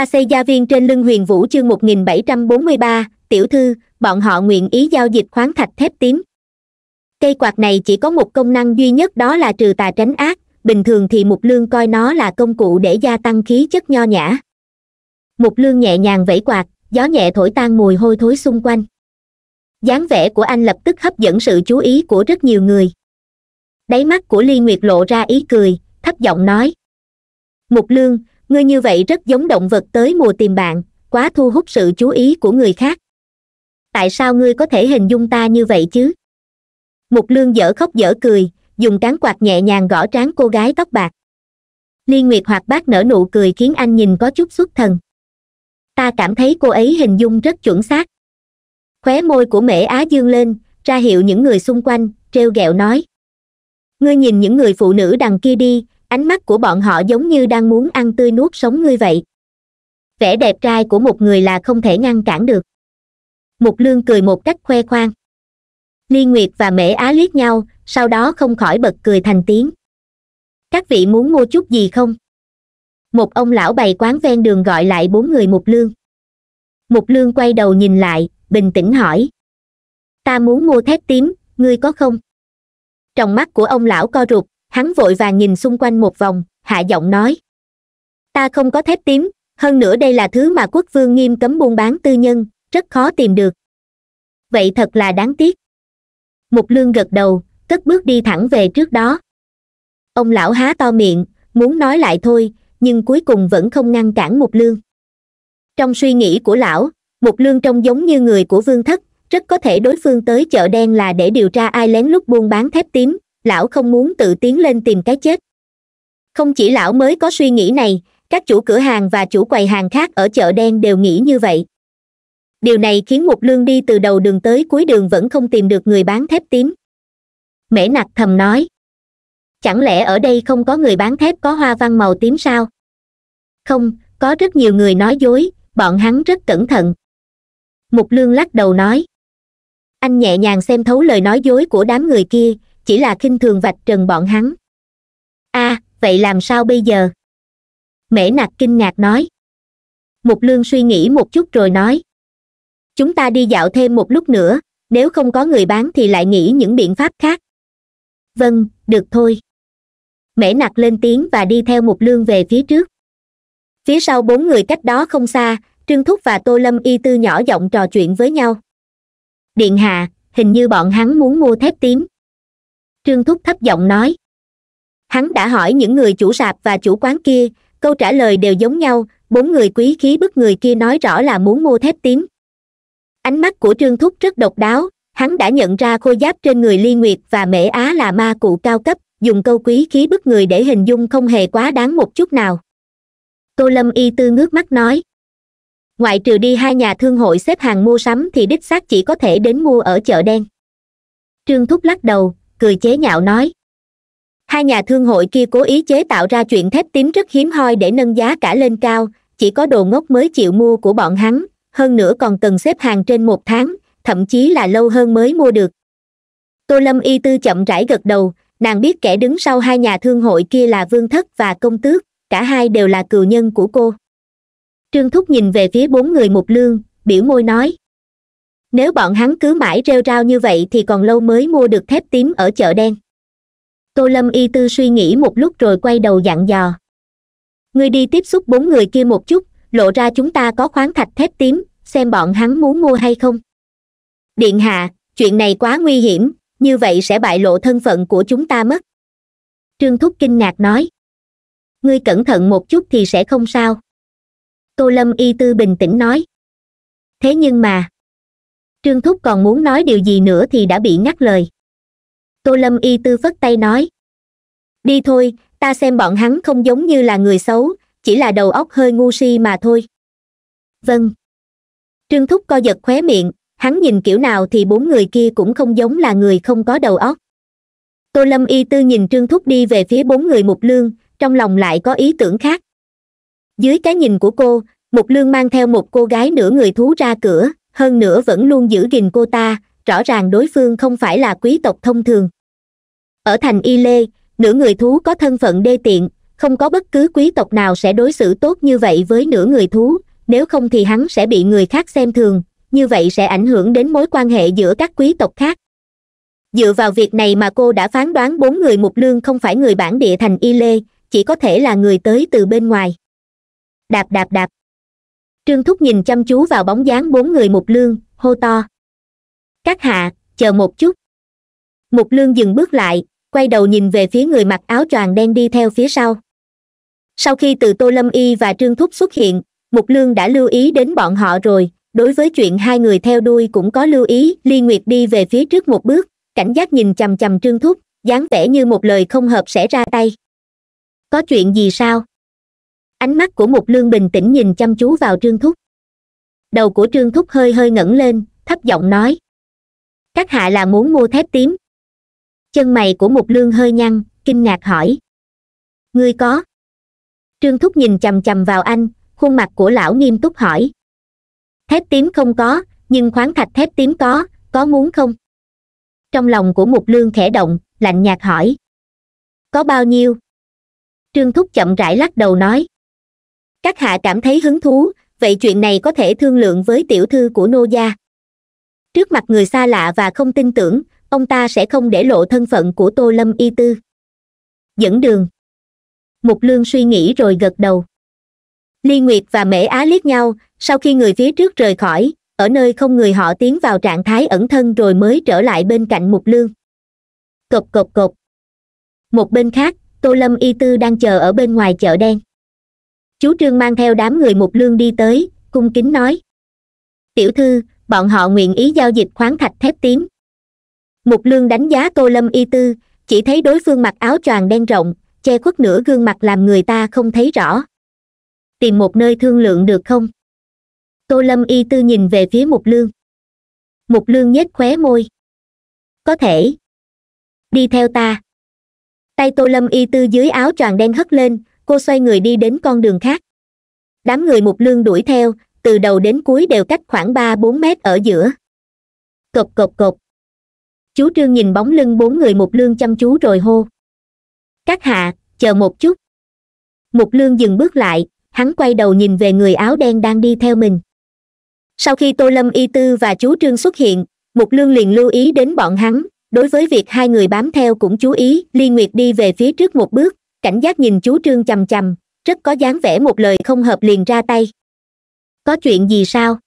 ta xây gia viên trên lưng huyền vũ chương 1743, tiểu thư, bọn họ nguyện ý giao dịch khoáng thạch thép tím. Cây quạt này chỉ có một công năng duy nhất đó là trừ tà tránh ác, bình thường thì mục lương coi nó là công cụ để gia tăng khí chất nho nhã. Mục lương nhẹ nhàng vẫy quạt, gió nhẹ thổi tan mùi hôi thối xung quanh. dáng vẻ của anh lập tức hấp dẫn sự chú ý của rất nhiều người. Đáy mắt của Ly Nguyệt lộ ra ý cười, thấp giọng nói. Mục lương, ngươi như vậy rất giống động vật tới mùa tìm bạn quá thu hút sự chú ý của người khác tại sao ngươi có thể hình dung ta như vậy chứ mục lương dở khóc dở cười dùng cán quạt nhẹ nhàng gõ trán cô gái tóc bạc liên nguyệt hoạt bát nở nụ cười khiến anh nhìn có chút xuất thần ta cảm thấy cô ấy hình dung rất chuẩn xác khóe môi của mễ á dương lên ra hiệu những người xung quanh treo r nói ngươi nhìn những người phụ nữ đằng kia đi ánh mắt của bọn họ giống như đang muốn ăn tươi nuốt sống ngươi vậy vẻ đẹp trai của một người là không thể ngăn cản được mục lương cười một cách khoe khoang liên nguyệt và mễ á liếc nhau sau đó không khỏi bật cười thành tiếng các vị muốn mua chút gì không một ông lão bày quán ven đường gọi lại bốn người mục lương mục lương quay đầu nhìn lại bình tĩnh hỏi ta muốn mua thép tím ngươi có không trong mắt của ông lão co rụt hắn vội vàng nhìn xung quanh một vòng hạ giọng nói ta không có thép tím hơn nữa đây là thứ mà quốc vương nghiêm cấm buôn bán tư nhân rất khó tìm được vậy thật là đáng tiếc mục lương gật đầu cất bước đi thẳng về trước đó ông lão há to miệng muốn nói lại thôi nhưng cuối cùng vẫn không ngăn cản mục lương trong suy nghĩ của lão mục lương trông giống như người của vương thất rất có thể đối phương tới chợ đen là để điều tra ai lén lút buôn bán thép tím lão không muốn tự tiến lên tìm cái chết không chỉ lão mới có suy nghĩ này các chủ cửa hàng và chủ quầy hàng khác ở chợ đen đều nghĩ như vậy điều này khiến mục lương đi từ đầu đường tới cuối đường vẫn không tìm được người bán thép tím mễ nặc thầm nói chẳng lẽ ở đây không có người bán thép có hoa văn màu tím sao không có rất nhiều người nói dối bọn hắn rất cẩn thận mục lương lắc đầu nói anh nhẹ nhàng xem thấu lời nói dối của đám người kia chỉ là khinh thường vạch trần bọn hắn a à, vậy làm sao bây giờ mễ nặc kinh ngạc nói mục lương suy nghĩ một chút rồi nói chúng ta đi dạo thêm một lúc nữa nếu không có người bán thì lại nghĩ những biện pháp khác vâng được thôi mễ nặc lên tiếng và đi theo mục lương về phía trước phía sau bốn người cách đó không xa trương thúc và tô lâm y tư nhỏ giọng trò chuyện với nhau điện hạ hình như bọn hắn muốn mua thép tím trương thúc thấp giọng nói hắn đã hỏi những người chủ sạp và chủ quán kia câu trả lời đều giống nhau bốn người quý khí bức người kia nói rõ là muốn mua thép tím ánh mắt của trương thúc rất độc đáo hắn đã nhận ra khôi giáp trên người ly nguyệt và mễ á là ma cụ cao cấp dùng câu quý khí bức người để hình dung không hề quá đáng một chút nào Cô lâm y tư ngước mắt nói ngoại trừ đi hai nhà thương hội xếp hàng mua sắm thì đích xác chỉ có thể đến mua ở chợ đen trương thúc lắc đầu cười chế nhạo nói hai nhà thương hội kia cố ý chế tạo ra chuyện thép tím rất hiếm hoi để nâng giá cả lên cao chỉ có đồ ngốc mới chịu mua của bọn hắn hơn nữa còn cần xếp hàng trên một tháng thậm chí là lâu hơn mới mua được tô lâm y tư chậm rãi gật đầu nàng biết kẻ đứng sau hai nhà thương hội kia là vương thất và công tước cả hai đều là cừu nhân của cô trương thúc nhìn về phía bốn người một lương biểu môi nói nếu bọn hắn cứ mãi rêu rao như vậy thì còn lâu mới mua được thép tím ở chợ đen tô lâm y tư suy nghĩ một lúc rồi quay đầu dặn dò ngươi đi tiếp xúc bốn người kia một chút lộ ra chúng ta có khoáng thạch thép tím xem bọn hắn muốn mua hay không điện hạ chuyện này quá nguy hiểm như vậy sẽ bại lộ thân phận của chúng ta mất trương thúc kinh ngạc nói ngươi cẩn thận một chút thì sẽ không sao tô lâm y tư bình tĩnh nói thế nhưng mà trương thúc còn muốn nói điều gì nữa thì đã bị ngắt lời tô lâm y tư phất tay nói đi thôi ta xem bọn hắn không giống như là người xấu chỉ là đầu óc hơi ngu si mà thôi vâng trương thúc co giật khóe miệng hắn nhìn kiểu nào thì bốn người kia cũng không giống là người không có đầu óc tô lâm y tư nhìn trương thúc đi về phía bốn người mục lương trong lòng lại có ý tưởng khác dưới cái nhìn của cô mục lương mang theo một cô gái nửa người thú ra cửa hơn nữa vẫn luôn giữ gìn cô ta rõ ràng đối phương không phải là quý tộc thông thường ở thành y lê nửa người thú có thân phận đê tiện không có bất cứ quý tộc nào sẽ đối xử tốt như vậy với nửa người thú nếu không thì hắn sẽ bị người khác xem thường như vậy sẽ ảnh hưởng đến mối quan hệ giữa các quý tộc khác dựa vào việc này mà cô đã phán đoán bốn người mục lương không phải người bản địa thành y lê chỉ có thể là người tới từ bên ngoài đạp đạp đạp trương thúc nhìn chăm chú vào bóng dáng bốn người mục lương hô to các hạ chờ một chút mục lương dừng bước lại quay đầu nhìn về phía người mặc áo choàng đen đi theo phía sau sau khi từ tô lâm y và trương thúc xuất hiện mục lương đã lưu ý đến bọn họ rồi đối với chuyện hai người theo đuôi cũng có lưu ý ly nguyệt đi về phía trước một bước cảnh giác nhìn chằm chằm trương thúc dáng vẻ như một lời không hợp sẽ ra tay có chuyện gì sao ánh mắt của mục lương bình tĩnh nhìn chăm chú vào trương thúc đầu của trương thúc hơi hơi ngẩng lên thấp giọng nói các hạ là muốn mua thép tím chân mày của mục lương hơi nhăn kinh ngạc hỏi ngươi có trương thúc nhìn c h vào anh khuôn mặt của lão nghiêm túc hỏi thép tím không có nhưng khoáng thạch thép tím có có muốn không trong lòng của mục lương khẽ động lạnh nhạt hỏi có bao nhiêu trương thúc chậm rãi lắc đầu nói các hạ cảm thấy hứng thú vậy chuyện này có thể thương lượng với tiểu thư của nô gia trước mặt người xa lạ và không tin tưởng ông ta sẽ không để lộ thân phận của tô lâm y tư dẫn đường mục lương suy nghĩ rồi gật đầu ly nguyệt và mễ á liếc nhau sau khi người phía trước rời khỏi ở nơi không người họ tiến vào trạng thái ẩn thân rồi mới trở lại bên cạnh mục lương cộp cộp cộp một bên khác tô lâm y tư đang chờ ở bên ngoài chợ đen chú trương mang theo đám người một lương đi tới cung kính nói tiểu thư bọn họ nguyện ý giao dịch khoáng thạch thép tím mục lương đánh giá tô lâm y tư chỉ thấy đối phương mặc áo choàng đen rộng che khuất nửa gương mặt làm người ta không thấy rõ tìm một nơi thương lượng được không tô lâm y tư nhìn về phía mục lương mục lương nhếch khóe môi có thể đi theo ta tay tô lâm y tư dưới áo choàng đen hất lên cô xoay người đi đến con đường khác đám người mục lương đuổi theo từ đầu đến cuối đều cách khoảng ba bốn mét ở giữa cộc cộc cộc chú trương nhìn bóng lưng bốn người mục lương chăm chú rồi hô các hạ chờ một chút mục lương dừng bước lại hắn quay đầu nhìn về người áo đen đang đi theo mình sau khi tô lâm y tư và chú trương xuất hiện mục lương liền lưu ý đến bọn hắn đối với việc hai người bám theo cũng chú ý ly nguyệt đi về phía trước một bước cảnh giác nhìn chú trương chằm chằm rất có dáng vẻ một lời không hợp liền ra tay có chuyện gì sao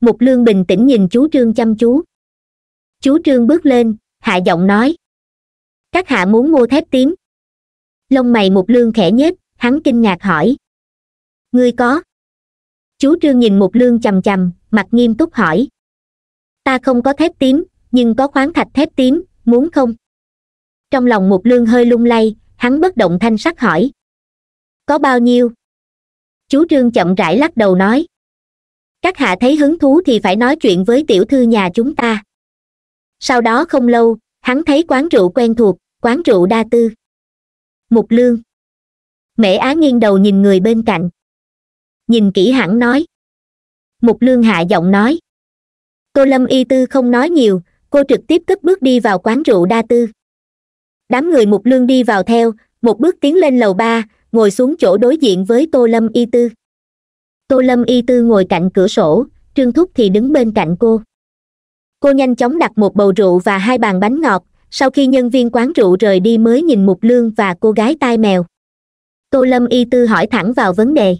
mục lương bình tĩnh nhìn chú trương chăm chú chú trương bước lên hạ giọng nói các hạ muốn mua thép tím lông mày mục lương khẽ nhếch hắn kinh ngạc hỏi ngươi có chú trương nhìn mục lương chằm chằm mặt nghiêm túc hỏi ta không có thép tím nhưng có khoáng thạch thép tím muốn không trong lòng mục lương hơi lung lay hắn bất động thanh sắc hỏi có bao nhiêu chú trương chậm rãi lắc đầu nói các hạ thấy hứng thú thì phải nói chuyện với tiểu thư nhà chúng ta sau đó không lâu hắn thấy quán rượu quen thuộc quán rượu đa tư mục lương mễ á nghiêng đầu nhìn người bên cạnh nhìn kỹ hẳn nói mục lương hạ giọng nói tô lâm y tư không nói nhiều cô trực tiếp cất bước đi vào quán rượu đa tư đám người mục lương đi vào theo một bước tiến lên lầu ba ngồi xuống chỗ đối diện với tô lâm y tư tô lâm y tư ngồi cạnh cửa sổ trương thúc thì đứng bên cạnh cô cô nhanh chóng đặt một bầu rượu và hai bàn bánh ngọt sau khi nhân viên quán rượu rời đi mới nhìn mục lương và cô gái tai mèo tô lâm y tư hỏi thẳng vào vấn đề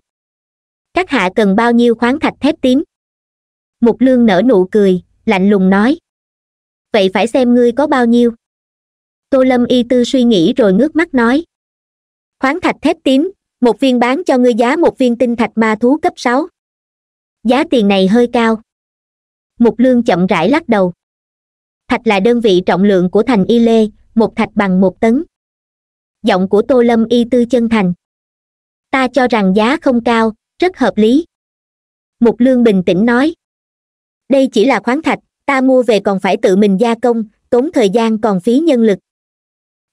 các hạ cần bao nhiêu khoáng thạch thép tím mục lương nở nụ cười lạnh lùng nói vậy phải xem ngươi có bao nhiêu tô lâm y tư suy nghĩ rồi ngước mắt nói khoáng thạch thép tím một viên bán cho ngươi giá một viên tinh thạch ma thú cấp sáu giá tiền này hơi cao mục lương chậm rãi lắc đầu thạch là đơn vị trọng lượng của thành y lê một thạch bằng một tấn giọng của tô lâm y tư chân thành ta cho rằng giá không cao rất hợp lý mục lương bình tĩnh nói đây chỉ là khoáng thạch ta mua về còn phải tự mình gia công tốn thời gian còn phí nhân lực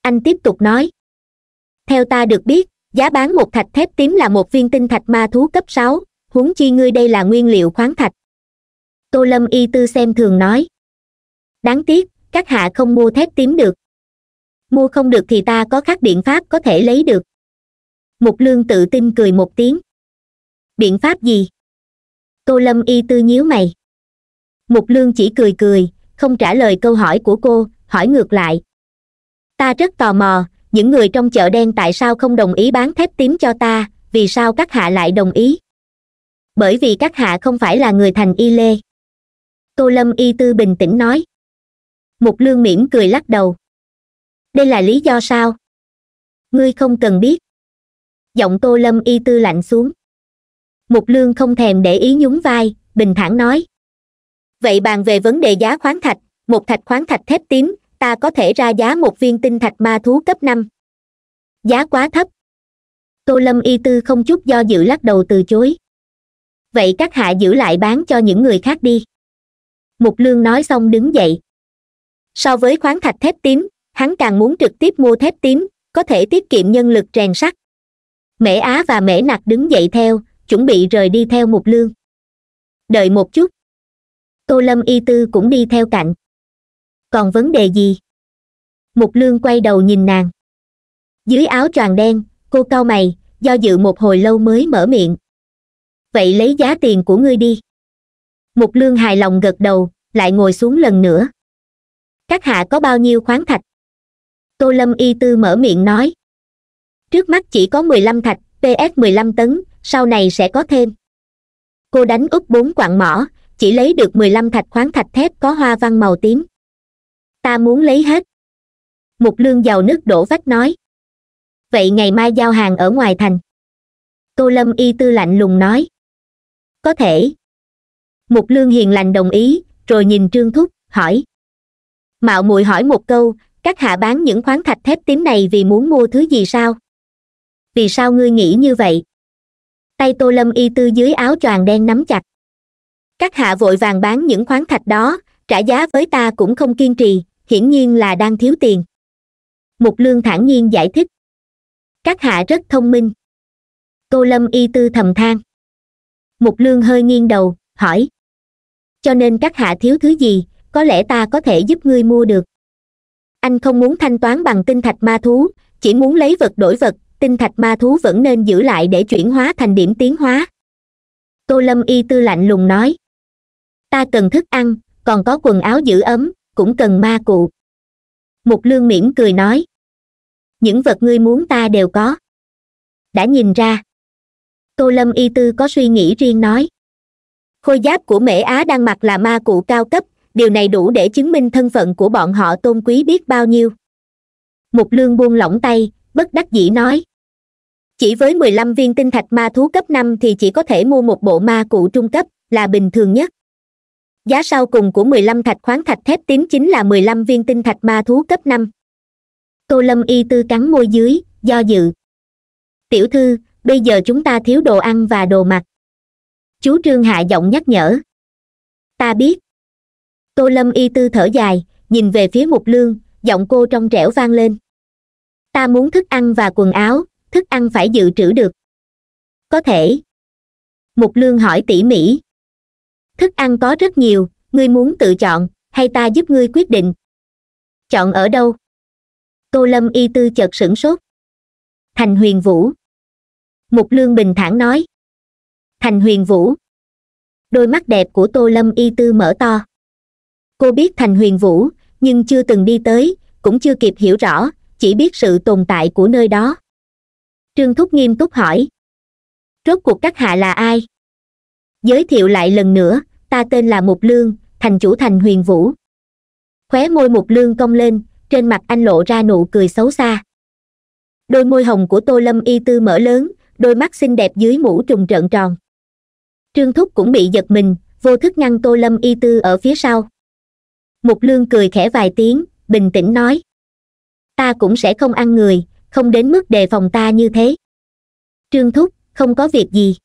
anh tiếp tục nói theo ta được biết giá bán một thạch thép tím là một viên tinh thạch ma thú cấp sáu huống chi ngươi đây là nguyên liệu khoáng thạch tô lâm y tư xem thường nói đáng tiếc các hạ không mua thép tím được mua không được thì ta có khác biện pháp có thể lấy được mục lương tự tin cười một tiếng biện pháp gì tô lâm y tư nhíu mày mục lương chỉ cười cười không trả lời câu hỏi của cô hỏi ngược lại ta rất tò mò những người trong chợ đen tại sao không đồng ý bán thép tím cho ta vì sao các hạ lại đồng ý bởi vì các hạ không phải là người thành y lê tô lâm y tư bình tĩnh nói mục lương mỉm cười lắc đầu đây là lý do sao ngươi không cần biết giọng tô lâm y tư lạnh xuống mục lương không thèm để ý nhún vai bình thản nói vậy bàn về vấn đề giá khoáng thạch một thạch khoáng thạch thép tím ta có thể ra giá một viên tinh thạch ma thú cấp năm giá quá thấp tô lâm y tư không chút do dự lắc đầu từ chối vậy các hạ giữ lại bán cho những người khác đi mục lương nói xong đứng dậy so với khoáng thạch thép tím hắn càng muốn trực tiếp mua thép tím có thể tiết kiệm nhân lực rèn sắt mễ á và mễ nặc đứng dậy theo chuẩn bị rời đi theo mục lương đợi một chút tô lâm y tư cũng đi theo cạnh còn vấn đề gì mục lương quay đầu nhìn nàng dưới áo choàng đen cô cau mày do dự một hồi lâu mới mở miệng vậy lấy giá tiền của ngươi đi mục lương hài lòng gật đầu lại ngồi xuống lần nữa các hạ có bao nhiêu khoáng thạch tô lâm y tư mở miệng nói trước mắt chỉ có mười lăm thạch ps mười lăm tấn sau này sẽ có thêm cô đánh úp bốn quặng mỏ chỉ lấy được mười lăm thạch khoáng thạch thép có hoa văn màu tím ta muốn lấy hết một lương giàu nước đổ vách nói vậy ngày mai giao hàng ở ngoài thành tô lâm y tư lạnh lùng nói có thể một lương hiền lành đồng ý rồi nhìn trương thúc hỏi mạo muội hỏi một câu các hạ bán những khoáng thạch thép tím này vì muốn mua thứ gì sao vì sao ngươi nghĩ như vậy tay tô lâm y tư dưới áo choàng đen nắm chặt các hạ vội vàng bán những khoáng thạch đó trả giá với ta cũng không kiên trì hiển nhiên là đang thiếu tiền mục lương thản nhiên giải thích các hạ rất thông minh tô lâm y tư thầm than mục lương hơi nghiêng đầu hỏi cho nên các hạ thiếu thứ gì có lẽ ta có thể giúp ngươi mua được anh không muốn thanh toán bằng tinh thạch ma thú chỉ muốn lấy vật đổi vật tinh thạch ma thú vẫn nên giữ lại để chuyển hóa thành điểm tiến hóa tô lâm y tư lạnh lùng nói ta cần thức ăn còn có quần áo giữ ấm cũng cần ma cụ mục lương mỉm cười nói những vật ngươi muốn ta đều có đã nhìn ra tô lâm y tư có suy nghĩ riêng nói khôi giáp của mễ á đang mặc là ma cụ cao cấp điều này đủ để chứng minh thân phận của bọn họ tôn quý biết bao nhiêu mục lương buông lỏng tay bất đắc dĩ nói chỉ với mười lăm viên tinh thạch ma thú cấp năm thì chỉ có thể mua một bộ ma cụ trung cấp là bình thường nhất giá sau cùng của mười lăm thạch khoáng thạch thép tím chính là mười lăm viên tinh thạch ma thú cấp năm tô lâm y tư cắn môi dưới do dự tiểu thư bây giờ chúng ta thiếu đồ ăn và đồ mặc chú trương hạ giọng nhắc nhở ta biết tô lâm y tư thở dài nhìn về phía mục lương giọng cô trong trẻo vang lên ta muốn thức ăn và quần áo thức ăn phải dự trữ được có thể mục lương hỏi tỉ mỉ thức ăn có rất nhiều ngươi muốn tự chọn hay ta giúp ngươi quyết định chọn ở đâu tô lâm y tư chợt sửng sốt thành huyền vũ mục lương bình thản nói thành huyền vũ đôi mắt đẹp của tô lâm y tư mở to cô biết thành huyền vũ nhưng chưa từng đi tới cũng chưa kịp hiểu rõ chỉ biết sự tồn tại của nơi đó trương thúc nghiêm túc hỏi rốt cuộc các hạ là ai giới thiệu lại lần nữa ta tên là mục lương thành chủ thành huyền vũ khóe môi mục lương cong lên trên mặt anh lộ ra nụ cười xấu xa đôi môi hồng của tô lâm y tư mở lớn đôi mắt xinh đẹp dưới mũ trùng trợn tròn trương thúc cũng bị giật mình vô thức ngăn tô lâm y tư ở phía sau mục lương cười khẽ vài tiếng bình tĩnh nói ta cũng sẽ không ăn người không đến mức đề phòng ta như thế trương thúc không có việc gì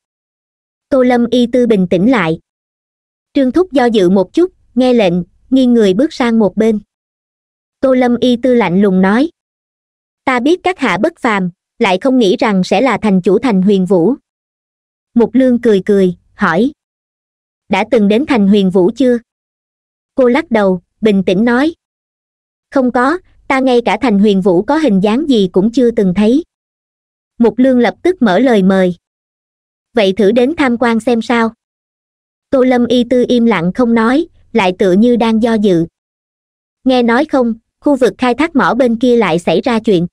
tô lâm y tư bình tĩnh lại trương thúc do dự một chút nghe lệnh nghiêng người bước sang một bên tô lâm y tư lạnh lùng nói ta biết các hạ bất phàm lại không nghĩ rằng sẽ là thành chủ thành huyền vũ mục lương cười cười hỏi đã từng đến thành huyền vũ chưa cô lắc đầu bình tĩnh nói không có ta ngay cả thành huyền vũ có hình dáng gì cũng chưa từng thấy mục lương lập tức mở lời mời vậy thử đến tham quan xem sao tô lâm y tư im lặng không nói lại tự như đang do dự nghe nói không khu vực khai thác mỏ bên kia lại xảy ra chuyện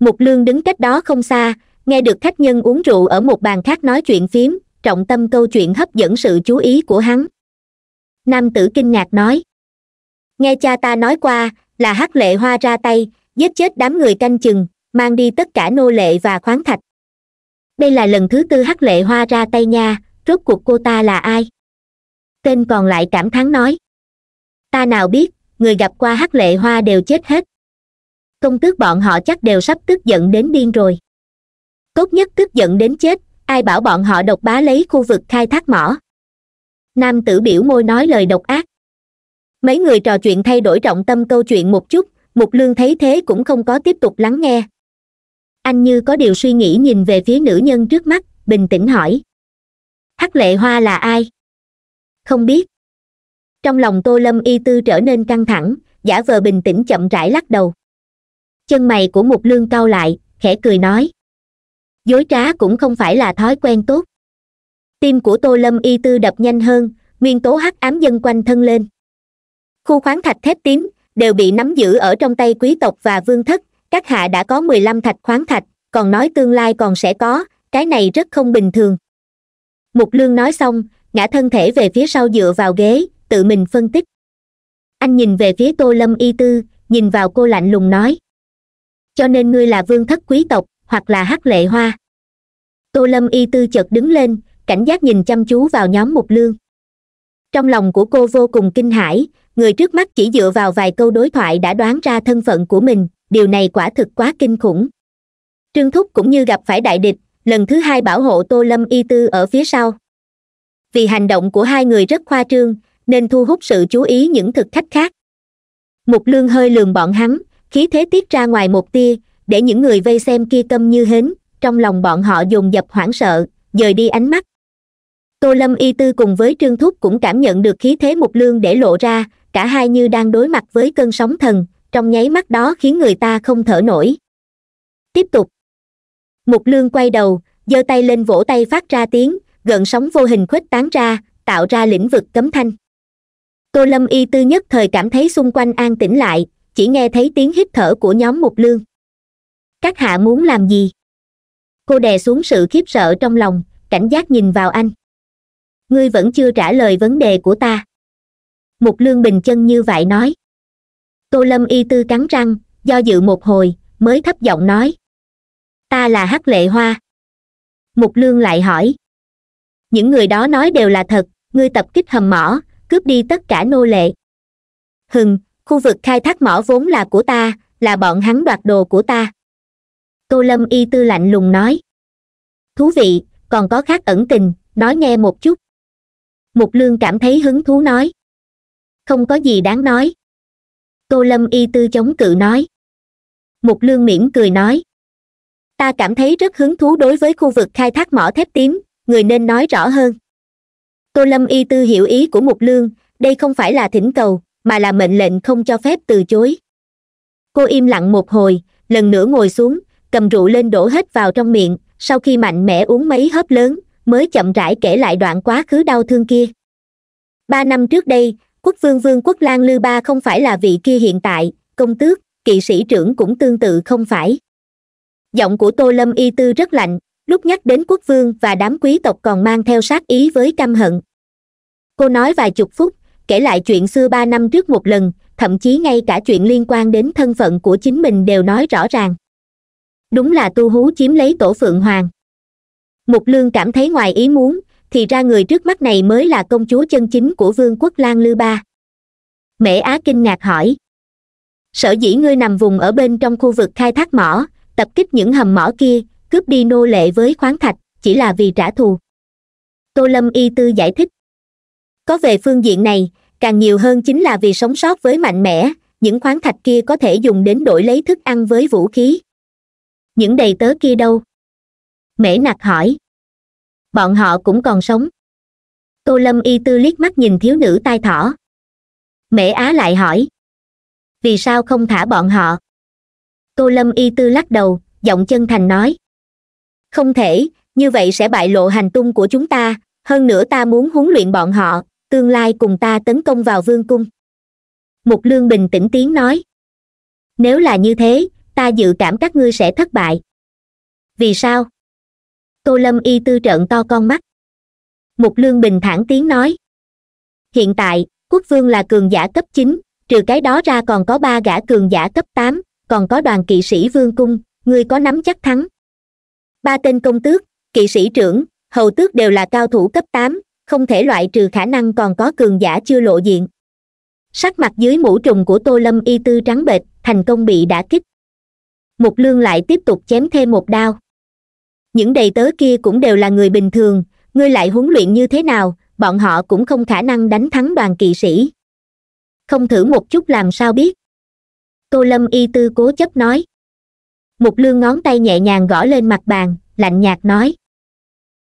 mục lương đứng cách đó không xa nghe được khách nhân uống rượu ở một bàn khác nói chuyện phím, trọng tâm câu chuyện hấp dẫn sự chú ý của hắn nam tử kinh ngạc nói nghe cha ta nói qua là hắc lệ hoa ra tay giết chết đám người canh chừng mang đi tất cả nô lệ và khoáng thạch đây là lần thứ tư hắc lệ hoa ra tay nha rốt cuộc cô ta là ai tên còn lại cảm thán nói ta nào biết người gặp qua hắc lệ hoa đều chết hết công tước bọn họ chắc đều sắp tức giận đến điên rồi tốt nhất tức giận đến chết ai bảo bọn họ độc bá lấy khu vực khai thác mỏ nam tử biểu môi nói lời độc ác mấy người trò chuyện thay đổi trọng tâm câu chuyện một chút mục lương thấy thế cũng không có tiếp tục lắng nghe anh như có điều suy nghĩ nhìn về phía nữ nhân trước mắt bình tĩnh hỏi hắc lệ hoa là ai không biết trong lòng tô lâm y tư trở nên căng thẳng giả vờ bình tĩnh chậm rãi lắc đầu chân mày của một lương cau lại khẽ cười nói dối trá cũng không phải là thói quen tốt tim của tô lâm y tư đập nhanh hơn nguyên tố hắc ám dân quanh thân lên khu khoáng thạch thép tím đều bị nắm giữ ở trong tay quý tộc và vương thất các hạ đã có mười lăm thạch khoáng thạch còn nói tương lai còn sẽ có cái này rất không bình thường mục lương nói xong ngã thân thể về phía sau dựa vào ghế tự mình phân tích anh nhìn về phía tô lâm y tư nhìn vào cô lạnh lùng nói cho nên ngươi là vương thất quý tộc hoặc là hắc lệ hoa tô lâm y tư chợt đứng lên cảnh giác nhìn chăm chú vào nhóm mục lương trong lòng của cô vô cùng kinh hãi người trước mắt chỉ dựa vào vài câu đối thoại đã đoán ra thân phận của mình điều này quả thực quá kinh khủng trương thúc cũng như gặp phải đại địch lần thứ hai bảo hộ tô lâm y tư ở phía sau vì hành động của hai người rất khoa trương nên thu hút sự chú ý những thực khách khác mục lương hơi lườm bọn hắn khí thế tiết ra ngoài một tia để những người vây xem kia tâm như hến trong lòng bọn họ dồn dập hoảng sợ dời đi ánh mắt tô lâm y tư cùng với trương thúc cũng cảm nhận được khí thế mục lương để lộ ra cả hai như đang đối mặt với cơn sóng thần trong nháy mắt đó khiến người ta không thở nổi tiếp tục mục lương quay đầu giơ tay lên vỗ tay phát ra tiếng gần sóng vô hình khuếch tán ra tạo ra lĩnh vực cấm thanh tô lâm y tư nhất thời cảm thấy xung quanh an tĩnh lại chỉ nghe thấy tiếng hít thở của nhóm mục lương các hạ muốn làm gì cô đè xuống sự khiếp sợ trong lòng cảnh giác nhìn vào anh ngươi vẫn chưa trả lời vấn đề của ta mục lương bình chân như vậy nói tô lâm y tư cắn răng do dự một hồi mới thấp giọng nói ta là hắc lệ hoa mục lương lại hỏi những người đó nói đều là thật ngươi tập kích hầm mỏ cướp đi tất cả nô lệ hừng khu vực khai thác mỏ vốn là của ta là bọn hắn đoạt đồ của ta tô lâm y tư lạnh lùng nói thú vị còn có khác ẩn tình nói nghe một chút mục lương cảm thấy hứng thú nói không có gì đáng nói tô lâm y tư chống cự nói mục lương miễn cười nói ta cảm thấy rất hứng thú đối với khu vực khai thác mỏ thép tím người nên nói rõ hơn tô lâm y tư hiểu ý của mục lương đây không phải là thỉnh cầu mà là mệnh lệnh không cho phép từ chối cô im lặng một hồi lần nữa ngồi xuống cầm rượu lên đổ hết vào trong miệng sau khi mạnh mẽ uống mấy hớp lớn mới chậm rãi kể lại đoạn quá khứ đau thương kia ba năm trước đây quốc vương vương quốc lan lư ba không phải là vị kia hiện tại công tước kỵ sĩ trưởng cũng tương tự không phải giọng của tô lâm y tư rất lạnh lúc nhắc đến quốc vương và đám quý tộc còn mang theo sát ý với căm hận cô nói vài chục phút kể lại chuyện xưa ba năm trước một lần thậm chí ngay cả chuyện liên quan đến thân phận của chính mình đều nói rõ ràng đúng là tu hú chiếm lấy tổ phượng hoàng mục lương cảm thấy ngoài ý muốn thì ra người trước mắt này mới là công chúa chân chính của vương quốc lan lư ba mễ á kinh ngạc hỏi sở dĩ ngươi nằm vùng ở bên trong khu vực khai thác mỏ tập kích những hầm mỏ kia cướp đi nô lệ với khoáng thạch chỉ là vì trả thù tô lâm y tư giải thích có về phương diện này càng nhiều hơn chính là vì sống sót với mạnh mẽ những khoáng thạch kia có thể dùng đến đổi lấy thức ăn với vũ khí những đầy tớ kia đâu mễ nặc hỏi bọn họ cũng còn sống tô lâm y tư liếc mắt nhìn thiếu nữ tai thỏ mễ á lại hỏi vì sao không thả bọn họ tô lâm y tư lắc đầu giọng chân thành nói không thể như vậy sẽ bại lộ hành tung của chúng ta hơn nữa ta muốn huấn luyện bọn họ tương lai cùng ta tấn công vào vương cung mục lương bình tĩnh tiếng nói nếu là như thế ta dự cảm các ngươi sẽ thất bại vì sao tô lâm y tư trợn to con mắt mục lương bình thản tiếng nói hiện tại quốc vương là cường giả cấp chín trừ cái đó ra còn có ba gã cường giả cấp tám còn có đoàn kỵ sĩ vương cung ngươi có nắm chắc thắng ba tên công tước kỵ sĩ trưởng hầu tước đều là cao thủ cấp tám không thể loại trừ khả năng còn có cường giả chưa lộ diện sắc mặt dưới mũ trùng của tô lâm y tư trắng bệch thành công bị đã kích mục lương lại tiếp tục chém thêm một đao những đầy tớ kia cũng đều là người bình thường ngươi lại huấn luyện như thế nào bọn họ cũng không khả năng đánh thắng đoàn kỵ sĩ không thử một chút làm sao biết tô lâm y tư cố chấp nói mục lương ngón tay nhẹ nhàng gõ lên mặt bàn lạnh nhạt nói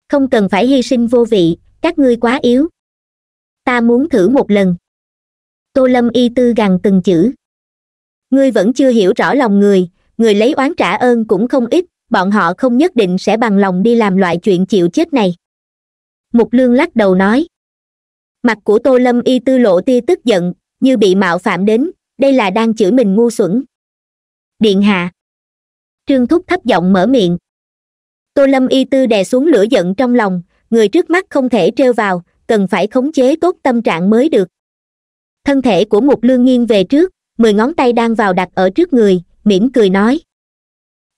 không cần phải hy sinh vô vị các ngươi quá yếu ta muốn thử một lần tô lâm y tư gằn từng chữ ngươi vẫn chưa hiểu rõ lòng người người lấy oán trả ơn cũng không ít bọn họ không nhất định sẽ bằng lòng đi làm loại chuyện chịu chết này mục lương lắc đầu nói mặt của tô lâm y tư lộ tia tức giận như bị mạo phạm đến đây là đang chửi mình ngu xuẩn điện hạ trương thúc thấp giọng mở miệng tô lâm y tư đè xuống lửa giận trong lòng người trước mắt không thể treo vào cần phải khống chế tốt tâm trạng mới được thân thể của mục lương nghiêng về trước mười ngón tay đang vào đặt ở trước người mỉm cười nói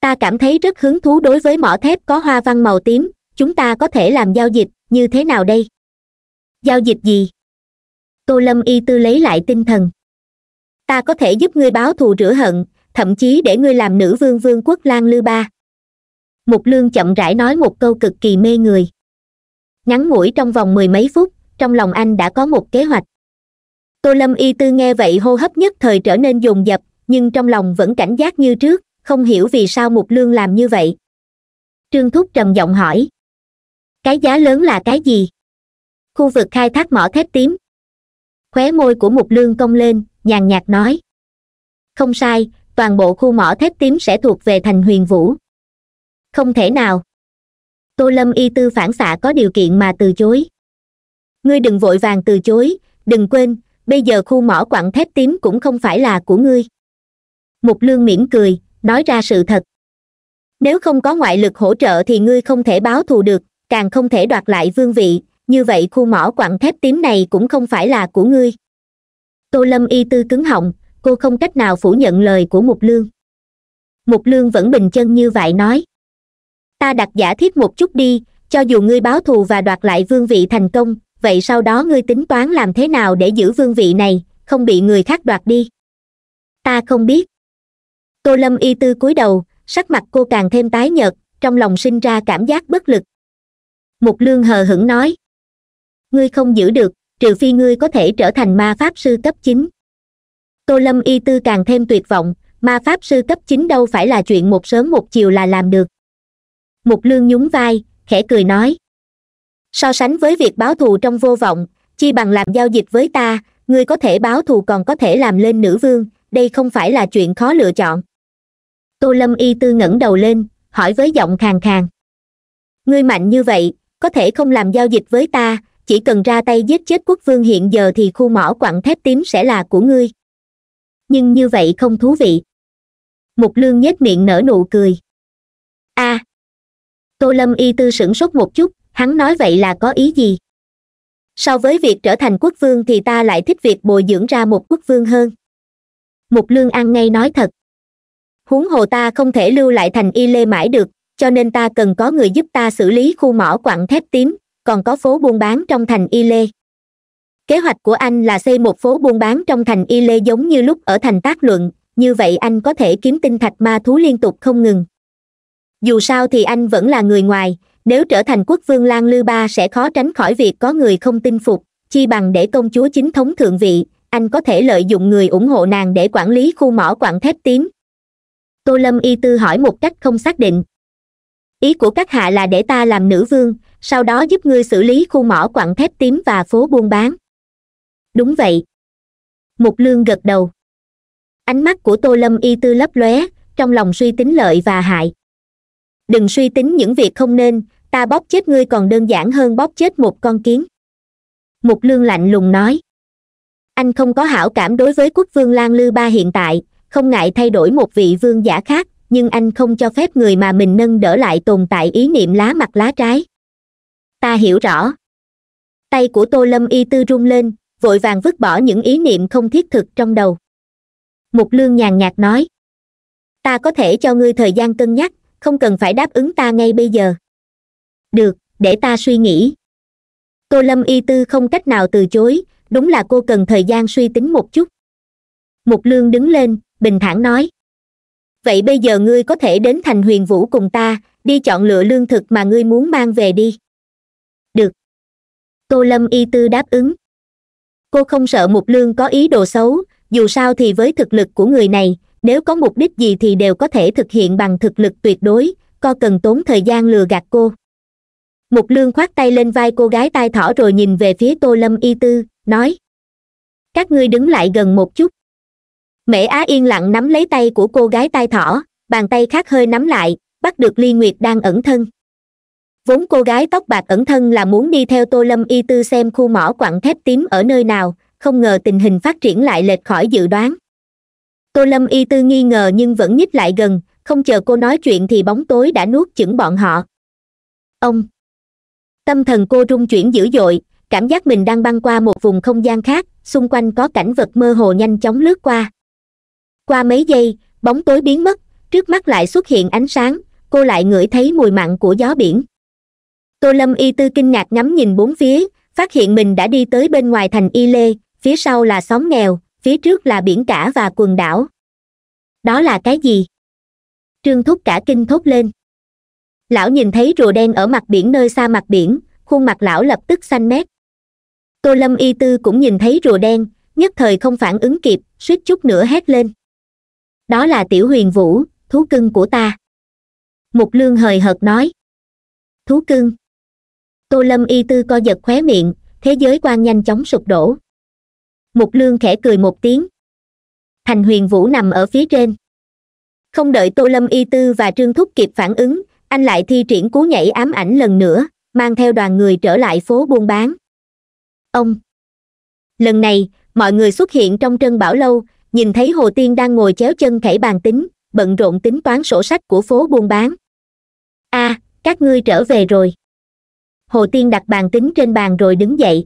ta cảm thấy rất hứng thú đối với mỏ thép có hoa văn màu tím chúng ta có thể làm giao dịch như thế nào đây giao dịch gì tô lâm y tư lấy lại tinh thần ta có thể giúp ngươi báo thù rửa hận thậm chí để ngươi làm nữ vương vương quốc lan lư ba mục lương chậm rãi nói một câu cực kỳ mê người ngắn ngủi trong vòng mười mấy phút trong lòng anh đã có một kế hoạch tô lâm y tư nghe vậy hô hấp nhất thời trở nên dồn dập nhưng trong lòng vẫn cảnh giác như trước không hiểu vì sao mục lương làm như vậy trương thúc trầm giọng hỏi cái giá lớn là cái gì khu vực khai thác mỏ thép tím khóe môi của mục lương cong lên nhàn nhạt nói không sai toàn bộ khu mỏ thép tím sẽ thuộc về thành huyền vũ không thể nào tô lâm y tư phản xạ có điều kiện mà từ chối ngươi đừng vội vàng từ chối đừng quên bây giờ khu mỏ quặng thép tím cũng không phải là của ngươi mục lương mỉm cười nói ra sự thật nếu không có ngoại lực hỗ trợ thì ngươi không thể báo thù được càng không thể đoạt lại vương vị như vậy khu mỏ quặng thép tím này cũng không phải là của ngươi tô lâm y tư cứng họng cô không cách nào phủ nhận lời của mục lương mục lương vẫn bình chân như vậy nói ta đặt giả thiết một chút đi cho dù ngươi báo thù và đoạt lại vương vị thành công vậy sau đó ngươi tính toán làm thế nào để giữ vương vị này không bị người khác đoạt đi ta không biết tô lâm y tư cúi đầu sắc mặt cô càng thêm tái nhợt trong lòng sinh ra cảm giác bất lực mục lương hờ hững nói ngươi không giữ được trừ phi ngươi có thể trở thành ma pháp sư cấp chín tô lâm y tư càng thêm tuyệt vọng ma pháp sư cấp chín đâu phải là chuyện một sớm một chiều là làm được mục lương nhún vai khẽ cười nói so sánh với việc báo thù trong vô vọng chi bằng làm giao dịch với ta ngươi có thể báo thù còn có thể làm lên nữ vương đây không phải là chuyện khó lựa chọn tô lâm y tư ngẩng đầu lên hỏi với giọng khàn khàn ngươi mạnh như vậy có thể không làm giao dịch với ta chỉ cần ra tay giết chết quốc vương hiện giờ thì khu mỏ quặng thép tím sẽ là của ngươi nhưng như vậy không thú vị mục lương nhếch miệng nở nụ cười a à, tô lâm y tư sửng sốt một chút hắn nói vậy là có ý gì so với việc trở thành quốc vương thì ta lại thích việc bồi dưỡng ra một quốc vương hơn mục lương ăn ngay nói thật huống hồ ta không thể lưu lại thành y lê mãi được cho nên ta cần có người giúp ta xử lý khu mỏ quặng thép tím còn có phố buôn bán trong thành y lê kế hoạch của anh là xây một phố buôn bán trong thành y lê giống như lúc ở thành tác luận như vậy anh có thể kiếm tinh thạch ma thú liên tục không ngừng dù sao thì anh vẫn là người ngoài nếu trở thành quốc vương Lang lư ba sẽ khó tránh khỏi việc có người không tin phục chi bằng để công chúa chính thống thượng vị anh có thể lợi dụng người ủng hộ nàng để quản lý khu mỏ quặng thép tím tô lâm y tư hỏi một cách không xác định ý của các hạ là để ta làm nữ vương sau đó giúp ngươi xử lý khu mỏ quặng thép tím và phố buôn bán đúng vậy mục lương gật đầu ánh mắt của tô lâm y tư lấp lóe trong lòng suy tính lợi và hại đừng suy tính những việc không nên ta bóp chết ngươi còn đơn giản hơn bóp chết một con kiến mục lương lạnh lùng nói anh không có hảo cảm đối với quốc vương lan lư ba hiện tại không ngại thay đổi một vị vương giả khác nhưng anh không cho phép người mà mình nâng đỡ lại tồn tại ý niệm lá mặt lá trái ta hiểu rõ tay của tô lâm y tư rung lên vội vàng vứt bỏ những ý niệm không thiết thực trong đầu mục lương nhàn nhạt nói ta có thể cho ngươi thời gian cân nhắc không cần phải đáp ứng ta ngay bây giờ được để ta suy nghĩ tô lâm y tư không cách nào từ chối đúng là cô cần thời gian suy tính một chút mục lương đứng lên bình thản nói vậy bây giờ ngươi có thể đến thành huyền vũ cùng ta đi chọn lựa lương thực mà ngươi muốn mang về đi được tô lâm y tư đáp ứng cô không sợ mục lương có ý đồ xấu dù sao thì với thực lực của người này nếu có mục đích gì thì đều có thể thực hiện bằng thực lực tuyệt đối co cần tốn thời gian lừa gạt cô mục lương khoát tay lên vai cô gái tai thỏ rồi nhìn về phía tô lâm y tư nói các ngươi đứng lại gần một chút mễ á yên lặng nắm lấy tay của cô gái tai thỏ bàn tay khác hơi nắm lại bắt được ly nguyệt đang ẩn thân vốn cô gái tóc bạc ẩn thân là muốn đi theo tô lâm y tư xem khu mỏ quặng thép tím ở nơi nào không ngờ tình hình phát triển lại lệch khỏi dự đoán tô lâm y tư nghi ngờ nhưng vẫn nhích lại gần không chờ cô nói chuyện thì bóng tối đã nuốt chửng bọn họ ông tâm thần cô rung chuyển dữ dội cảm giác mình đang băng qua một vùng không gian khác xung quanh có cảnh vật mơ hồ nhanh chóng lướt qua qua mấy giây bóng tối biến mất trước mắt lại xuất hiện ánh sáng cô lại ngửi thấy mùi mặn của gió biển tô lâm y tư kinh ngạc ngắm nhìn bốn phía phát hiện mình đã đi tới bên ngoài thành y lê phía sau là xóm nghèo phía trước là biển cả và quần đảo đó là cái gì trương thúc cả kinh thốt lên lão nhìn thấy rùa đen ở mặt biển nơi xa mặt biển khuôn mặt lão lập tức xanh mét tô lâm y tư cũng nhìn thấy rùa đen nhất thời không phản ứng kịp suýt chút nữa hét lên đó là tiểu huyền vũ thú cưng của ta mục lương hời hợt nói thú cưng tô lâm y tư co giật khóe miệng thế giới quan nhanh chóng sụp đổ mục lương khẽ cười một tiếng thành huyền vũ nằm ở phía trên không đợi tô lâm y tư và trương thúc kịp phản ứng anh lại thi triển cú nhảy ám ảnh lần nữa mang theo đoàn người trở lại phố buôn bán ông lần này mọi người xuất hiện trong trân bảo lâu nhìn thấy hồ tiên đang ngồi chéo chân khẩy bàn tính bận rộn tính toán sổ sách của phố buôn bán a à, các ngươi trở về rồi hồ tiên đặt bàn tính trên bàn rồi đứng dậy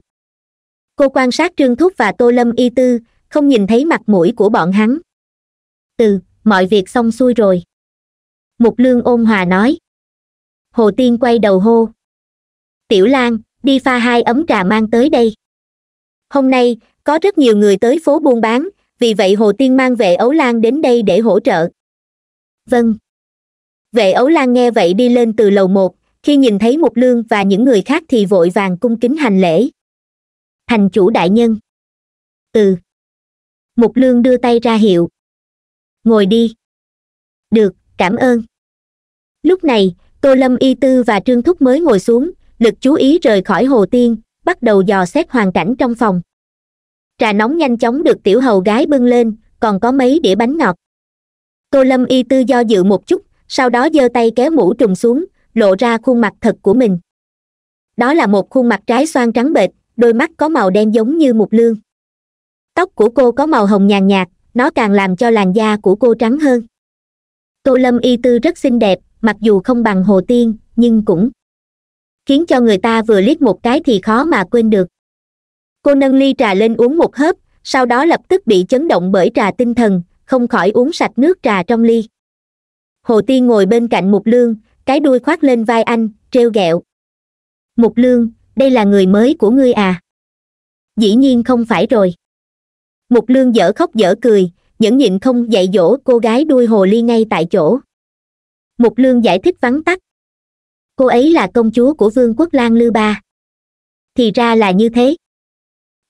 cô quan sát trương thúc và tô lâm y tư không nhìn thấy mặt mũi của bọn hắn từ mọi việc xong xuôi rồi mục lương ôn hòa nói hồ tiên quay đầu hô tiểu lan đi pha hai ấm trà mang tới đây hôm nay có rất nhiều người tới phố buôn bán vì vậy hồ tiên mang vệ ấu lan đến đây để hỗ trợ vâng vệ ấu lan nghe vậy đi lên từ lầu một khi nhìn thấy mục lương và những người khác thì vội vàng cung kính hành lễ thành chủ đại nhân ừ mục lương đưa tay ra hiệu ngồi đi được cảm ơn lúc này tô lâm y tư và trương thúc mới ngồi xuống lực chú ý rời khỏi hồ tiên bắt đầu dò xét hoàn cảnh trong phòng trà nóng nhanh chóng được tiểu hầu gái bưng lên còn có mấy đĩa bánh ngọt tô lâm y tư do dự một chút sau đó giơ tay kéo mũ trùng xuống lộ ra khuôn mặt thật của mình đó là một khuôn mặt trái xoan trắng bệch đôi mắt có màu đen giống như mục lương tóc của cô có màu hồng nhàn nhạt nó càng làm cho làn da của cô trắng hơn tô lâm y tư rất xinh đẹp mặc dù không bằng hồ tiên nhưng cũng khiến cho người ta vừa liếc một cái thì khó mà quên được cô nâng ly trà lên uống một hớp sau đó lập tức bị chấn động bởi trà tinh thần không khỏi uống sạch nước trà trong ly hồ tiên ngồi bên cạnh mục lương cái đuôi khoác lên vai anh treo gẹo mục lương đây là người mới của ngươi à dĩ nhiên không phải rồi mục lương dở khóc dở cười nhẫn nhịn không dạy dỗ cô gái đuôi hồ ly ngay tại chỗ mục lương giải thích vắn tắt cô ấy là công chúa của vương quốc lan lư ba thì ra là như thế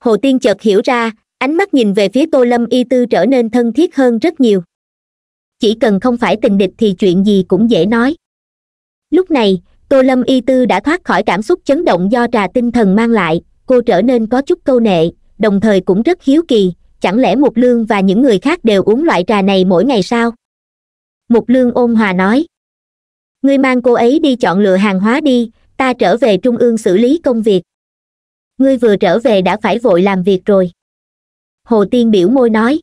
hồ tiên chợt hiểu ra ánh mắt nhìn về phía tô lâm y tư trở nên thân thiết hơn rất nhiều chỉ cần không phải tình địch thì chuyện gì cũng dễ nói lúc này tô lâm y tư đã thoát khỏi cảm xúc chấn động do trà tinh thần mang lại cô trở nên có chút câu nệ đồng thời cũng rất hiếu kỳ chẳng lẽ mục lương và những người khác đều uống loại trà này mỗi ngày sao mục lương ôn hòa nói ngươi mang cô ấy đi chọn lựa hàng hóa đi ta trở về trung ương xử lý công việc ngươi vừa trở về đã phải vội làm việc rồi hồ tiên biểu môi nói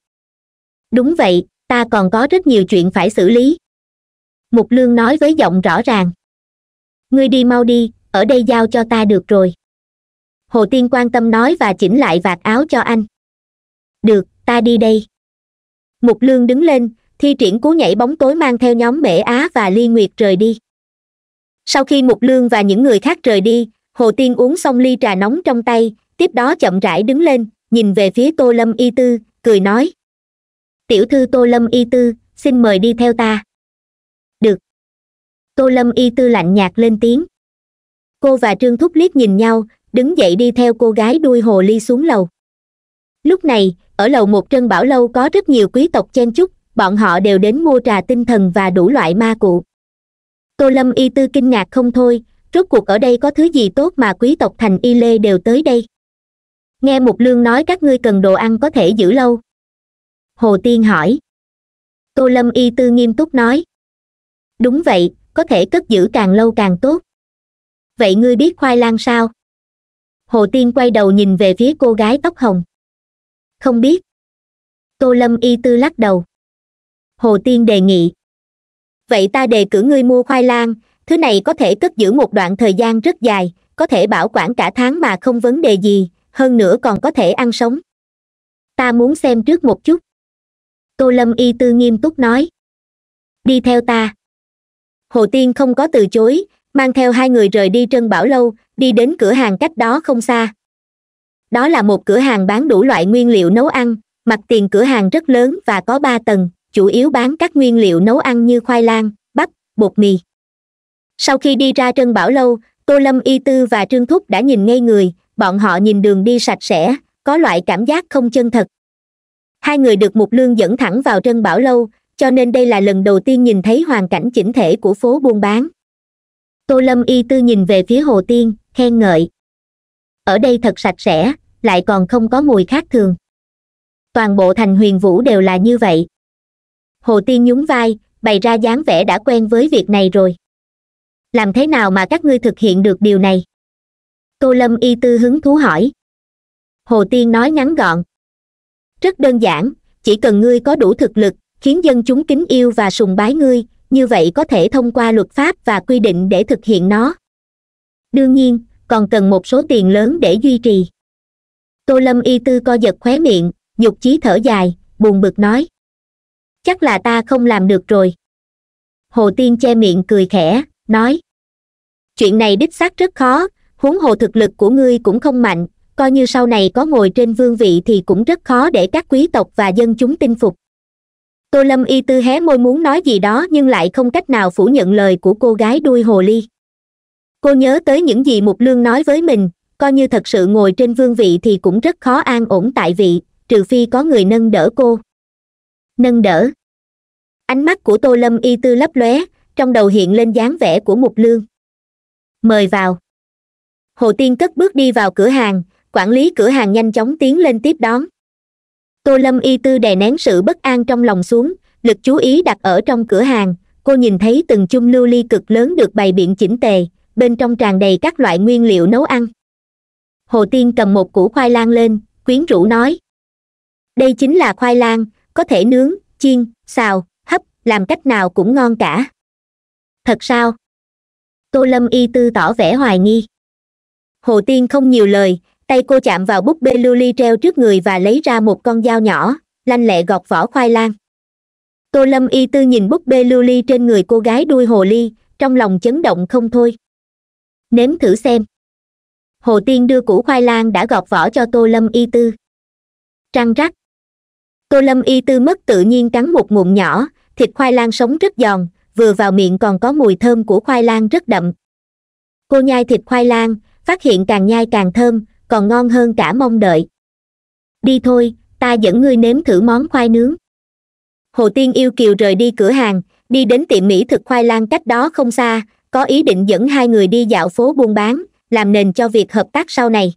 đúng vậy ta còn có rất nhiều chuyện phải xử lý mục lương nói với giọng rõ ràng ngươi đi mau đi ở đây giao cho ta được rồi hồ tiên quan tâm nói và chỉnh lại vạt áo cho anh được ta đi đây mục lương đứng lên thi triển cú nhảy bóng tối mang theo nhóm mễ á và ly nguyệt rời đi sau khi mục lương và những người khác rời đi hồ tiên uống xong ly trà nóng trong tay tiếp đó chậm rãi đứng lên nhìn về phía tô lâm y tư cười nói tiểu thư tô lâm y tư xin mời đi theo ta được tô lâm y tư lạnh nhạt lên tiếng cô và trương thúc liếc nhìn nhau đứng dậy đi theo cô gái đuôi hồ ly xuống lầu lúc này ở lầu một trân bảo lâu có rất nhiều quý tộc chen chúc bọn họ đều đến mua trà tinh thần và đủ loại ma cụ tô lâm y tư kinh ngạc không thôi rốt cuộc ở đây có thứ gì tốt mà quý tộc thành y lê đều tới đây nghe một lương nói các ngươi cần đồ ăn có thể giữ lâu hồ tiên hỏi tô lâm y tư nghiêm túc nói đúng vậy có thể cất giữ càng lâu càng tốt vậy ngươi biết khoai lang sao hồ tiên quay đầu nhìn về phía cô gái tóc hồng không biết tô lâm y tư lắc đầu hồ tiên đề nghị vậy ta đề cử ngươi mua khoai lang thứ này có thể cất giữ một đoạn thời gian rất dài có thể bảo quản cả tháng mà không vấn đề gì hơn nữa còn có thể ăn sống ta muốn xem trước một chút tô lâm y tư nghiêm túc nói đi theo ta hồ tiên không có từ chối mang theo hai người rời đi trân bảo lâu đi đến cửa hàng cách đó không xa đó là một cửa hàng bán đủ loại nguyên liệu nấu ăn mặt tiền cửa hàng rất lớn và có ba tầng chủ yếu bán các nguyên liệu nấu ăn như khoai lang bắp bột mì sau khi đi ra trân bảo lâu tô lâm y tư và trương thúc đã nhìn ngay người bọn họ nhìn đường đi sạch sẽ có loại cảm giác không chân thật hai người được mục lương dẫn thẳng vào trân bảo lâu cho nên đây là lần đầu tiên nhìn thấy hoàn cảnh chỉnh thể của phố buôn bán tô lâm y tư nhìn về phía hồ tiên khen ngợi ở đây thật sạch sẽ lại còn không có mùi khác thường toàn bộ thành huyền vũ đều là như vậy hồ tiên nhún vai bày ra dáng vẻ đã quen với việc này rồi làm thế nào mà các ngươi thực hiện được điều này tô lâm y tư hứng thú hỏi hồ tiên nói ngắn gọn rất đơn giản chỉ cần ngươi có đủ thực lực khiến dân chúng kính yêu và sùng bái ngươi như vậy có thể thông qua luật pháp và quy định để thực hiện nó đương nhiên còn cần một số tiền lớn để duy trì tô lâm y tư co giật khóe miệng nhục chí thở dài buồn bực nói chắc là ta không làm được rồi hồ tiên che miệng cười khẽ nói chuyện này đích xác rất khó huống hồ thực lực của ngươi cũng không mạnh coi như sau này có ngồi trên vương vị thì cũng rất khó để các quý tộc và dân chúng tin phục tô lâm y tư hé môi muốn nói gì đó nhưng lại không cách nào phủ nhận lời của cô gái đuôi hồ ly cô nhớ tới những gì mục lương nói với mình coi như thật sự ngồi trên vương vị thì cũng rất khó an ổn tại vị trừ phi có người nâng đỡ cô nâng đỡ ánh mắt của tô lâm y tư lấp lóe trong đầu hiện lên dáng vẻ của mục lương mời vào hồ tiên cất bước đi vào cửa hàng quản lý cửa hàng nhanh chóng tiến lên tiếp đón tô lâm y tư đè nén sự bất an trong lòng xuống lực chú ý đặt ở trong cửa hàng cô nhìn thấy từng chung lưu ly cực lớn được bày biện chỉnh tề bên trong tràn đầy các loại nguyên liệu nấu ăn hồ tiên cầm một củ khoai lang lên quyến rũ nói đây chính là khoai lang có thể nướng chiên xào hấp làm cách nào cũng ngon cả thật sao tô lâm y tư tỏ vẻ hoài nghi hồ tiên không nhiều lời tay cô chạm vào búp bê lưu ly treo trước người và lấy ra một con dao nhỏ lanh lẹ gọt vỏ khoai lang tô lâm y tư nhìn búp bê lưu ly trên người cô gái đuôi hồ ly trong lòng chấn động không thôi nếm thử xem hồ tiên đưa củ khoai lang đã gọt vỏ cho tô lâm y tư trăng rắc tô lâm y tư mất tự nhiên cắn một ngụm nhỏ thịt khoai lang sống rất giòn vừa vào miệng còn có mùi thơm của khoai lang rất đậm cô nhai thịt khoai lang phát hiện càng nhai càng thơm còn ngon hơn cả mong đợi đi thôi ta dẫn ngươi nếm thử món khoai nướng hồ tiên yêu kiều rời đi cửa hàng đi đến tiệm mỹ thực khoai lang cách đó không xa có ý định dẫn hai người đi dạo phố buôn bán làm nền cho việc hợp tác sau này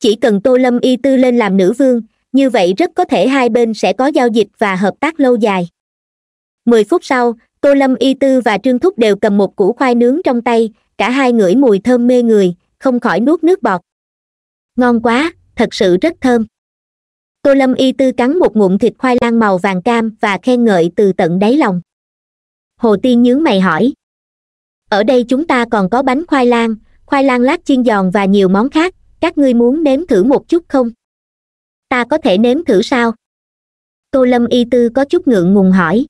chỉ cần tô lâm y tư lên làm nữ vương như vậy rất có thể hai bên sẽ có giao dịch và hợp tác lâu dài mười phút sau Cô lâm y tư và trương thúc đều cầm một củ khoai nướng trong tay cả hai ngửi mùi thơm mê người không khỏi nuốt nước bọt ngon quá thật sự rất thơm Cô lâm y tư cắn một ngụm thịt khoai lang màu vàng cam và khen ngợi từ tận đáy lòng hồ tiên nhướng mày hỏi ở đây chúng ta còn có bánh khoai lang khoai lang lát chiên giòn và nhiều món khác các ngươi muốn nếm thử một chút không ta có thể nếm thử sao Cô lâm y tư có chút ngượng ngùng hỏi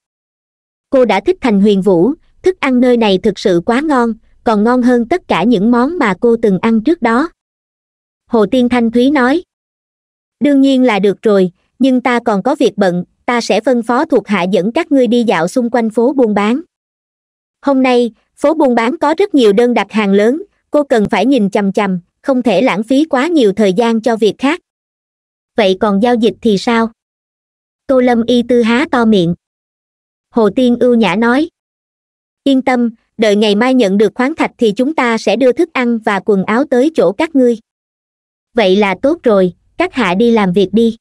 cô đã thích thành huyền vũ thức ăn nơi này thực sự quá ngon còn ngon hơn tất cả những món mà cô từng ăn trước đó hồ tiên thanh thúy nói đương nhiên là được rồi nhưng ta còn có việc bận ta sẽ phân phó thuộc hạ dẫn các ngươi đi dạo xung quanh phố buôn bán hôm nay phố buôn bán có rất nhiều đơn đặt hàng lớn cô cần phải nhìn chằm chằm không thể lãng phí quá nhiều thời gian cho việc khác vậy còn giao dịch thì sao tô lâm y tư há to miệng hồ tiên ưu nhã nói yên tâm đợi ngày mai nhận được khoáng thạch thì chúng ta sẽ đưa thức ăn và quần áo tới chỗ các ngươi vậy là tốt rồi các hạ đi làm việc đi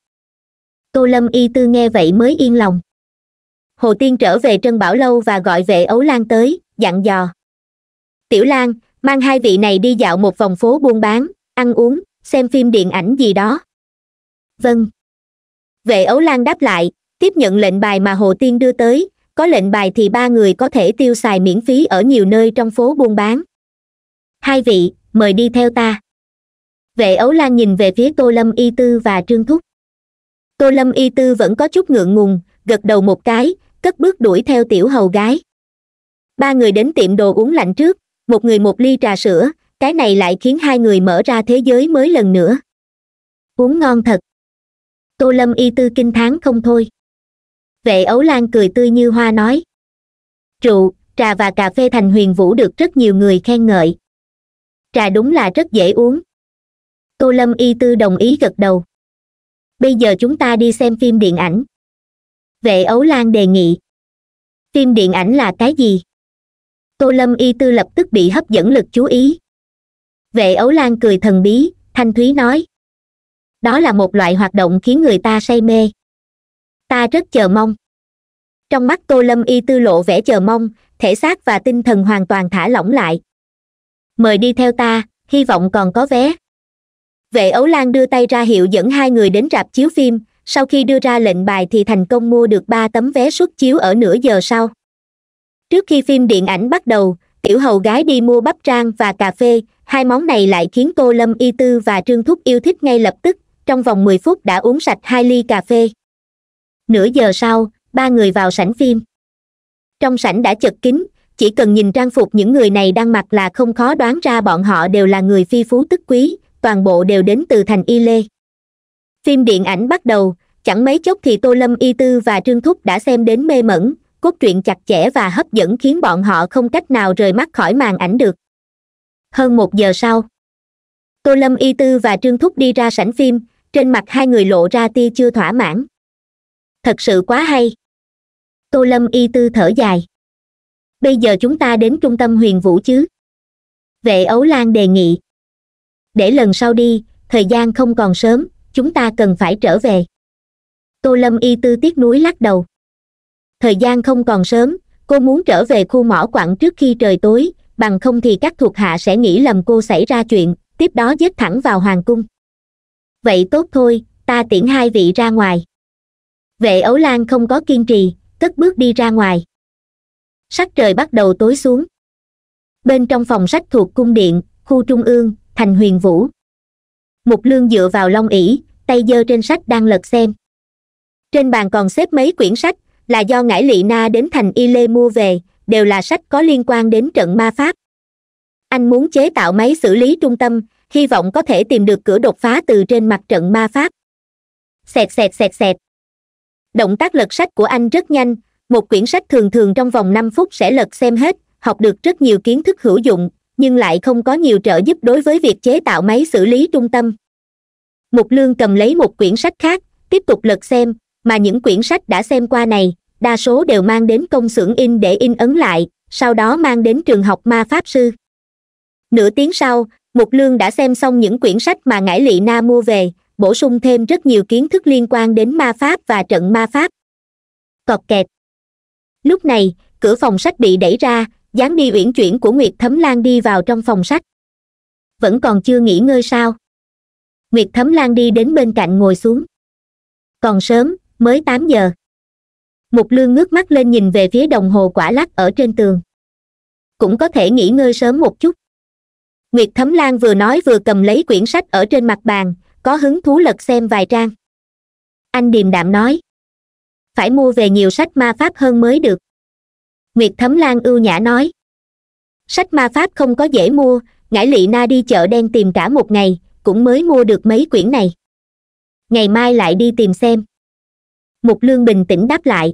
tô lâm y tư nghe vậy mới yên lòng hồ tiên trở về trân bảo lâu và gọi vệ ấu lan tới dặn dò tiểu lan mang hai vị này đi dạo một vòng phố buôn bán ăn uống xem phim điện ảnh gì đó vâng vệ ấu lan đáp lại tiếp nhận lệnh bài mà hồ tiên đưa tới có lệnh bài thì ba người có thể tiêu xài miễn phí ở nhiều nơi trong phố buôn bán hai vị mời đi theo ta vệ ấu lan nhìn về phía tô lâm y tư và trương thúc tô lâm y tư vẫn có chút ngượng ngùng gật đầu một cái cất bước đuổi theo tiểu hầu gái ba người đến tiệm đồ uống lạnh trước một người một ly trà sữa cái này lại khiến hai người mở ra thế giới mới lần nữa uống ngon thật tô lâm y tư kinh t không thôi vệ ấu lan cười tươi như hoa nói rượu trà và cà phê thành huyền vũ được rất nhiều người khen ngợi trà đúng là rất dễ uống tô lâm y tư đồng ý gật đầu bây giờ chúng ta đi xem phim điện ảnh vệ ấu lan đề nghị phim điện ảnh là cái gì tô lâm y tư lập tức bị hấp dẫn lực chú ý vệ ấu lan cười thần bí thanh thúy nói đó là một loại hoạt động khiến người ta say mê ta rất chờ mong trong mắt tô lâm y tư lộ vẻ chờ mong thể xác và tinh thần hoàn toàn thả lỏng lại mời đi theo ta hy vọng còn có vé vệ ấu lan đưa tay ra hiệu dẫn hai người đến rạp chiếu phim sau khi đưa ra lệnh bài thì thành công mua được ba tấm vé suất chiếu ở nửa giờ sau trước khi phim điện ảnh bắt đầu tiểu hầu gái đi mua bắp rang và cà phê hai món này lại khiến tô lâm y tư và trương thúc yêu thích ngay lập tức trong vòng mười phút đã uống sạch hai ly cà phê nửa giờ sau ba người vào sảnh phim trong sảnh đã chật kín chỉ cần nhìn trang phục những người này đang mặc là không khó đoán ra bọn họ đều là người phi phú tức quý toàn bộ đều đến từ thành y lê phim điện ảnh bắt đầu chẳng mấy chốc thì tô lâm y tư và trương thúc đã xem đến mê mẩn cốt truyện chặt chẽ và hấp dẫn khiến bọn họ không cách nào rời mắt khỏi màn ảnh được hơn một giờ sau tô lâm y tư và trương thúc đi ra sảnh phim trên mặt hai người lộ ra tia chưa thỏa mãn thật sự quá hay tô lâm y tư thở dài bây giờ chúng ta đến trung tâm huyền vũ chứ vệ ấu lan đề nghị để lần sau đi thời gian không còn sớm chúng ta cần phải trở về tô lâm y tư tiếc nuối lắc đầu thời gian không còn sớm cô muốn trở về khu mỏ quặng trước khi trời tối bằng không thì các thuộc hạ sẽ nghĩ lầm cô xảy ra chuyện tiếp đó dết thẳng vào hoàng cung vậy tốt thôi ta tiễn hai vị ra ngoài vệ ấu lan không có kiên trì cất bước đi ra ngoài sắc trời bắt đầu tối xuống bên trong phòng sách thuộc cung điện khu trung ương thành huyền vũ mục lương dựa vào long ỷ tay giơ trên sách đang lật xem trên bàn còn xếp mấy quyển sách là do ngải lị na đến thành y lê mua về đều là sách có liên quan đến trận ma pháp anh muốn chế tạo máy xử lý trung tâm hy vọng có thể tìm được cửa đột phá từ trên mặt trận ma pháp xẹt xẹt xẹt xẹt động tác lật sách của anh rất nhanh một quyển sách thường thường trong vòng năm phút sẽ lật xem hết học được rất nhiều kiến thức hữu dụng nhưng lại không có nhiều trợ giúp đối với việc chế tạo máy xử lý trung tâm mục lương cầm lấy một quyển sách khác tiếp tục lật xem mà những quyển sách đã xem qua này đa số đều mang đến công xưởng in để in ấn lại sau đó mang đến trường học ma pháp sư nửa tiếng sau mục lương đã xem xong những quyển sách mà ngải lị na mua về bổ sung thêm rất nhiều kiến thức liên quan đến ma pháp và trận ma pháp cọt kẹt lúc này cửa phòng sách bị đẩy ra dáng đi uyển chuyển của nguyệt thấm lan đi vào trong phòng sách vẫn còn chưa nghỉ ngơi sao nguyệt thấm lan đi đến bên cạnh ngồi xuống còn sớm mới tám giờ mục lương ngước mắt lên nhìn về phía đồng hồ quả lắc ở trên tường cũng có thể nghỉ ngơi sớm một chút nguyệt thấm lan vừa nói vừa cầm lấy quyển sách ở trên mặt bàn có hứng thú lật xem vài trang anh điềm đạm nói phải mua về nhiều sách ma pháp hơn mới được nguyệt thấm lan ưu nhã nói sách ma pháp không có dễ mua ngải lị na đi chợ đen tìm cả một ngày cũng mới mua được mấy quyển này ngày mai lại đi tìm xem mục lương bình tĩnh đáp lại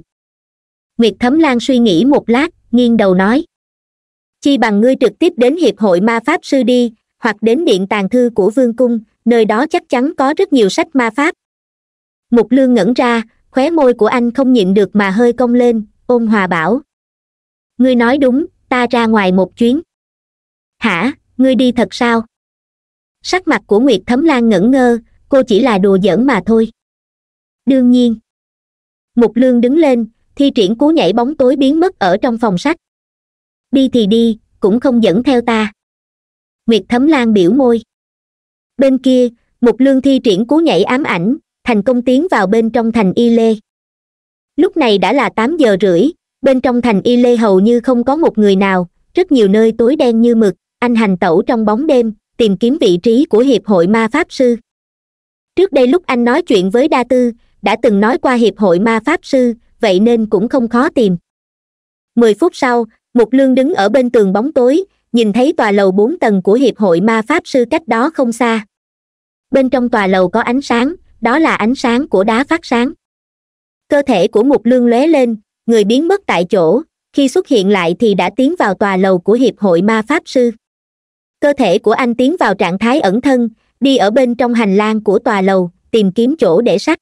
nguyệt thấm lan suy nghĩ một lát nghiêng đầu nói chi bằng ngươi trực tiếp đến hiệp hội ma pháp sư đi hoặc đến điện tàng thư của vương cung nơi đó chắc chắn có rất nhiều sách ma pháp mục lương ngẩn ra khóe môi của anh không nhịn được mà hơi cong lên ôn hòa bảo ngươi nói đúng ta ra ngoài một chuyến hả ngươi đi thật sao sắc mặt của nguyệt thấm lan ngẩn ngơ cô chỉ là đùa giỡn mà thôi đương nhiên mục lương đứng lên thi triển cú nhảy bóng tối biến mất ở trong phòng sách đi thì đi cũng không dẫn theo ta nguyệt thấm lan biểu môi bên kia một lương thi triển cú nhảy ám ảnh thành công tiến vào bên trong thành y lê lúc này đã là tám giờ rưỡi bên trong thành y lê hầu như không có một người nào rất nhiều nơi tối đen như mực anh hành tẩu trong bóng đêm tìm kiếm vị trí của hiệp hội ma pháp sư trước đây lúc anh nói chuyện với đa tư đã từng nói qua hiệp hội ma pháp sư vậy nên cũng không khó tìm mười phút sau một lương đứng ở bên tường bóng tối nhìn thấy tòa lầu bốn tầng của hiệp hội ma pháp sư cách đó không xa bên trong tòa lầu có ánh sáng đó là ánh sáng của đá phát sáng cơ thể của mục lương lóe lên người biến mất tại chỗ khi xuất hiện lại thì đã tiến vào tòa lầu của hiệp hội ma pháp sư cơ thể của anh tiến vào trạng thái ẩn thân đi ở bên trong hành lang của tòa lầu tìm kiếm chỗ để sắt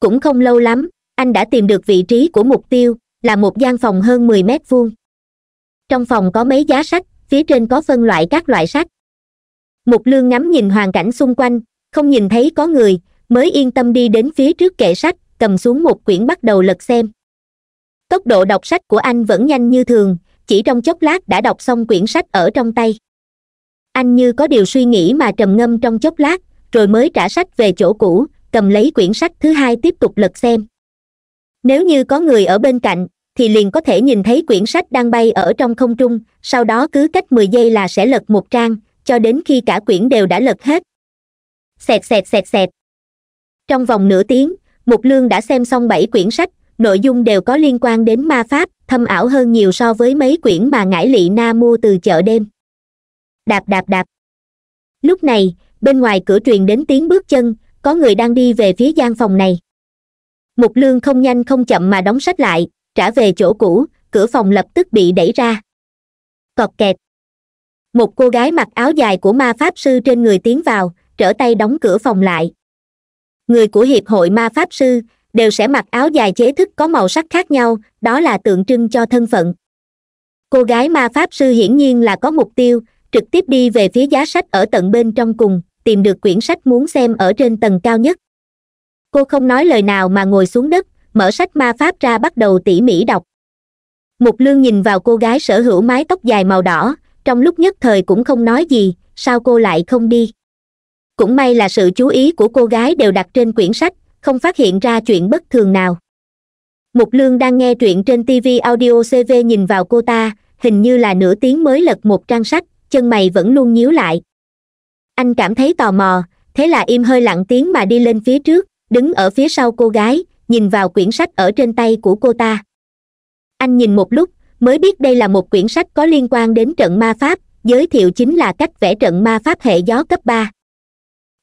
cũng không lâu lắm anh đã tìm được vị trí của mục tiêu là một gian phòng hơn mười mét vuông trong phòng có mấy giá sách phía trên có phân loại các loại sắt mục lương ngắm nhìn hoàn cảnh xung quanh không nhìn thấy có người mới yên tâm đi đến phía trước kệ sách cầm xuống một quyển bắt đầu lật xem tốc độ đọc sách của anh vẫn nhanh như thường chỉ trong chốc lát đã đọc xong quyển sách ở trong tay anh như có điều suy nghĩ mà trầm ngâm trong chốc lát rồi mới trả sách về chỗ cũ cầm lấy quyển sách thứ hai tiếp tục lật xem nếu như có người ở bên cạnh thì liền có thể nhìn thấy quyển sách đang bay ở trong không trung sau đó cứ cách mười giây là sẽ lật một trang cho đến khi cả quyển đều đã lật hết xẹt xẹt xẹt xẹt trong vòng nửa tiếng mục lương đã xem xong bảy quyển sách nội dung đều có liên quan đến ma pháp thâm ảo hơn nhiều so với mấy quyển mà ngải lị na mua từ chợ đêm đạp đạp đạp lúc này bên ngoài cửa truyền đến tiếng bước chân có người đang đi về phía gian phòng này mục lương không nhanh không chậm mà đóng sách lại trả về chỗ cũ cửa phòng lập tức bị đẩy ra cọt kẹt một cô gái mặc áo dài của ma pháp sư trên người tiến vào trở tay đóng cửa phòng lại người của hiệp hội ma pháp sư đều sẽ mặc áo dài chế thức có màu sắc khác nhau đó là tượng trưng cho thân phận cô gái ma pháp sư hiển nhiên là có mục tiêu trực tiếp đi về phía giá sách ở tận bên trong cùng tìm được quyển sách muốn xem ở trên tầng cao nhất cô không nói lời nào mà ngồi xuống đất mở sách ma pháp ra bắt đầu tỉ mỉ đọc mục lương nhìn vào cô gái sở hữu mái tóc dài màu đỏ trong lúc nhất thời cũng không nói gì sao cô lại không đi cũng may là sự chú ý của cô gái đều đặt trên quyển sách không phát hiện ra chuyện bất thường nào mục lương đang nghe chuyện trên tv audio cv nhìn vào cô ta hình như là nửa tiếng mới lật một trang sách chân mày vẫn luôn nhíu lại anh cảm thấy tò mò thế là im hơi lặng tiếng mà đi lên phía trước đứng ở phía sau cô gái nhìn vào quyển sách ở trên tay của cô ta anh nhìn một lúc mới biết đây là một quyển sách có liên quan đến trận ma pháp giới thiệu chính là cách vẽ trận ma pháp hệ gió cấp ba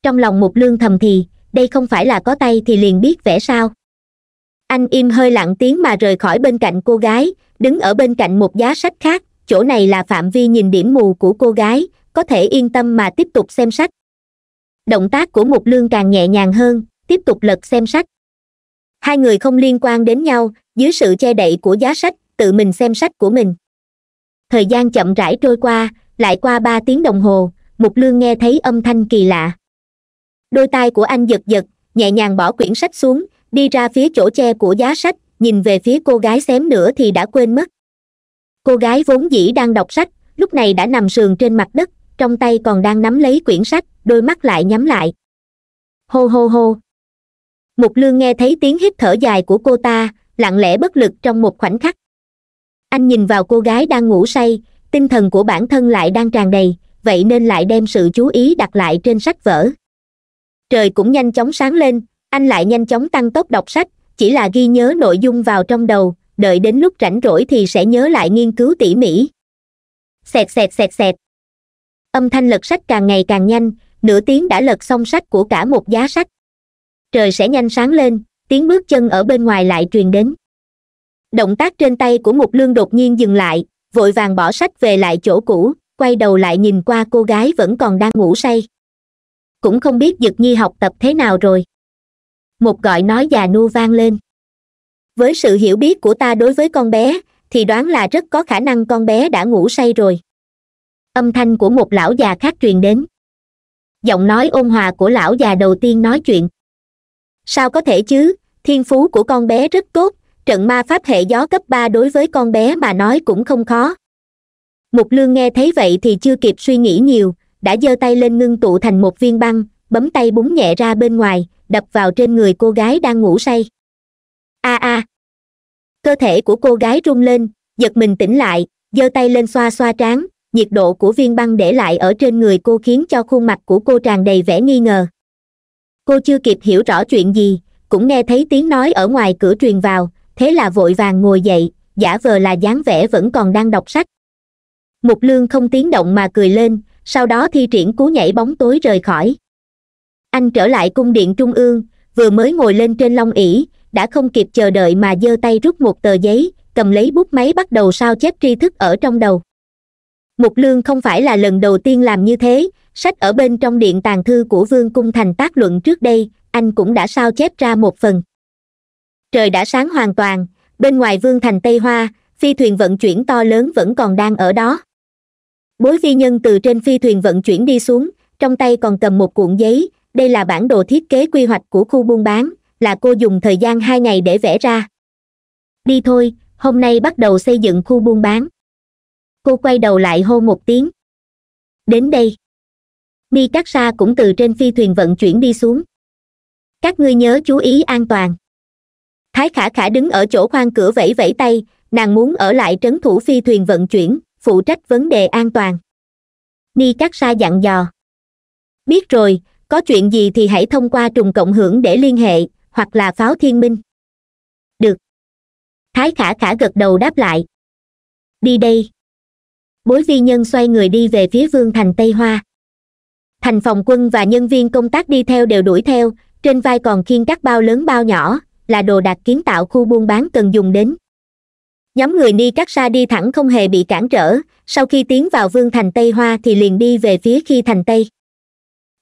trong lòng một lương thầm thì đây không phải là có tay thì liền biết vẽ sao anh im hơi lặng tiếng mà rời khỏi bên cạnh cô gái đứng ở bên cạnh một giá sách khác chỗ này là phạm vi nhìn điểm mù của cô gái có thể yên tâm mà tiếp tục xem sách động tác của một lương càng nhẹ nhàng hơn tiếp tục lật xem sách hai người không liên quan đến nhau dưới sự che đậy của giá sách tự mình xem sách của mình thời gian chậm rãi trôi qua lại qua ba tiếng đồng hồ mục lương nghe thấy âm thanh kỳ lạ đôi tai của anh giật giật nhẹ nhàng bỏ quyển sách xuống đi ra phía chỗ che của giá sách nhìn về phía cô gái xém nữa thì đã quên mất cô gái vốn dĩ đang đọc sách lúc này đã nằm sườn trên mặt đất trong tay còn đang nắm lấy quyển sách đôi mắt lại nhắm lại hô hô hô mục lương nghe thấy tiếng hít thở dài của cô ta lặng lẽ bất lực trong một khoảnh khắc anh nhìn vào cô gái đang ngủ say tinh thần của bản thân lại đang tràn đầy vậy nên lại đem sự chú ý đặt lại trên sách vở trời cũng nhanh chóng sáng lên anh lại nhanh chóng tăng tốc đọc sách chỉ là ghi nhớ nội dung vào trong đầu đợi đến lúc rảnh rỗi thì sẽ nhớ lại nghiên cứu tỉ mỉ xẹt xẹt xẹt xẹt âm thanh lật sách càng ngày càng nhanh nửa tiếng đã lật xong sách của cả một giá sách trời sẽ nhanh sáng lên tiếng bước chân ở bên ngoài lại truyền đến động tác trên tay của mục lương đột nhiên dừng lại vội vàng bỏ sách về lại chỗ cũ quay đầu lại nhìn qua cô gái vẫn còn đang ngủ say cũng không biết dực nhi học tập thế nào rồi một gọi nói già nua vang lên với sự hiểu biết của ta đối với con bé thì đoán là rất có khả năng con bé đã ngủ say rồi âm thanh của một lão già khác truyền đến giọng nói ôn hòa của lão già đầu tiên nói chuyện sao có thể chứ thiên phú của con bé rất tốt trận ma pháp hệ gió cấp ba đối với con bé mà nói cũng không khó mục lương nghe thấy vậy thì chưa kịp suy nghĩ nhiều đã giơ tay lên ngưng tụ thành một viên băng bấm tay búng nhẹ ra bên ngoài đập vào trên người cô gái đang ngủ say a a cơ thể của cô gái rung lên giật mình tỉnh lại giơ tay lên xoa xoa trán nhiệt độ của viên băng để lại ở trên người cô khiến cho khuôn mặt của cô tràn đầy vẻ nghi ngờ cô chưa kịp hiểu rõ chuyện gì cũng nghe thấy tiếng nói ở ngoài cửa truyền vào thế là vội vàng ngồi dậy giả vờ là dáng vẻ vẫn còn đang đọc sách mục lương không tiếng động mà cười lên sau đó thi triển cú nhảy bóng tối rời khỏi anh trở lại cung điện trung ương vừa mới ngồi lên trên long ỷ đã không kịp chờ đợi mà giơ tay rút một tờ giấy cầm lấy bút máy bắt đầu sao chép tri thức ở trong đầu mục lương không phải là lần đầu tiên làm như thế sách ở bên trong điện tàng thư của vương cung thành tác luận trước đây anh cũng đã sao chép ra một phần trời đã sáng hoàn toàn bên ngoài vương thành tây hoa phi thuyền vận chuyển to lớn vẫn còn đang ở đó bối vi nhân từ trên phi thuyền vận chuyển đi xuống trong tay còn cầm một cuộn giấy đây là bản đồ thiết kế quy hoạch của khu buôn bán là cô dùng thời gian hai ngày để vẽ ra đi thôi hôm nay bắt đầu xây dựng khu buôn bán cô quay đầu lại hô một tiếng đến đây mi Cát sa cũng từ trên phi thuyền vận chuyển đi xuống các ngươi nhớ chú ý an toàn thái khả khả đứng ở chỗ khoang cửa vẫy vẫy tay nàng muốn ở lại trấn thủ phi thuyền vận chuyển phụ trách vấn đề an toàn ni Cát sa dặn dò biết rồi có chuyện gì thì hãy thông qua trùng cộng hưởng để liên hệ hoặc là pháo thiên minh được thái khả khả gật đầu đáp lại đi đây bối vi nhân xoay người đi về phía vương thành tây hoa thành phòng quân và nhân viên công tác đi theo đều đuổi theo trên vai còn khiêng các bao lớn bao nhỏ là đồ đạc kiến tạo khu buôn bán cần dùng đến nhóm người ni cắt ra đi thẳng không hề bị cản trở sau khi tiến vào vương thành tây hoa thì liền đi về phía khi thành tây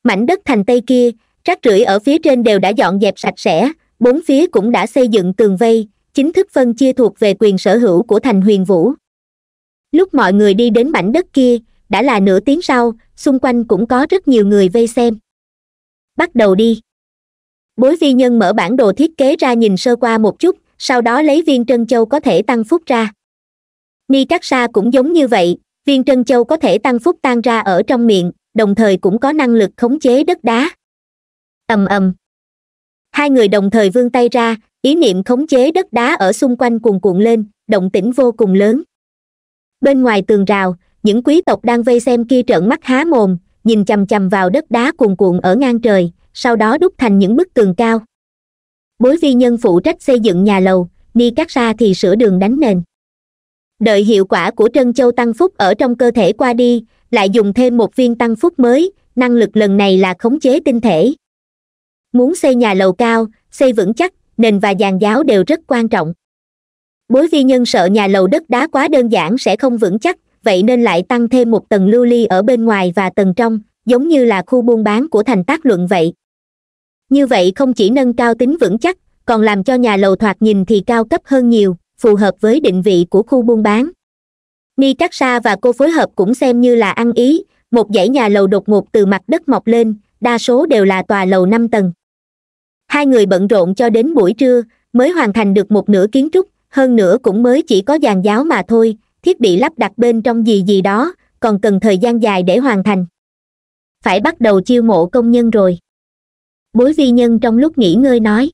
mảnh đất thành tây kia rác rưởi ở phía trên đều đã dọn dẹp sạch sẽ bốn phía cũng đã xây dựng tường vây chính thức phân chia thuộc về quyền sở hữu của thành huyền vũ lúc mọi người đi đến mảnh đất kia đã là nửa tiếng sau xung quanh cũng có rất nhiều người vây xem bắt đầu đi bối vi nhân mở bản đồ thiết kế ra nhìn sơ qua một chút sau đó lấy viên trân châu có thể tăng phúc ra ni trắc sa cũng giống như vậy viên trân châu có thể tăng phúc tan ra ở trong miệng đồng thời cũng có năng lực khống chế đất đá ầm ầm hai người đồng thời vươn tay ra ý niệm khống chế đất đá ở xung quanh cuồn cuộn lên động tĩnh vô cùng lớn bên ngoài tường rào những quý tộc đang vây xem kia trợn mắt há mồm nhìn chằm chằm vào đất đá cuồn cuộn ở ngang trời sau đó đúc thành những bức tường cao bối vi nhân phụ trách xây dựng nhà lầu ni cắt ra thì sửa đường đánh nền đợi hiệu quả của trân châu tăng phúc ở trong cơ thể qua đi lại dùng thêm một viên tăng phúc mới năng lực lần này là khống chế tinh thể muốn xây nhà lầu cao xây vững chắc nền và giàn giáo đều rất quan trọng bối vi nhân sợ nhà lầu đất đá quá đơn giản sẽ không vững chắc vậy nên lại tăng thêm một tầng lưu ly ở bên ngoài và tầng trong giống như là khu buôn bán của thành tác luận vậy như vậy không chỉ nâng cao tính vững chắc còn làm cho nhà lầu thoạt nhìn thì cao cấp hơn nhiều phù hợp với định vị của khu buôn bán ni cát sa và cô phối hợp cũng xem như là ăn ý một dãy nhà lầu đột ngột từ mặt đất mọc lên đa số đều là tòa lầu năm tầng hai người bận rộn cho đến buổi trưa mới hoàn thành được một nửa kiến trúc hơn nữa cũng mới chỉ có giàn giáo mà thôi thiết bị lắp đặt bên trong gì gì đó còn cần thời gian dài để hoàn thành phải bắt đầu chiêu mộ công nhân rồi bối vi nhân trong lúc nghỉ ngơi nói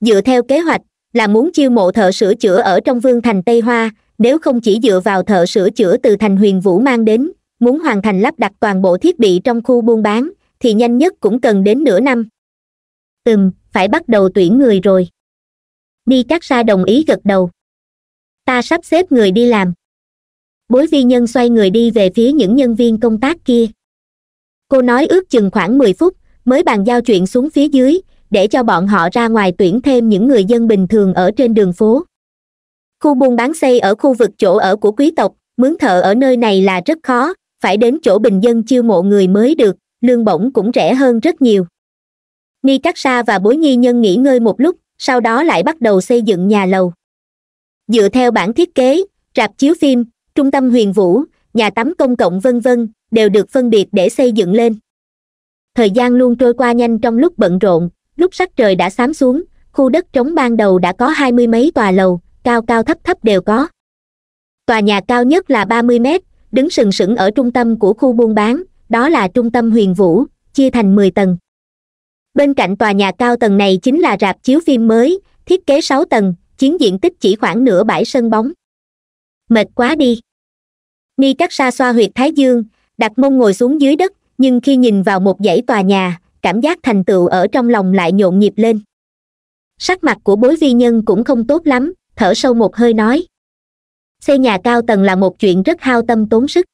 dựa theo kế hoạch là muốn chiêu mộ thợ sửa chữa ở trong vương thành tây hoa nếu không chỉ dựa vào thợ sửa chữa từ thành huyền vũ mang đến muốn hoàn thành lắp đặt toàn bộ thiết bị trong khu buôn bán thì nhanh nhất cũng cần đến nửa năm ừm phải bắt đầu tuyển người rồi ni cắt sa đồng ý gật đầu ta sắp xếp người đi làm bối vi nhân xoay người đi về phía những nhân viên công tác kia cô nói ước chừng khoảng mười phút mới bàn giao chuyện xuống phía dưới để cho bọn họ ra ngoài tuyển thêm những người dân bình thường ở trên đường phố khu buôn bán xây ở khu vực chỗ ở của quý tộc mướn thợ ở nơi này là rất khó phải đến chỗ bình dân chiêu mộ người mới được lương bổng cũng rẻ hơn rất nhiều ni cắt sa và bối Nhi nhân nghỉ ngơi một lúc sau đó lại bắt đầu xây dựng nhà lầu dựa theo bản thiết kế rạp chiếu phim trung tâm huyền vũ nhà tắm công cộng v v đều được phân biệt để xây dựng lên thời gian luôn trôi qua nhanh trong lúc bận rộn lúc sắc trời đã xám xuống khu đất trống ban đầu đã có hai mươi mấy tòa lầu cao cao thấp thấp đều có tòa nhà cao nhất là ba mươi mét đứng sừng sững ở trung tâm của khu buôn bán đó là trung tâm huyền vũ chia thành mười tầng bên cạnh tòa nhà cao tầng này chính là rạp chiếu phim mới thiết kế sáu tầng chiến diện tích chỉ khoảng nửa bãi sân bóng mệt quá đi ni cắt sa xoa huyệt thái dương đặt mông ngồi xuống dưới đất nhưng khi nhìn vào một dãy tòa nhà cảm giác thành tựu ở trong lòng lại nhộn nhịp lên sắc mặt của bối vi nhân cũng không tốt lắm thở sâu một hơi nói xây nhà cao tầng là một chuyện rất hao tâm tốn sức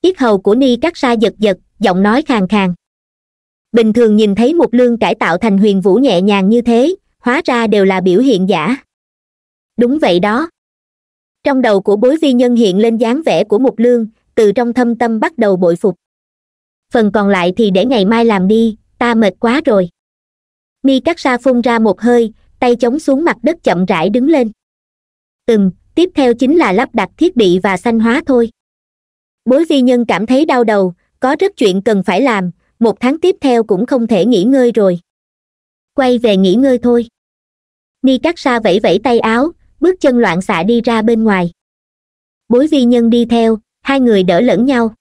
yết hầu của ni cắt sa giật giật giọng nói khàn khàn bình thường nhìn thấy một lương cải tạo thành huyền vũ nhẹ nhàng như thế hóa ra đều là biểu hiện giả đúng vậy đó trong đầu của bối vi nhân hiện lên dáng vẻ của mục lương từ trong thâm tâm bắt đầu bội phục phần còn lại thì để ngày mai làm đi ta mệt quá rồi mi cắt sa phun ra một hơi tay chống xuống mặt đất chậm rãi đứng lên ừm tiếp theo chính là lắp đặt thiết bị và sanh hóa thôi bối vi nhân cảm thấy đau đầu có rất chuyện cần phải làm một tháng tiếp theo cũng không thể nghỉ ngơi rồi quay về nghỉ ngơi thôi Mi cắt sa vẫy vẫy tay áo bước chân loạn xạ đi ra bên ngoài bối vi nhân đi theo hai người đỡ lẫn nhau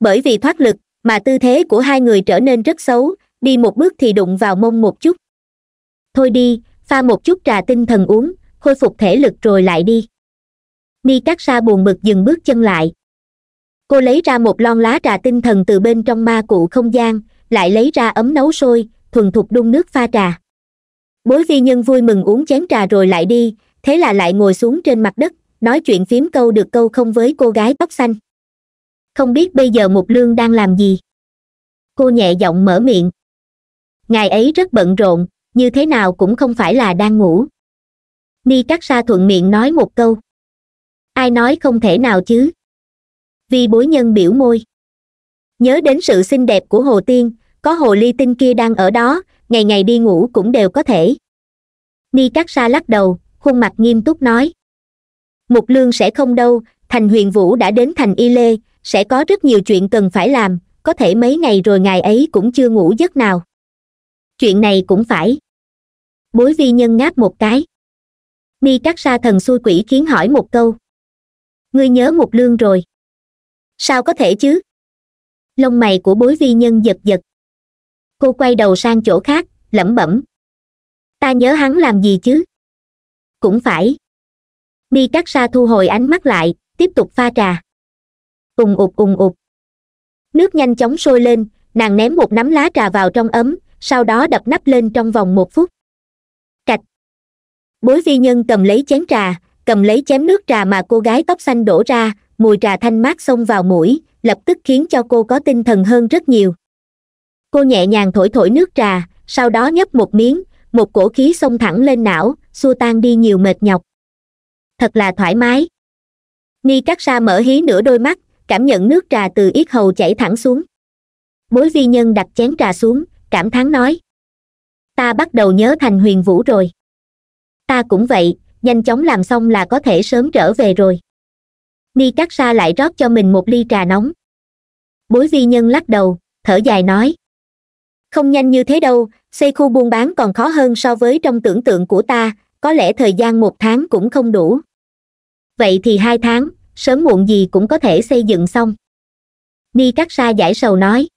bởi vì thoát lực mà tư thế của hai người trở nên rất xấu đi một bước thì đụng vào mông một chút thôi đi pha một chút trà tinh thần uống khôi phục thể lực rồi lại đi ni cắt sa buồn bực dừng bước chân lại cô lấy ra một lon lá trà tinh thần từ bên trong ma cụ không gian lại lấy ra ấm nấu sôi thuần thục đun nước pha trà bối vi nhân vui mừng uống chén trà rồi lại đi thế là lại ngồi xuống trên mặt đất nói chuyện phím câu được câu không với cô gái tóc xanh không biết bây giờ mục lương đang làm gì cô nhẹ giọng mở miệng ngài ấy rất bận rộn như thế nào cũng không phải là đang ngủ ni cát sa thuận miệng nói một câu ai nói không thể nào chứ vi bối nhân biểu môi nhớ đến sự xinh đẹp của hồ tiên có hồ ly tinh kia đang ở đó ngày ngày đi ngủ cũng đều có thể ni cát sa lắc đầu khuôn mặt nghiêm túc nói mục lương sẽ không đâu thành huyền vũ đã đến thành y lê sẽ có rất nhiều chuyện cần phải làm có thể mấy ngày rồi ngài ấy cũng chưa ngủ giấc nào chuyện này cũng phải bối vi nhân ngáp một cái mi cắt sa thần xui quỷ khiến hỏi một câu ngươi nhớ mục lương rồi sao có thể chứ lông mày của bối vi nhân giật giật cô quay đầu sang chỗ khác lẩm bẩm ta nhớ hắn làm gì chứ cũng phải mi cắt xa thu hồi ánh mắt lại tiếp tục pha trà ùng ụt ùng ụt nước nhanh chóng sôi lên nàng ném một nắm lá trà vào trong ấm sau đó đập nắp lên trong vòng một phút cạch bối vi nhân cầm lấy chén trà cầm lấy chén nước trà mà cô gái tóc xanh đổ ra mùi trà thanh mát xông vào mũi lập tức khiến cho cô có tinh thần hơn rất nhiều cô nhẹ nhàng thổi thổi nước trà sau đó nhấp một miếng một cổ khí xông thẳng lên não xua tan đi nhiều mệt nhọc thật là thoải mái ni cắt sa mở hí nửa đôi mắt cảm nhận nước trà từ yết hầu chảy thẳng xuống bối vi nhân đặt chén trà xuống cảm thán nói ta bắt đầu nhớ thành huyền vũ rồi ta cũng vậy nhanh chóng làm xong là có thể sớm trở về rồi ni cắt sa lại rót cho mình một ly trà nóng bối vi nhân lắc đầu thở dài nói không nhanh như thế đâu xây khu buôn bán còn khó hơn so với trong tưởng tượng của ta có lẽ thời gian một tháng cũng không đủ vậy thì hai tháng sớm muộn gì cũng có thể xây dựng xong ni cắt sa giải sầu nói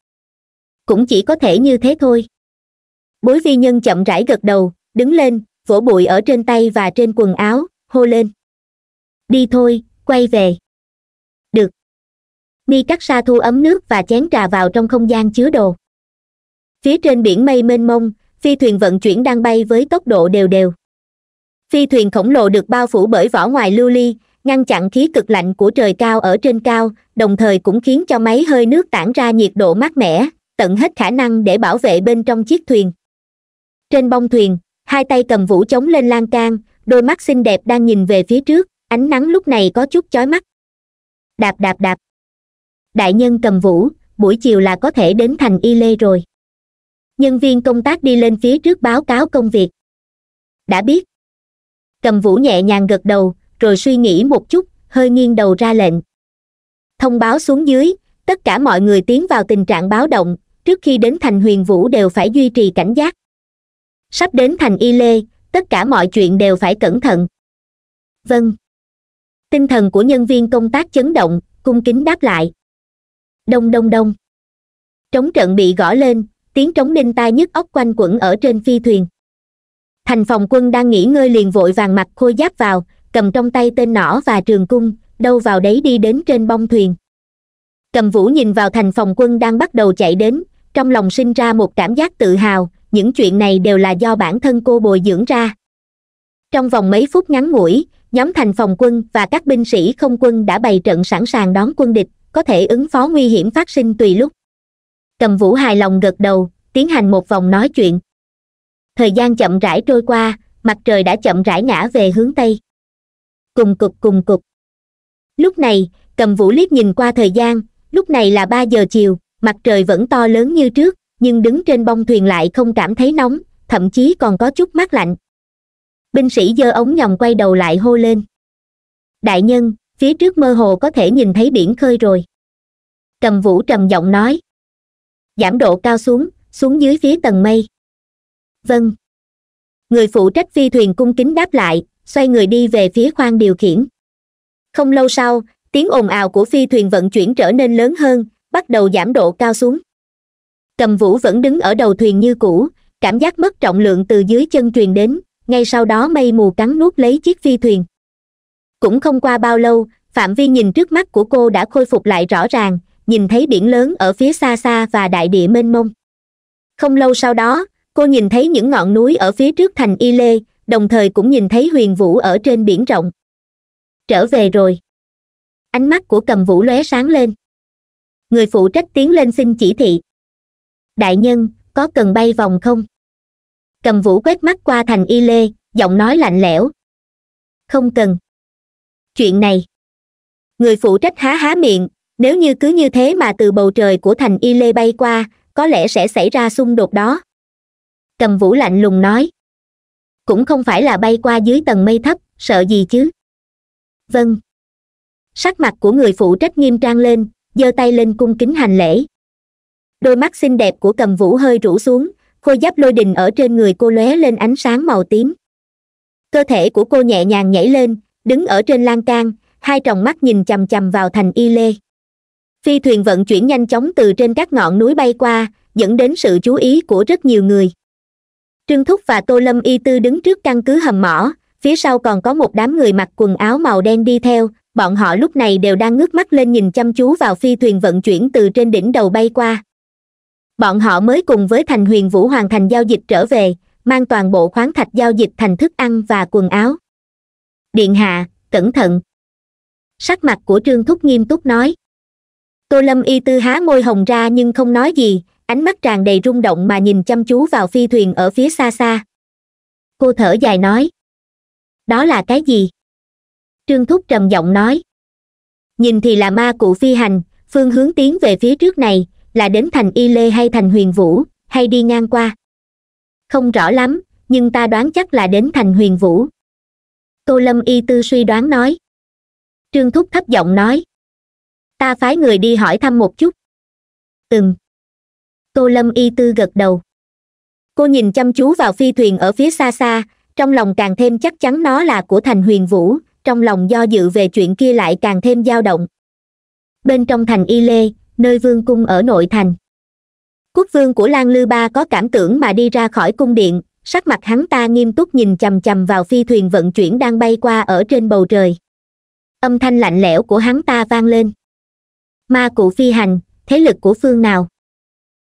cũng chỉ có thể như thế thôi bối vi nhân chậm rãi gật đầu đứng lên vỗ bụi ở trên tay và trên quần áo hô lên đi thôi quay về được ni cắt sa thu ấm nước và chén trà vào trong không gian chứa đồ phía trên biển mây mênh mông phi thuyền vận chuyển đang bay với tốc độ đều đều phi thuyền khổng lồ được bao phủ bởi vỏ ngoài lưu ly ngăn chặn khí cực lạnh của trời cao ở trên cao đồng thời cũng khiến cho máy hơi nước tản ra nhiệt độ mát mẻ tận hết khả năng để bảo vệ bên trong chiếc thuyền trên bông thuyền hai tay cầm vũ chống lên lan can đôi mắt xinh đẹp đang nhìn về phía trước ánh nắng lúc này có chút chói mắt đạp đạp đạp đại nhân cầm vũ buổi chiều là có thể đến thành y lê rồi nhân viên công tác đi lên phía trước báo cáo công việc đã biết cầm vũ nhẹ nhàng gật đầu rồi suy nghĩ một chút hơi nghiêng đầu ra lệnh thông báo xuống dưới tất cả mọi người tiến vào tình trạng báo động trước khi đến thành huyền vũ đều phải duy trì cảnh giác sắp đến thành y lê tất cả mọi chuyện đều phải cẩn thận vâng tinh thần của nhân viên công tác chấn động cung kính đáp lại đông đông đông trống trận bị gõ lên tiếng trống đinh tai nhức óc quanh quẩn ở trên phi thuyền thành phòng quân đang nghỉ ngơi liền vội vàng mặt khôi giáp vào cầm trong tay tên nỏ và trường cung đâu vào đấy đi đến trên bông thuyền cầm vũ nhìn vào thành phòng quân đang bắt đầu chạy đến trong lòng sinh ra một cảm giác tự hào những chuyện này đều là do bản thân cô bồi dưỡng ra trong vòng mấy phút ngắn ngủi nhóm thành phòng quân và các binh sĩ không quân đã bày trận sẵn sàng đón quân địch có thể ứng phó nguy hiểm phát sinh tùy lúc cầm vũ hài lòng gật đầu tiến hành một vòng nói chuyện thời gian chậm rãi trôi qua mặt trời đã chậm rãi ngã về hướng tây cùng cực cùng cực. lúc này cầm vũ liếc nhìn qua thời gian lúc này là ba giờ chiều mặt trời vẫn to lớn như trước nhưng đứng trên bông thuyền lại không cảm thấy nóng thậm chí còn có chút mát lạnh binh sĩ giơ ống nhòm quay đầu lại hô lên đại nhân phía trước mơ hồ có thể nhìn thấy biển khơi rồi cầm vũ trầm giọng nói giảm độ cao xuống xuống dưới phía tầng mây vâng người phụ trách phi thuyền cung kính đáp lại xoay người đi về phía khoang điều khiển không lâu sau tiếng ồn ào của phi thuyền vận chuyển trở nên lớn hơn bắt đầu giảm độ cao xuống cầm vũ vẫn đứng ở đầu thuyền như cũ cảm giác mất trọng lượng từ dưới chân truyền đến ngay sau đó mây mù cắn nuốt lấy chiếc phi thuyền cũng không qua bao lâu phạm vi nhìn trước mắt của cô đã khôi phục lại rõ ràng nhìn thấy biển lớn ở phía xa xa và đại địa mênh mông không lâu sau đó cô nhìn thấy những ngọn núi ở phía trước thành y lê đồng thời cũng nhìn thấy huyền vũ ở trên biển rộng trở về rồi ánh mắt của cầm vũ lóe sáng lên người phụ trách tiến lên xin chỉ thị đại nhân có cần bay vòng không cầm vũ quét mắt qua thành y lê giọng nói lạnh lẽo không cần chuyện này người phụ trách há há miệng nếu như cứ như thế mà từ bầu trời của thành y lê bay qua có lẽ sẽ xảy ra xung đột đó cầm vũ lạnh lùng nói cũng không phải là bay qua dưới tầng mây thấp sợ gì chứ vâng sắc mặt của người phụ trách nghiêm trang lên giơ tay lên cung kính hành lễ đôi mắt xinh đẹp của cầm vũ hơi rũ xuống khôi giáp lôi đình ở trên người cô lóe lên ánh sáng màu tím cơ thể của cô nhẹ nhàng nhảy lên đứng ở trên lan can hai tròng mắt nhìn chằm chằm vào thành y lê phi thuyền vận chuyển nhanh chóng từ trên các ngọn núi bay qua dẫn đến sự chú ý của rất nhiều người trương thúc và tô lâm y tư đứng trước căn cứ hầm mỏ phía sau còn có một đám người mặc quần áo màu đen đi theo bọn họ lúc này đều đang ngước mắt lên nhìn chăm chú vào phi thuyền vận chuyển từ trên đỉnh đầu bay qua bọn họ mới cùng với thành huyền vũ hoàn thành giao dịch trở về mang toàn bộ khoáng thạch giao dịch thành thức ăn và quần áo điện hạ cẩn thận sắc mặt của trương thúc nghiêm túc nói tô lâm y tư há môi hồng ra nhưng không nói gì ánh mắt tràn đầy rung động mà nhìn chăm chú vào phi thuyền ở phía xa xa cô thở dài nói đó là cái gì trương thúc trầm giọng nói nhìn thì là ma cụ phi hành phương hướng tiến về phía trước này là đến thành y lê hay thành huyền vũ hay đi ngang qua không rõ lắm nhưng ta đoán chắc là đến thành huyền vũ tô lâm y tư suy đoán nói trương thúc thấp giọng nói ta phái người đi hỏi thăm một chút từng tô lâm y tư gật đầu cô nhìn chăm chú vào phi thuyền ở phía xa xa trong lòng càng thêm chắc chắn nó là của thành huyền vũ trong lòng do dự về chuyện kia lại càng thêm dao động bên trong thành y lê nơi vương cung ở nội thành quốc vương của lan lư ba có cảm tưởng mà đi ra khỏi cung điện sắc mặt hắn ta nghiêm túc nhìn chằm chằm vào phi thuyền vận chuyển đang bay qua ở trên bầu trời âm thanh lạnh lẽo của hắn ta vang lên ma cụ phi hành thế lực của phương nào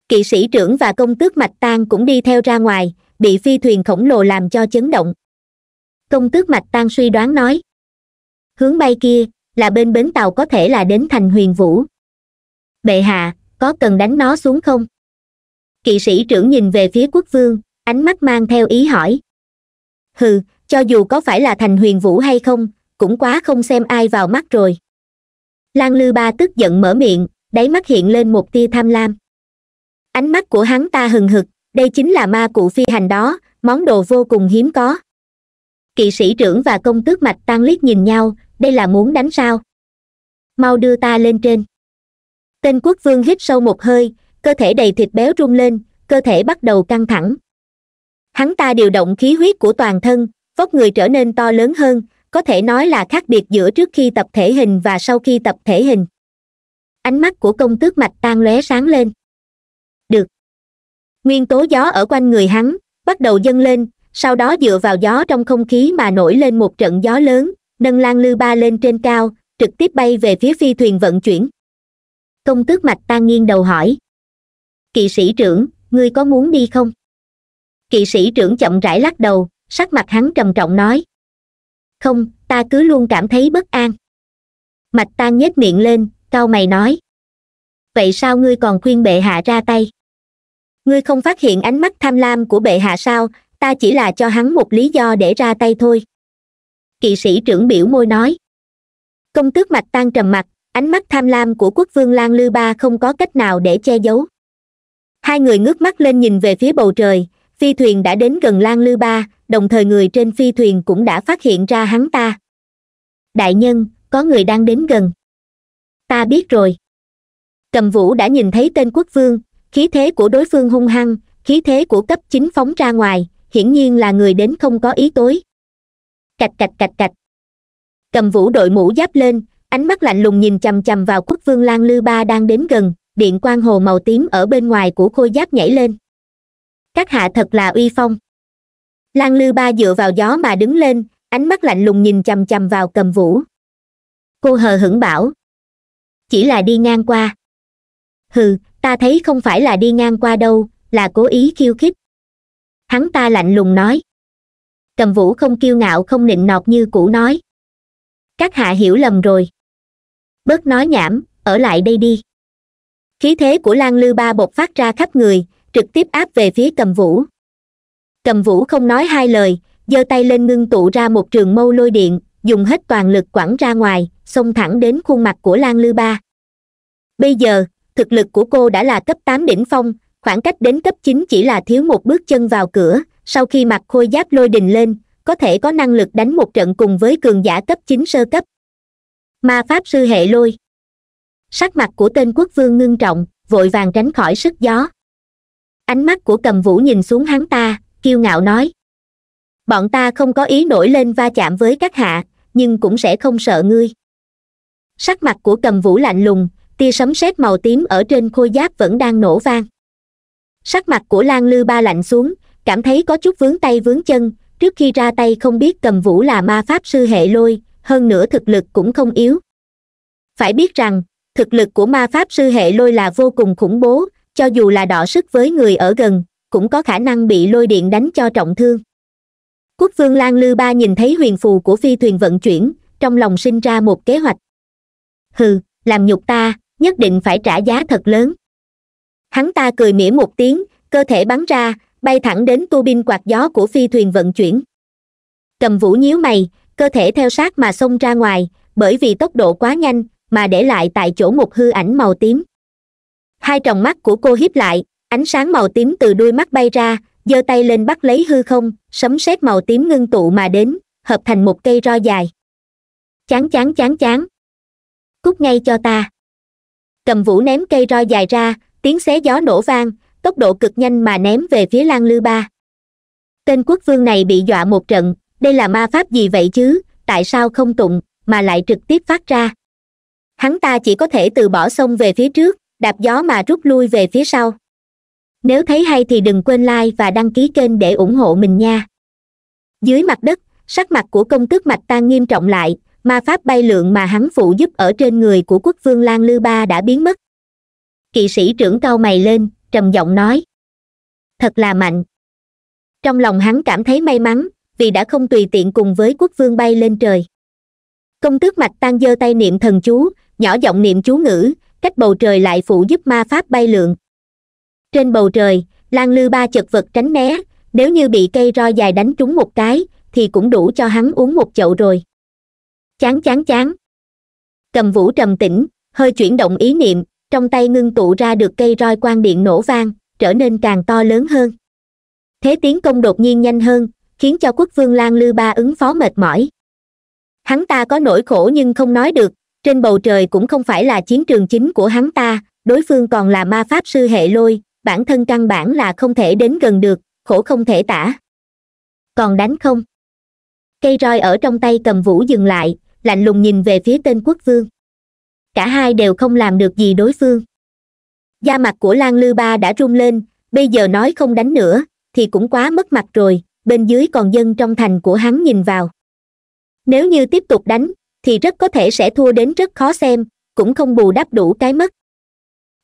kỵ sĩ trưởng và công tước mạch tan cũng đi theo ra ngoài bị phi thuyền khổng lồ làm cho chấn động công tước mạch tan suy đoán nói hướng bay kia là bên bến tàu có thể là đến thành huyền vũ bệ hạ có cần đánh nó xuống không kỵ sĩ trưởng nhìn về phía quốc vương ánh mắt mang theo ý hỏi hừ cho dù có phải là thành huyền vũ hay không cũng quá không xem ai vào mắt rồi lan lư ba tức giận mở miệng đáy mắt hiện lên một tia tham lam ánh mắt của hắn ta hừng hực đây chính là ma cụ phi hành đó món đồ vô cùng hiếm có kỵ sĩ trưởng và công tước mạch tăng liếc nhìn nhau đây là muốn đánh sao mau đưa ta lên trên tên quốc vương hít sâu một hơi cơ thể đầy thịt béo rung lên cơ thể bắt đầu căng thẳng hắn ta điều động khí huyết của toàn thân vóc người trở nên to lớn hơn có thể nói là khác biệt giữa trước khi tập thể hình và sau khi tập thể hình ánh mắt của công tước mạch tan lóe sáng lên được nguyên tố gió ở quanh người hắn bắt đầu dâng lên sau đó dựa vào gió trong không khí mà nổi lên một trận gió lớn nâng lan lư ba lên trên cao trực tiếp bay về phía phi thuyền vận chuyển công tước mạch tan nghiêng đầu hỏi kỵ sĩ trưởng ngươi có muốn đi không kỵ sĩ trưởng chậm rãi lắc đầu sắc mặt hắn trầm trọng nói không ta cứ luôn cảm thấy bất an mạch tan nhếch miệng lên cau mày nói vậy sao ngươi còn khuyên bệ hạ ra tay ngươi không phát hiện ánh mắt tham lam của bệ hạ sao ta chỉ là cho hắn một lý do để ra tay thôi kỵ sĩ trưởng biểu môi nói công tước mạch tan trầm mặt ánh mắt tham lam của quốc vương lang lư ba không có cách nào để che giấu hai người ngước mắt lên nhìn về phía bầu trời phi thuyền đã đến gần lan lư ba đồng thời người trên phi thuyền cũng đã phát hiện ra hắn ta đại nhân có người đang đến gần ta biết rồi cầm vũ đã nhìn thấy tên quốc vương khí thế của đối phương hung hăng khí thế của cấp chính phóng ra ngoài hiển nhiên là người đến không có ý tối cạch cạch cạch cạch cầm vũ đội mũ giáp lên ánh mắt lạnh lùng nhìn chằm chằm vào quốc vương lan lư ba đang đến gần điện quang hồ màu tím ở bên ngoài của khôi giáp nhảy lên các hạ thật là uy phong lan lư ba dựa vào gió mà đứng lên ánh mắt lạnh lùng nhìn chằm chằm vào cầm vũ cô hờ hững bảo chỉ là đi ngang qua hừ ta thấy không phải là đi ngang qua đâu là cố ý khiêu khích hắn ta lạnh lùng nói cầm vũ không kiêu ngạo không nịnh nọt như cũ nói các hạ hiểu lầm rồi bớt nói nhảm ở lại đây đi khí thế của lan lư ba bộc phát ra khắp người trực tiếp áp về phía cầm vũ cầm vũ không nói hai lời giơ tay lên ngưng tụ ra một trường mâu lôi điện dùng hết toàn lực quẳng ra ngoài xông thẳng đến khuôn mặt của lan lư ba bây giờ thực lực của cô đã là cấp tám đỉnh phong khoảng cách đến cấp chín chỉ là thiếu một bước chân vào cửa sau khi mặc khôi giáp lôi đình lên có thể có năng lực đánh một trận cùng với cường giả cấp chín sơ cấp ma pháp sư hệ lôi sắc mặt của tên quốc vương ngưng trọng vội vàng tránh khỏi sức gió ánh mắt của cầm vũ nhìn xuống hắn ta kiêu ngạo nói bọn ta không có ý nổi lên va chạm với các hạ nhưng cũng sẽ không sợ ngươi sắc mặt của cầm vũ lạnh lùng tia sấm sét màu tím ở trên khôi giáp vẫn đang nổ vang sắc mặt của lan lư ba lạnh xuống cảm thấy có chút vướng tay vướng chân trước khi ra tay không biết cầm vũ là ma pháp sư hệ lôi hơn nữa thực lực cũng không yếu phải biết rằng thực lực của ma pháp sư hệ lôi là vô cùng khủng bố cho dù là đỏ sức với người ở gần cũng có khả năng bị lôi điện đánh cho trọng thương quốc vương lan lư ba nhìn thấy huyền phù của phi thuyền vận chuyển trong lòng sinh ra một kế hoạch hừ làm nhục ta nhất định phải trả giá thật lớn hắn ta cười mỉa một tiếng cơ thể bắn ra bay thẳng đến tu bin quạt gió của phi thuyền vận chuyển cầm vũ nhíu mày cơ thể theo sát mà xông ra ngoài bởi vì tốc độ quá nhanh mà để lại tại chỗ một hư ảnh màu tím hai tròng mắt của cô hiếp lại ánh sáng màu tím từ đuôi mắt bay ra giơ tay lên bắt lấy hư không sấm sét màu tím ngưng tụ mà đến hợp thành một cây ro dài chán chán chán chán cút ngay cho ta cầm vũ ném cây ro dài ra tiếng xé gió nổ vang tốc độ cực nhanh mà ném về phía lan lư ba tên quốc vương này bị dọa một trận đây là ma pháp gì vậy chứ tại sao không tụng mà lại trực tiếp phát ra hắn ta chỉ có thể từ bỏ sông về phía trước đạp gió mà rút lui về phía sau nếu thấy hay thì đừng quên like và đăng ký kênh để ủng hộ mình nha dưới mặt đất sắc mặt của công tước mạch tan nghiêm trọng lại ma pháp bay lượng mà hắn phụ giúp ở trên người của quốc vương lan lư ba đã biến mất kỵ sĩ trưởng cao mày lên trầm giọng nói thật là mạnh trong lòng hắn cảm thấy may mắn vì đã không tùy tiện cùng với quốc vương bay lên trời công tước mạch tan giơ tay niệm thần chú nhỏ giọng niệm chú ngữ cách bầu trời lại phủ giúp ma pháp bay lượn trên bầu trời lan lư ba chật vật tránh né nếu như bị cây roi dài đánh trúng một cái thì cũng đủ cho hắn uống một chậu rồi chán chán chán cầm vũ trầm tĩnh hơi chuyển động ý niệm trong tay ngưng tụ ra được cây roi quang điện nổ vang trở nên càng to lớn hơn thế tiến công đột nhiên nhanh hơn khiến cho quốc vương lan lư ba ứng phó mệt mỏi hắn ta có nỗi khổ nhưng không nói được trên bầu trời cũng không phải là chiến trường chính của hắn ta đối phương còn là ma pháp sư hệ lôi bản thân căn bản là không thể đến gần được khổ không thể tả còn đánh không cây roi ở trong tay cầm vũ dừng lại lạnh lùng nhìn về phía tên quốc vương cả hai đều không làm được gì đối phương da mặt của lan lư ba đã rung lên bây giờ nói không đánh nữa thì cũng quá mất mặt rồi bên dưới còn dân trong thành của hắn nhìn vào nếu như tiếp tục đánh thì rất có thể sẽ thua đến rất khó xem cũng không bù đắp đủ cái mất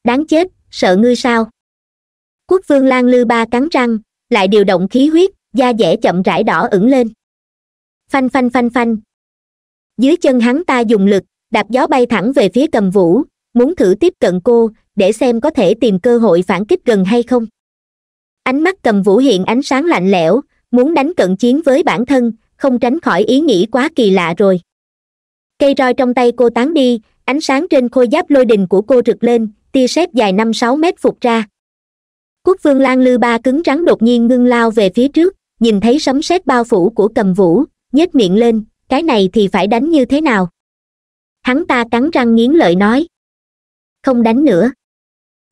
đáng chết sợ ngươi sao quốc vương lang lư ba cắn răng lại điều động khí huyết da dẻ chậm rãi đỏ ửng lên phanh phanh phanh phanh dưới chân hắn ta dùng lực đạp gió bay thẳng về phía cầm vũ muốn thử tiếp cận cô để xem có thể tìm cơ hội phản kích gần hay không ánh mắt cầm vũ hiện ánh sáng lạnh lẽo muốn đánh cận chiến với bản thân không tránh khỏi ý nghĩ quá kỳ lạ rồi cây roi trong tay cô tán đi ánh sáng trên khôi giáp lôi đình của cô rực lên tia sét dài năm sáu mét phục ra quốc vương lan lư ba cứng rắn đột nhiên ngưng lao về phía trước nhìn thấy sấm sét bao phủ của cầm vũ nhếch miệng lên cái này thì phải đánh như thế nào hắn ta cắn răng nghiến lợi nói không đánh nữa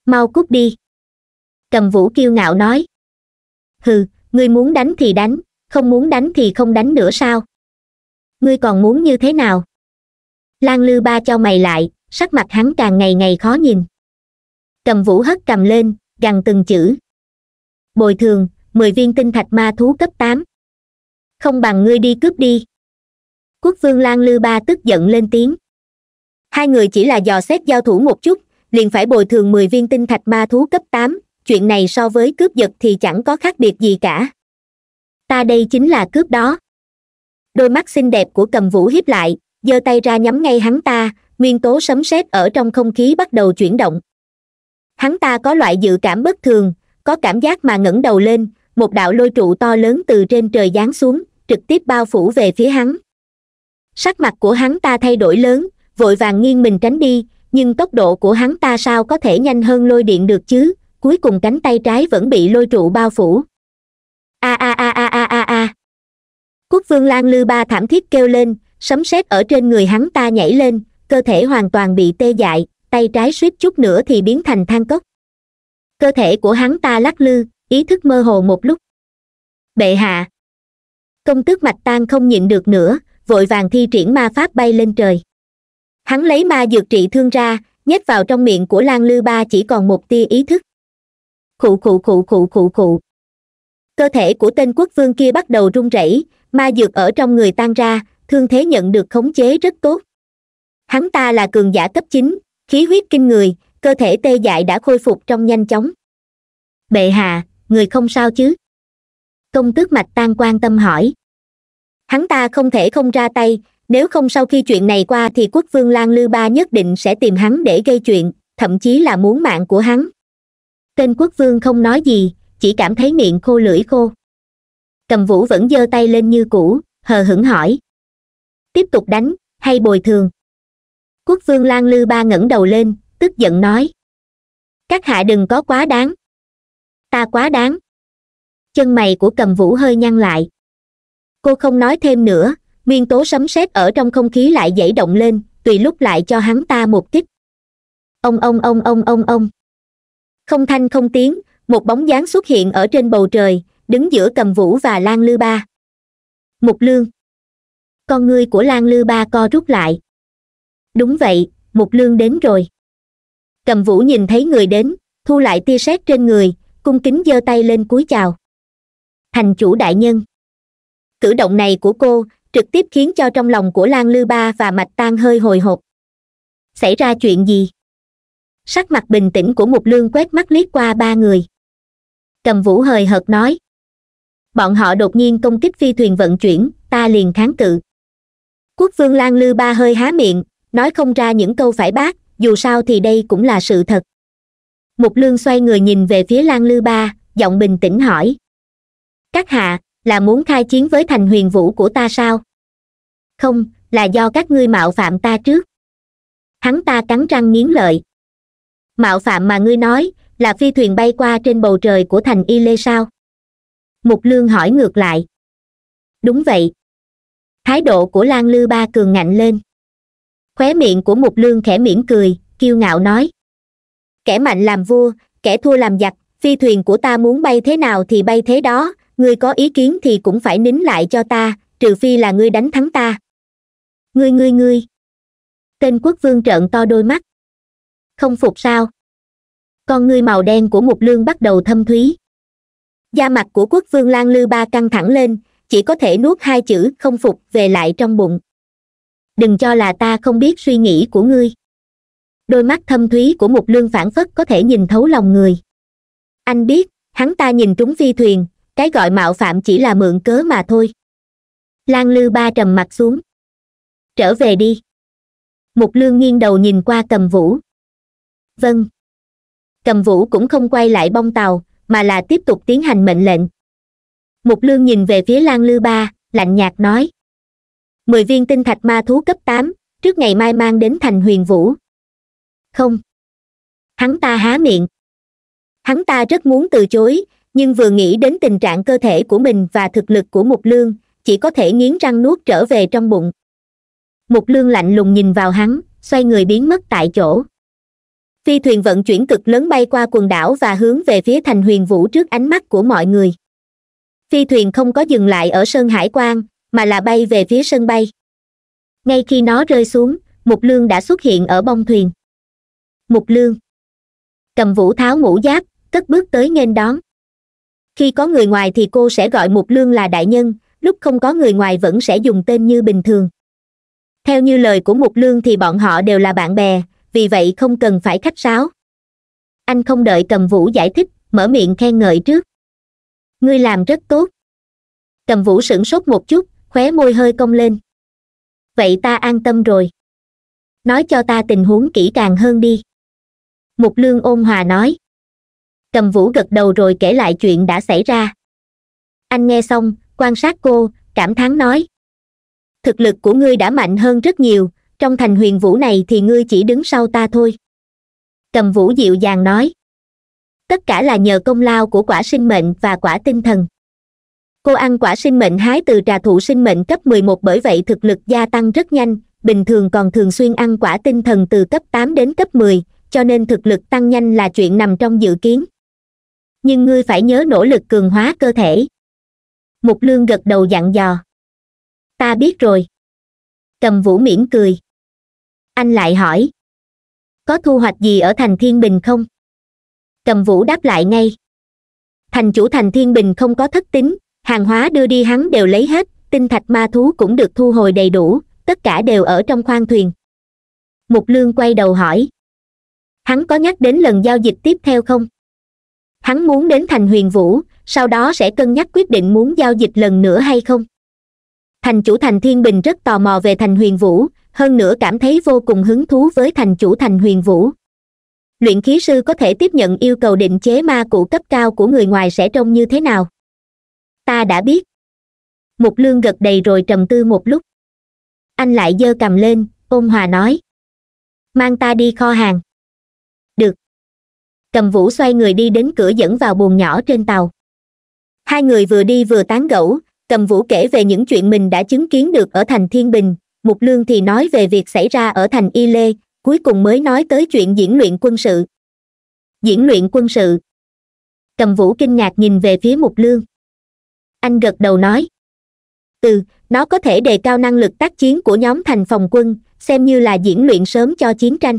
mau cút đi cầm vũ kiêu ngạo nói hừ ngươi muốn đánh thì đánh không muốn đánh thì không đánh nữa sao ngươi còn muốn như thế nào lan lư ba cho mày lại sắc mặt hắn càng ngày ngày khó nhìn cầm vũ hất cầm lên gằn từng chữ bồi thường mười viên tinh thạch ma thú cấp tám không bằng ngươi đi cướp đi quốc vương lan lư ba tức giận lên tiếng hai người chỉ là dò xét giao thủ một chút liền phải bồi thường mười viên tinh thạch ma thú cấp tám chuyện này so với cướp giật thì chẳng có khác biệt gì cả ta đây chính là cướp đó đôi mắt xinh đẹp của cầm vũ hiếp lại giơ tay ra nhắm ngay hắn ta nguyên tố sấm sét ở trong không khí bắt đầu chuyển động hắn ta có loại dự cảm bất thường có cảm giác mà ngẩng đầu lên một đạo lôi trụ to lớn từ trên trời giáng xuống trực tiếp bao phủ về phía hắn sắc mặt của hắn ta thay đổi lớn vội vàng nghiêng mình tránh đi nhưng tốc độ của hắn ta sao có thể nhanh hơn lôi điện được chứ cuối cùng cánh tay trái vẫn bị lôi trụ bao phủ a a a a a a a quốc vương lan lư ba thảm thiết kêu lên sấm sét ở trên người hắn ta nhảy lên cơ thể hoàn toàn bị tê dại tay trái suýt chút nữa thì biến thành than cốc cơ thể của hắn ta lắc lư ý thức mơ hồ một lúc bệ hạ công tước mạch tan không nhịn được nữa vội vàng thi triển ma pháp bay lên trời hắn lấy ma dược trị thương ra nhét vào trong miệng của lan lư ba chỉ còn một tia ý thức khụ khụ khụ khụ khụ khụ cơ thể của tên quốc vương kia bắt đầu run rẩy ma dược ở trong người tan ra thương thế nhận được khống chế rất tốt hắn ta là cường giả cấp chín khí huyết kinh người cơ thể tê dại đã khôi phục trong nhanh chóng bệ hạ người không sao chứ công tước mạch tan quan tâm hỏi hắn ta không thể không ra tay nếu không sau khi chuyện này qua thì quốc vương lan lư ba nhất định sẽ tìm hắn để gây chuyện thậm chí là muốn mạng của hắn tên quốc vương không nói gì chỉ cảm thấy miệng khô lưỡi khô cầm vũ vẫn giơ tay lên như cũ hờ hững hỏi tiếp tục đánh hay bồi thường quốc vương lan lư ba ngẩng đầu lên tức giận nói các hạ đừng có quá đáng ta quá đáng chân mày của cầm vũ hơi nhăn lại cô không nói thêm nữa nguyên tố sấm sét ở trong không khí lại dãy động lên tùy lúc lại cho hắn ta một kích ông ông ông ông ông ông không thanh không tiếng một bóng dáng xuất hiện ở trên bầu trời đứng giữa cầm vũ và lan lư ba mục lương con ngươi của lan lư ba co rút lại đúng vậy mục lương đến rồi cầm vũ nhìn thấy người đến thu lại tia sét trên người cung kính giơ tay lên cúi chào thành chủ đại nhân cử động này của cô trực tiếp khiến cho trong lòng của lan lư ba và mạch tan hơi hồi hộp xảy ra chuyện gì sắc mặt bình tĩnh của mục lương quét mắt liếc qua ba người cầm vũ hời hợt nói bọn họ đột nhiên công kích phi thuyền vận chuyển ta liền kháng cự quốc vương lan lư ba hơi há miệng nói không ra những câu phải bác dù sao thì đây cũng là sự thật mục lương xoay người nhìn về phía lan lư ba giọng bình tĩnh hỏi các hạ là muốn khai chiến với thành huyền vũ của ta sao không là do các ngươi mạo phạm ta trước hắn ta cắn răng nghiến lợi mạo phạm mà ngươi nói là phi thuyền bay qua trên bầu trời của thành y lê sao mục lương hỏi ngược lại đúng vậy thái độ của lan lư ba cường ngạnh lên khóe miệng của mục lương khẽ mỉm cười kiêu ngạo nói kẻ mạnh làm vua kẻ thua làm giặc phi thuyền của ta muốn bay thế nào thì bay thế đó ngươi có ý kiến thì cũng phải nín lại cho ta trừ phi là ngươi đánh thắng ta ngươi ngươi ngươi tên quốc vương trợn to đôi mắt không phục sao con ngươi màu đen của mục lương bắt đầu thâm thúy da mặt của quốc vương lan lư ba căng thẳng lên chỉ có thể nuốt hai chữ không phục về lại trong bụng đừng cho là ta không biết suy nghĩ của ngươi đôi mắt thâm thúy của mục lương phản phất có thể nhìn thấu lòng người anh biết hắn ta nhìn trúng phi thuyền cái gọi mạo phạm chỉ là mượn cớ mà thôi lan lư ba trầm mặt xuống trở về đi mục lương nghiêng đầu nhìn qua cầm vũ vâng cầm vũ cũng không quay lại bong tàu mà là tiếp tục tiến hành mệnh lệnh mục lương nhìn về phía lan lư ba lạnh nhạt nói mười viên tinh thạch ma thú cấp tám trước ngày mai mang đến thành huyền vũ không hắn ta há miệng hắn ta rất muốn từ chối nhưng vừa nghĩ đến tình trạng cơ thể của mình và thực lực của mục lương chỉ có thể nghiến răng nuốt trở về trong bụng mục lương lạnh lùng nhìn vào hắn xoay người biến mất tại chỗ phi thuyền vận chuyển cực lớn bay qua quần đảo và hướng về phía thành huyền vũ trước ánh mắt của mọi người phi thuyền không có dừng lại ở sơn hải quan mà là bay về phía sân bay ngay khi nó rơi xuống mục lương đã xuất hiện ở bông thuyền mục lương cầm vũ tháo mũ giáp cất bước tới nghênh đón khi có người ngoài thì cô sẽ gọi mục lương là đại nhân lúc không có người ngoài vẫn sẽ dùng tên như bình thường theo như lời của mục lương thì bọn họ đều là bạn bè vì vậy không cần phải khách sáo anh không đợi cầm vũ giải thích mở miệng khen ngợi trước ngươi làm rất tốt cầm vũ sửng sốt một chút khóe môi hơi cong lên vậy ta an tâm rồi nói cho ta tình huống kỹ càng hơn đi mục lương ôn hòa nói cầm vũ gật đầu rồi kể lại chuyện đã xảy ra anh nghe xong quan sát cô cảm thán nói thực lực của ngươi đã mạnh hơn rất nhiều trong thành huyền vũ này thì ngươi chỉ đứng sau ta thôi cầm vũ dịu dàng nói tất cả là nhờ công lao của quả sinh mệnh và quả tinh thần cô ăn quả sinh mệnh hái từ trà thụ sinh mệnh cấp 11 bởi vậy thực lực gia tăng rất nhanh bình thường còn thường xuyên ăn quả tinh thần từ cấp 8 đến cấp 10, cho nên thực lực tăng nhanh là chuyện nằm trong dự kiến nhưng ngươi phải nhớ nỗ lực cường hóa cơ thể mục lương gật đầu dặn dò ta biết rồi cầm vũ miễn cười anh lại hỏi có thu hoạch gì ở thành thiên bình không cầm vũ đáp lại ngay thành chủ thành thiên bình không có thất tính hàng hóa đưa đi hắn đều lấy hết tinh thạch ma thú cũng được thu hồi đầy đủ tất cả đều ở trong khoang thuyền mục lương quay đầu hỏi hắn có nhắc đến lần giao dịch tiếp theo không hắn muốn đến thành huyền vũ sau đó sẽ cân nhắc quyết định muốn giao dịch lần nữa hay không thành chủ thành thiên bình rất tò mò về thành huyền vũ hơn nữa cảm thấy vô cùng hứng thú với thành chủ thành huyền vũ luyện khí sư có thể tiếp nhận yêu cầu định chế ma cụ cấp cao của người ngoài sẽ trông như thế nào ta đã biết mục lương gật đầy rồi trầm tư một lúc anh lại giơ cầm lên ôn hòa nói mang ta đi kho hàng được cầm vũ xoay người đi đến cửa dẫn vào buồng nhỏ trên tàu hai người vừa đi vừa tán gẫu cầm vũ kể về những chuyện mình đã chứng kiến được ở thành thiên bình mục lương thì nói về việc xảy ra ở thành y lê cuối cùng mới nói tới chuyện diễn luyện quân sự diễn luyện quân sự cầm vũ kinh ngạc nhìn về phía mục lương anh gật đầu nói Từ nó có thể đề cao năng lực tác chiến của nhóm thành phòng quân xem như là diễn luyện sớm cho chiến tranh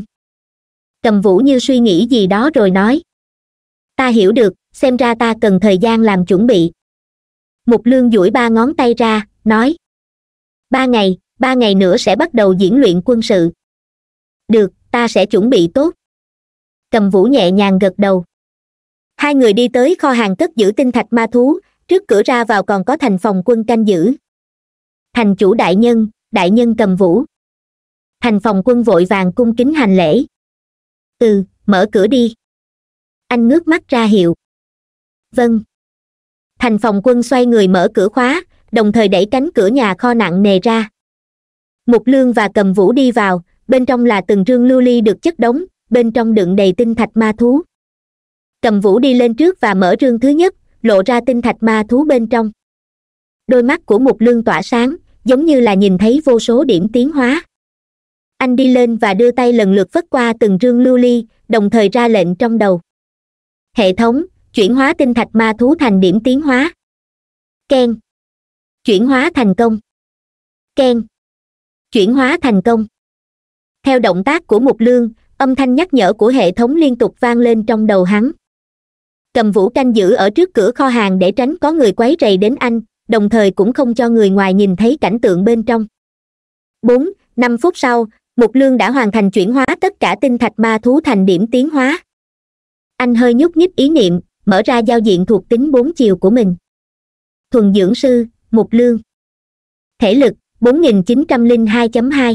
cầm vũ như suy nghĩ gì đó rồi nói ta hiểu được xem ra ta cần thời gian làm chuẩn bị mục lương duỗi ba ngón tay ra nói ba ngày ba ngày nữa sẽ bắt đầu diễn luyện quân sự được ta sẽ chuẩn bị tốt cầm vũ nhẹ nhàng gật đầu hai người đi tới kho hàng cất giữ tinh thạch ma thú trước cửa ra vào còn có thành phòng quân canh giữ thành chủ đại nhân đại nhân cầm vũ thành phòng quân vội vàng cung kính hành lễ ừ mở cửa đi anh ngước mắt ra hiệu vâng thành phòng quân xoay người mở cửa khóa đồng thời đẩy cánh cửa nhà kho nặng nề ra mục lương và cầm vũ đi vào bên trong là từng rương lưu ly được chất đống bên trong đựng đầy tinh thạch ma thú cầm vũ đi lên trước và mở rương thứ nhất lộ ra tinh thạch ma thú bên trong đôi mắt của mục lương tỏa sáng giống như là nhìn thấy vô số điểm tiến hóa anh đi lên và đưa tay lần lượt vất qua từng rương lưu ly đồng thời ra lệnh trong đầu hệ thống chuyển hóa tinh thạch ma thú thành điểm tiến hóa keng chuyển hóa thành công keng chuyển hóa thành công theo động tác của mục lương âm thanh nhắc nhở của hệ thống liên tục vang lên trong đầu hắn cầm vũ canh giữ ở trước cửa kho hàng để tránh có người quấy rầy đến anh đồng thời cũng không cho người ngoài nhìn thấy cảnh tượng bên trong bốn năm phút sau mục lương đã hoàn thành chuyển hóa tất cả tinh thạch ma thú thành điểm tiến hóa anh hơi nhúc nhích ý niệm mở ra giao diện thuộc tính bốn chiều của mình thuần dưỡng sư mục lương thể lực 4.902.2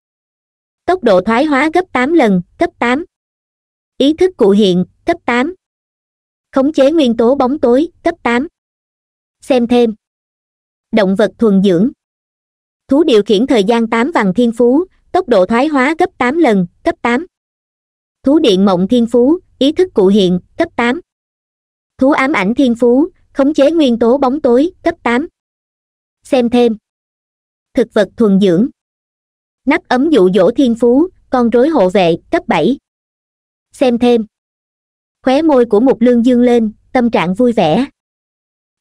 tốc độ thoái hóa gấp 8 lần cấp 8 ý thức cụ hiện cấp 8 khống chế nguyên tố bóng tối cấp 8 xem thêm động vật thuần dưỡng thú điều khiển thời gian 8 vàng thiên phú tốc độ thoái hóa gấp 8 lần cấp 8 thú điện mộng thiên phú ý thức cụ hiện cấp 8 thú ám ảnh thiên phú khống chế nguyên tố bóng tối cấp 8 xem thêm thực vật thuần dưỡng nắp ấm dụ dỗ thiên phú con rối hộ vệ cấp bảy xem thêm khóe môi của mục lương dương lên tâm trạng vui vẻ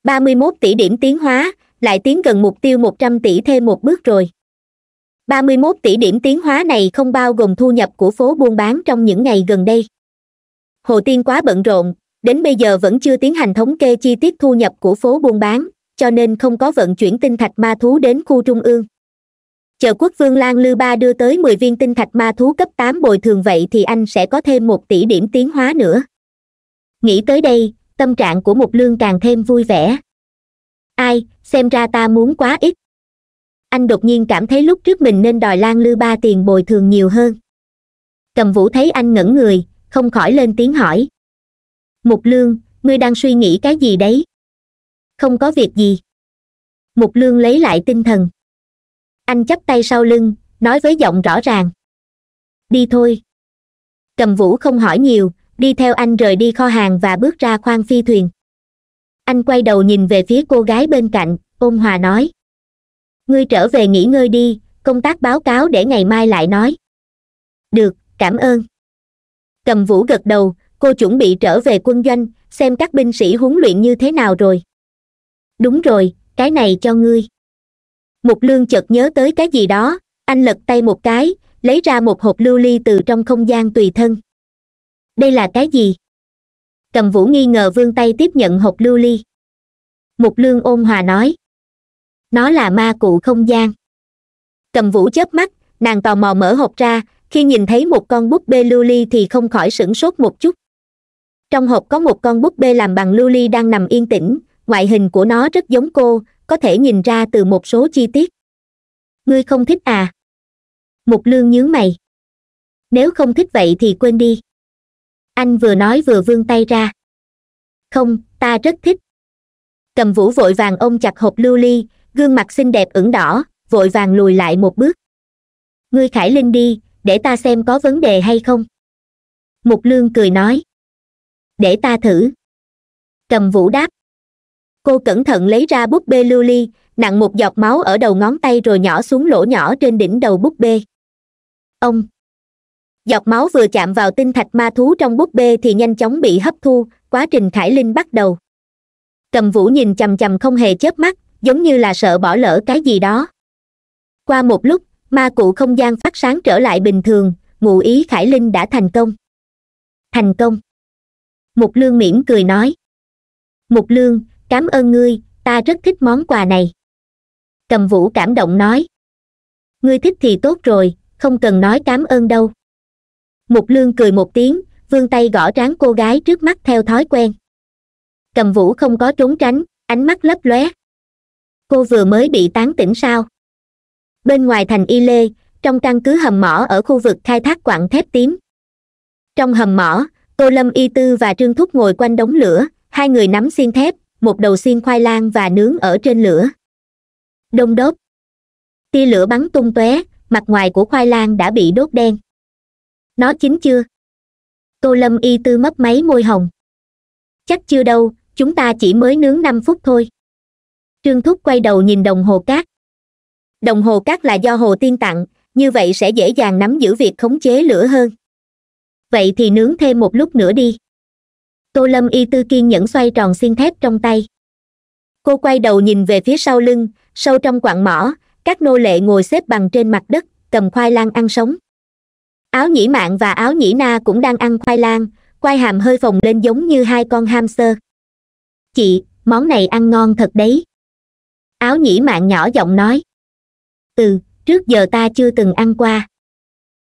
ba mươi mốt tỷ điểm tiến hóa lại tiến gần mục tiêu một trăm tỷ thêm một bước rồi ba mươi mốt tỷ điểm tiến hóa này không bao gồm thu nhập của phố buôn bán trong những ngày gần đây hồ tiên quá bận rộn đến bây giờ vẫn chưa tiến hành thống kê chi tiết thu nhập của phố buôn bán cho nên không có vận chuyển tinh thạch ma thú đến khu trung ương chờ quốc vương lan lư ba đưa tới mười viên tinh thạch ma thú cấp tám bồi thường vậy thì anh sẽ có thêm một tỷ điểm tiến hóa nữa nghĩ tới đây tâm trạng của mục lương càng thêm vui vẻ ai xem ra ta muốn quá ít anh đột nhiên cảm thấy lúc trước mình nên đòi lan lư ba tiền bồi thường nhiều hơn cầm vũ thấy anh ngẩn người không khỏi lên tiếng hỏi mục lương ngươi đang suy nghĩ cái gì đấy không có việc gì mục lương lấy lại tinh thần anh chắp tay sau lưng nói với giọng rõ ràng đi thôi cầm vũ không hỏi nhiều đi theo anh rời đi kho hàng và bước ra khoang phi thuyền anh quay đầu nhìn về phía cô gái bên cạnh ôn hòa nói ngươi trở về nghỉ ngơi đi công tác báo cáo để ngày mai lại nói được cảm ơn cầm vũ gật đầu cô chuẩn bị trở về quân doanh xem các binh sĩ huấn luyện như thế nào rồi đúng rồi cái này cho ngươi mục lương chợt nhớ tới cái gì đó anh lật tay một cái lấy ra một hộp lưu ly từ trong không gian tùy thân đây là cái gì cầm vũ nghi ngờ vươn tay tiếp nhận hộp lưu ly mục lương ôn hòa nói nó là ma cụ không gian cầm vũ chớp mắt nàng tò mò mở hộp ra khi nhìn thấy một con búp bê lưu ly thì không khỏi sửng sốt một chút trong hộp có một con búp bê làm bằng lưu ly đang nằm yên tĩnh ngoại hình của nó rất giống cô có thể nhìn ra từ một số chi tiết ngươi không thích à mục lương nhướng mày nếu không thích vậy thì quên đi anh vừa nói vừa vươn tay ra không ta rất thích cầm vũ vội vàng ôm chặt hộp lưu ly gương mặt xinh đẹp ửng đỏ vội vàng lùi lại một bước ngươi khải linh đi để ta xem có vấn đề hay không mục lương cười nói để ta thử cầm vũ đáp cô cẩn thận lấy ra búp bê lưu ly nặng một giọt máu ở đầu ngón tay rồi nhỏ xuống lỗ nhỏ trên đỉnh đầu búp bê ông giọt máu vừa chạm vào tinh thạch ma thú trong búp bê thì nhanh chóng bị hấp thu quá trình khải linh bắt đầu cầm vũ nhìn chằm chằm không hề chớp mắt giống như là sợ bỏ lỡ cái gì đó qua một lúc ma cụ không gian phát sáng trở lại bình thường ngụ ý khải linh đã thành công thành công mục lương mỉm cười nói mục lương cám ơn ngươi ta rất thích món quà này cầm vũ cảm động nói ngươi thích thì tốt rồi không cần nói cám ơn đâu mục lương cười một tiếng vươn tay gõ trán cô gái trước mắt theo thói quen cầm vũ không có trốn tránh ánh mắt lấp lóe cô vừa mới bị tán tỉnh sao bên ngoài thành y lê trong căn cứ hầm mỏ ở khu vực khai thác quặng thép tím trong hầm mỏ tô lâm y tư và trương thúc ngồi quanh đống lửa hai người nắm xiên thép một đầu xiên khoai lang và nướng ở trên lửa đông đốt tia lửa bắn tung tóe mặt ngoài của khoai lang đã bị đốt đen nó chín chưa tô lâm y tư mất máy môi hồng chắc chưa đâu chúng ta chỉ mới nướng năm phút thôi trương thúc quay đầu nhìn đồng hồ cát đồng hồ cát là do hồ tiên tặng như vậy sẽ dễ dàng nắm giữ việc khống chế lửa hơn vậy thì nướng thêm một lúc nữa đi tô lâm y tư kiên nhẫn xoay tròn xiên thép trong tay cô quay đầu nhìn về phía sau lưng sâu trong quặng mỏ các nô lệ ngồi xếp bằng trên mặt đất cầm khoai lang ăn sống áo nhĩ mạng và áo nhĩ na cũng đang ăn khoai lang quai hàm hơi phồng lên giống như hai con hamster chị món này ăn ngon thật đấy áo nhĩ mạng nhỏ giọng nói ừ trước giờ ta chưa từng ăn qua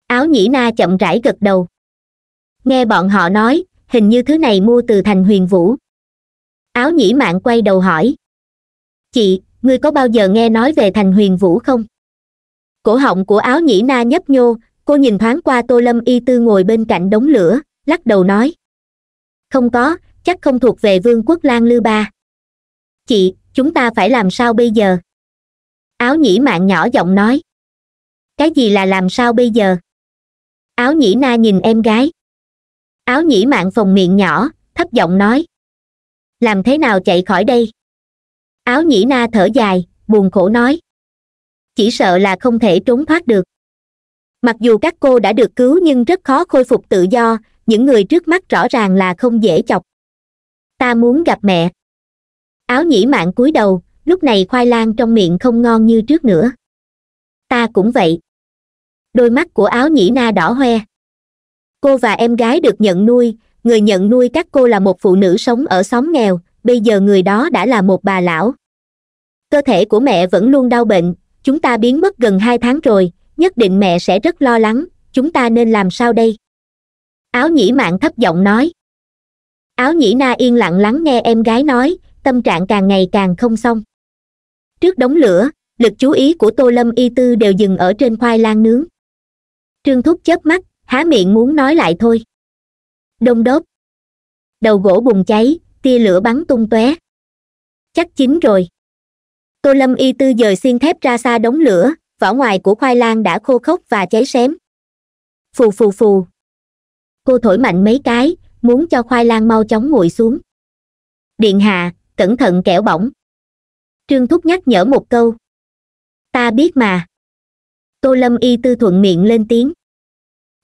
áo nhĩ na chậm rãi gật đầu nghe bọn họ nói hình như thứ này mua từ thành huyền vũ áo nhĩ mạng quay đầu hỏi chị ngươi có bao giờ nghe nói về thành huyền vũ không cổ họng của áo nhĩ na nhấp nhô cô nhìn thoáng qua tô lâm y tư ngồi bên cạnh đống lửa lắc đầu nói không có chắc không thuộc về vương quốc lan lư ba chị chúng ta phải làm sao bây giờ áo nhĩ mạng nhỏ giọng nói cái gì là làm sao bây giờ áo nhĩ na nhìn em gái áo nhĩ mạng phồng miệng nhỏ thấp giọng nói làm thế nào chạy khỏi đây áo nhĩ na thở dài buồn khổ nói chỉ sợ là không thể trốn thoát được mặc dù các cô đã được cứu nhưng rất khó khôi phục tự do những người trước mắt rõ ràng là không dễ chọc ta muốn gặp mẹ áo nhĩ mạng cúi đầu lúc này khoai lang trong miệng không ngon như trước nữa ta cũng vậy đôi mắt của áo nhĩ na đỏ hoe cô và em gái được nhận nuôi người nhận nuôi các cô là một phụ nữ sống ở xóm nghèo bây giờ người đó đã là một bà lão cơ thể của mẹ vẫn luôn đau bệnh chúng ta biến mất gần hai tháng rồi nhất định mẹ sẽ rất lo lắng chúng ta nên làm sao đây áo nhĩ mạng thấp giọng nói áo nhĩ na yên lặng lắng nghe em gái nói tâm trạng càng ngày càng không xong trước đống lửa lực chú ý của tô lâm y tư đều dừng ở trên khoai lang nướng trương thúc chớp mắt há miệng muốn nói lại thôi đông đốt đầu gỗ bùng cháy tia lửa bắn tung tóe chắc chín rồi tô lâm y tư dời xiên thép ra xa đống lửa vỏ ngoài của khoai lang đã khô khốc và cháy xém phù phù phù cô thổi mạnh mấy cái muốn cho khoai lang mau chóng nguội xuống điện hạ cẩn thận kẻo bỏng trương thúc nhắc nhở một câu ta biết mà tô lâm y tư thuận miệng lên tiếng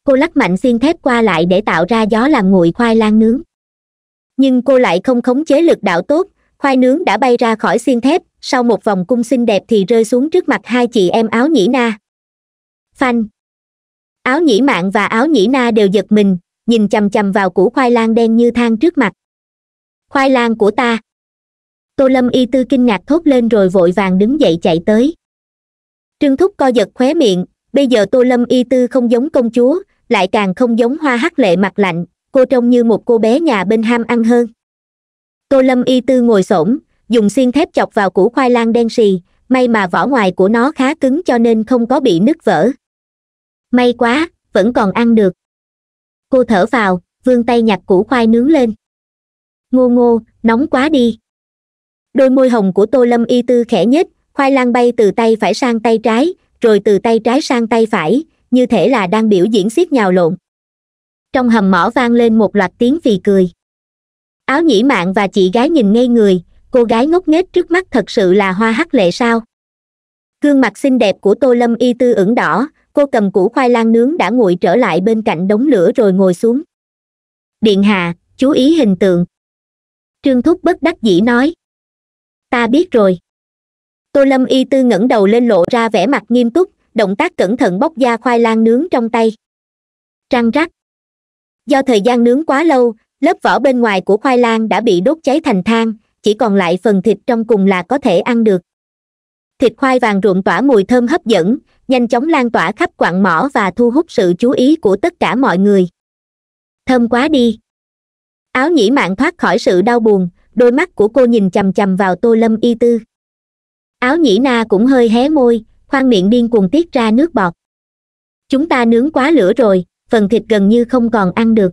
cô lắc mạnh xiên thép qua lại để tạo ra gió làm nguội khoai lang nướng nhưng cô lại không khống chế lực đạo tốt khoai nướng đã bay ra khỏi xiên thép sau một vòng cung xinh đẹp thì rơi xuống trước mặt hai chị em áo nhĩ na phanh áo nhĩ mạng và áo nhĩ na đều giật mình nhìn chầm chầm vào củ khoai lang đen như than trước mặt khoai lang của ta tô lâm y tư kinh ngạc thốt lên rồi vội vàng đứng dậy chạy tới trương thúc co giật khóe miệng bây giờ tô lâm y tư không giống công chúa lại càng không giống hoa hắc lệ mặt lạnh cô trông như một cô bé nhà bên ham ăn hơn tô lâm y tư ngồi s dùng xiên thép chọc vào củ khoai lang đen xì may mà vỏ ngoài của nó khá cứng cho nên không có bị nứt vỡ may quá vẫn còn ăn được cô thở vào vươn tay nhặt củ khoai nướng lên ngô ngô nóng quá đi đôi môi hồng của tô lâm y tư khẽ nhếch khoai lang bay từ tay phải sang tay trái rồi từ tay trái sang tay phải như thể là đang biểu diễn xiết nhào lộn trong hầm mỏ vang lên một loạt tiếng phì cười áo nhĩ mạng và chị gái nhìn ngây người cô gái ngốc nghếch trước mắt thật sự là hoa hắc lệ sao gương mặt xinh đẹp của tô lâm y tư ửng đỏ cô cầm củ khoai lang nướng đã nguội trở lại bên cạnh đống lửa rồi ngồi xuống điện hạ chú ý hình tượng trương thúc bất đắc dĩ nói ta biết rồi tô lâm y tư ngẩng đầu lên lộ ra vẻ mặt nghiêm túc động tác cẩn thận bóc da khoai lang nướng trong tay trăng rắc do thời gian nướng quá lâu lớp vỏ bên ngoài của khoai lang đã bị đốt cháy thành than chỉ còn lại phần thịt trong cùng là có thể ăn được thịt khoai vàng ruộm tỏa mùi thơm hấp dẫn nhanh chóng lan tỏa khắp quặng mỏ và thu hút sự chú ý của tất cả mọi người thơm quá đi áo nhĩ mạng thoát khỏi sự đau buồn đôi mắt của cô nhìn chằm chằm vào tô lâm y tư áo nhĩ na cũng hơi hé môi khoang miệng điên cuồng tiết ra nước bọt chúng ta nướng quá lửa rồi phần thịt gần như không còn ăn được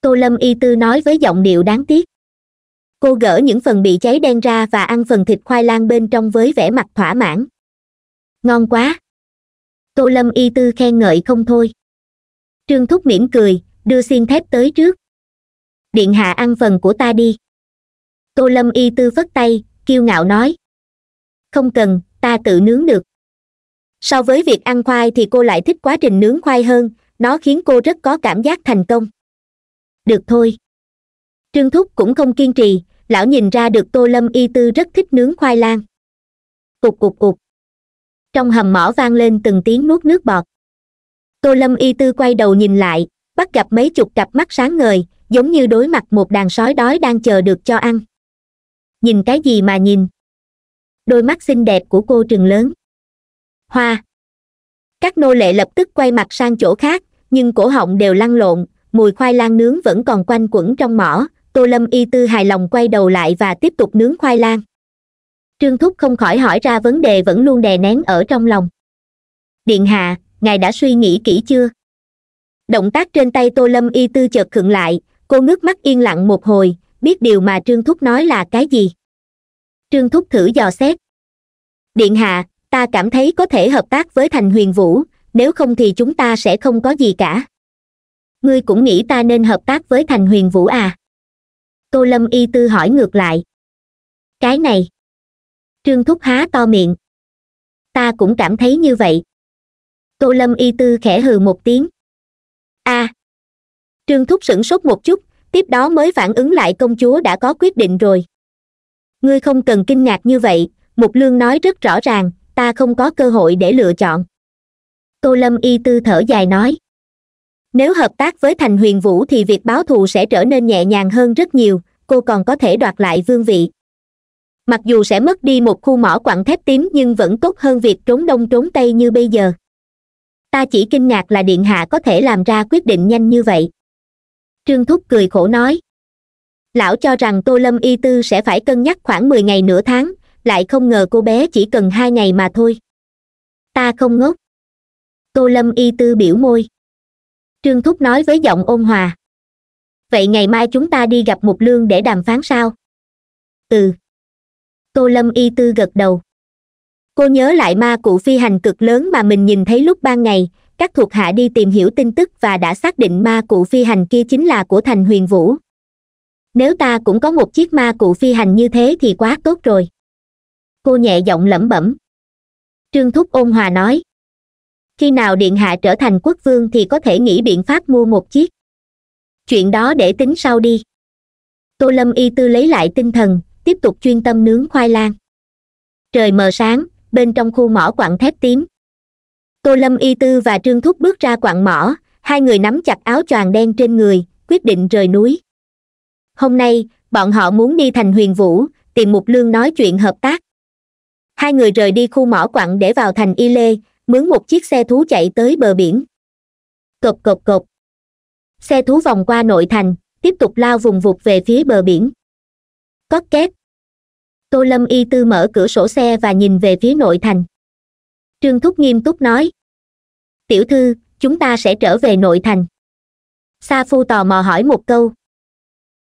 tô lâm y tư nói với giọng điệu đáng tiếc cô gỡ những phần bị cháy đen ra và ăn phần thịt khoai lang bên trong với vẻ mặt thỏa mãn ngon quá tô lâm y tư khen ngợi không thôi trương thúc mỉm cười đưa xiên thép tới trước điện hạ ăn phần của ta đi tô lâm y tư phất tay kiêu ngạo nói không cần ta tự nướng được so với việc ăn khoai thì cô lại thích quá trình nướng khoai hơn nó khiến cô rất có cảm giác thành công được thôi trương thúc cũng không kiên trì lão nhìn ra được tô lâm y tư rất thích nướng khoai lang cục cục cục trong hầm mỏ vang lên từng tiếng nuốt nước bọt tô lâm y tư quay đầu nhìn lại bắt gặp mấy chục cặp mắt sáng ngời giống như đối mặt một đàn sói đói đang chờ được cho ăn nhìn cái gì mà nhìn đôi mắt xinh đẹp của cô trừng lớn hoa các nô lệ lập tức quay mặt sang chỗ khác nhưng cổ họng đều lăn lộn mùi khoai lang nướng vẫn còn quanh quẩn trong mỏ tô lâm y tư hài lòng quay đầu lại và tiếp tục nướng khoai lang trương thúc không khỏi hỏi ra vấn đề vẫn luôn đè nén ở trong lòng điện hạ ngài đã suy nghĩ kỹ chưa động tác trên tay tô lâm y tư chợt khựng lại cô ngước mắt yên lặng một hồi biết điều mà trương thúc nói là cái gì trương thúc thử dò xét điện hạ ta cảm thấy có thể hợp tác với thành huyền vũ nếu không thì chúng ta sẽ không có gì cả ngươi cũng nghĩ ta nên hợp tác với thành huyền vũ à tô lâm y tư hỏi ngược lại cái này trương thúc há to miệng ta cũng cảm thấy như vậy tô lâm y tư khẽ hừ một tiếng a à. trương thúc sửng sốt một chút tiếp đó mới phản ứng lại công chúa đã có quyết định rồi ngươi không cần kinh ngạc như vậy mục lương nói rất rõ ràng ta không có cơ hội để lựa chọn tô lâm y tư thở dài nói nếu hợp tác với thành huyền vũ thì việc báo thù sẽ trở nên nhẹ nhàng hơn rất nhiều cô còn có thể đoạt lại vương vị mặc dù sẽ mất đi một khu mỏ quặng thép tím nhưng vẫn tốt hơn việc trốn đông trốn tây như bây giờ ta chỉ kinh ngạc là điện hạ có thể làm ra quyết định nhanh như vậy trương thúc cười khổ nói lão cho rằng tô lâm y tư sẽ phải cân nhắc khoảng mười ngày nửa tháng lại không ngờ cô bé chỉ cần hai ngày mà thôi ta không ngốc tô lâm y tư biểu môi trương thúc nói với giọng ôn hòa vậy ngày mai chúng ta đi gặp mục lương để đàm phán sao ừ tô lâm y tư gật đầu cô nhớ lại ma cụ phi hành cực lớn mà mình nhìn thấy lúc ban ngày các thuộc hạ đi tìm hiểu tin tức và đã xác định ma cụ phi hành kia chính là của thành huyền vũ nếu ta cũng có một chiếc ma cụ phi hành như thế thì quá tốt rồi cô nhẹ giọng lẩm bẩm trương thúc ôn hòa nói khi nào điện hạ trở thành quốc vương thì có thể nghĩ biện pháp mua một chiếc chuyện đó để tính sau đi tô lâm y tư lấy lại tinh thần tiếp tục chuyên tâm nướng khoai lang trời mờ sáng bên trong khu mỏ quặng thép tím tô lâm y tư và trương thúc bước ra quặng mỏ hai người nắm chặt áo choàng đen trên người quyết định rời núi hôm nay bọn họ muốn đi thành huyền vũ tìm một lương nói chuyện hợp tác hai người rời đi khu mỏ quặng để vào thành y lê mướn một chiếc xe thú chạy tới bờ biển Cộc cộc cộc. xe thú vòng qua nội thành tiếp tục lao vùng vụt về phía bờ biển có két tô lâm y tư mở cửa sổ xe và nhìn về phía nội thành trương thúc nghiêm túc nói tiểu thư chúng ta sẽ trở về nội thành sa phu tò mò hỏi một câu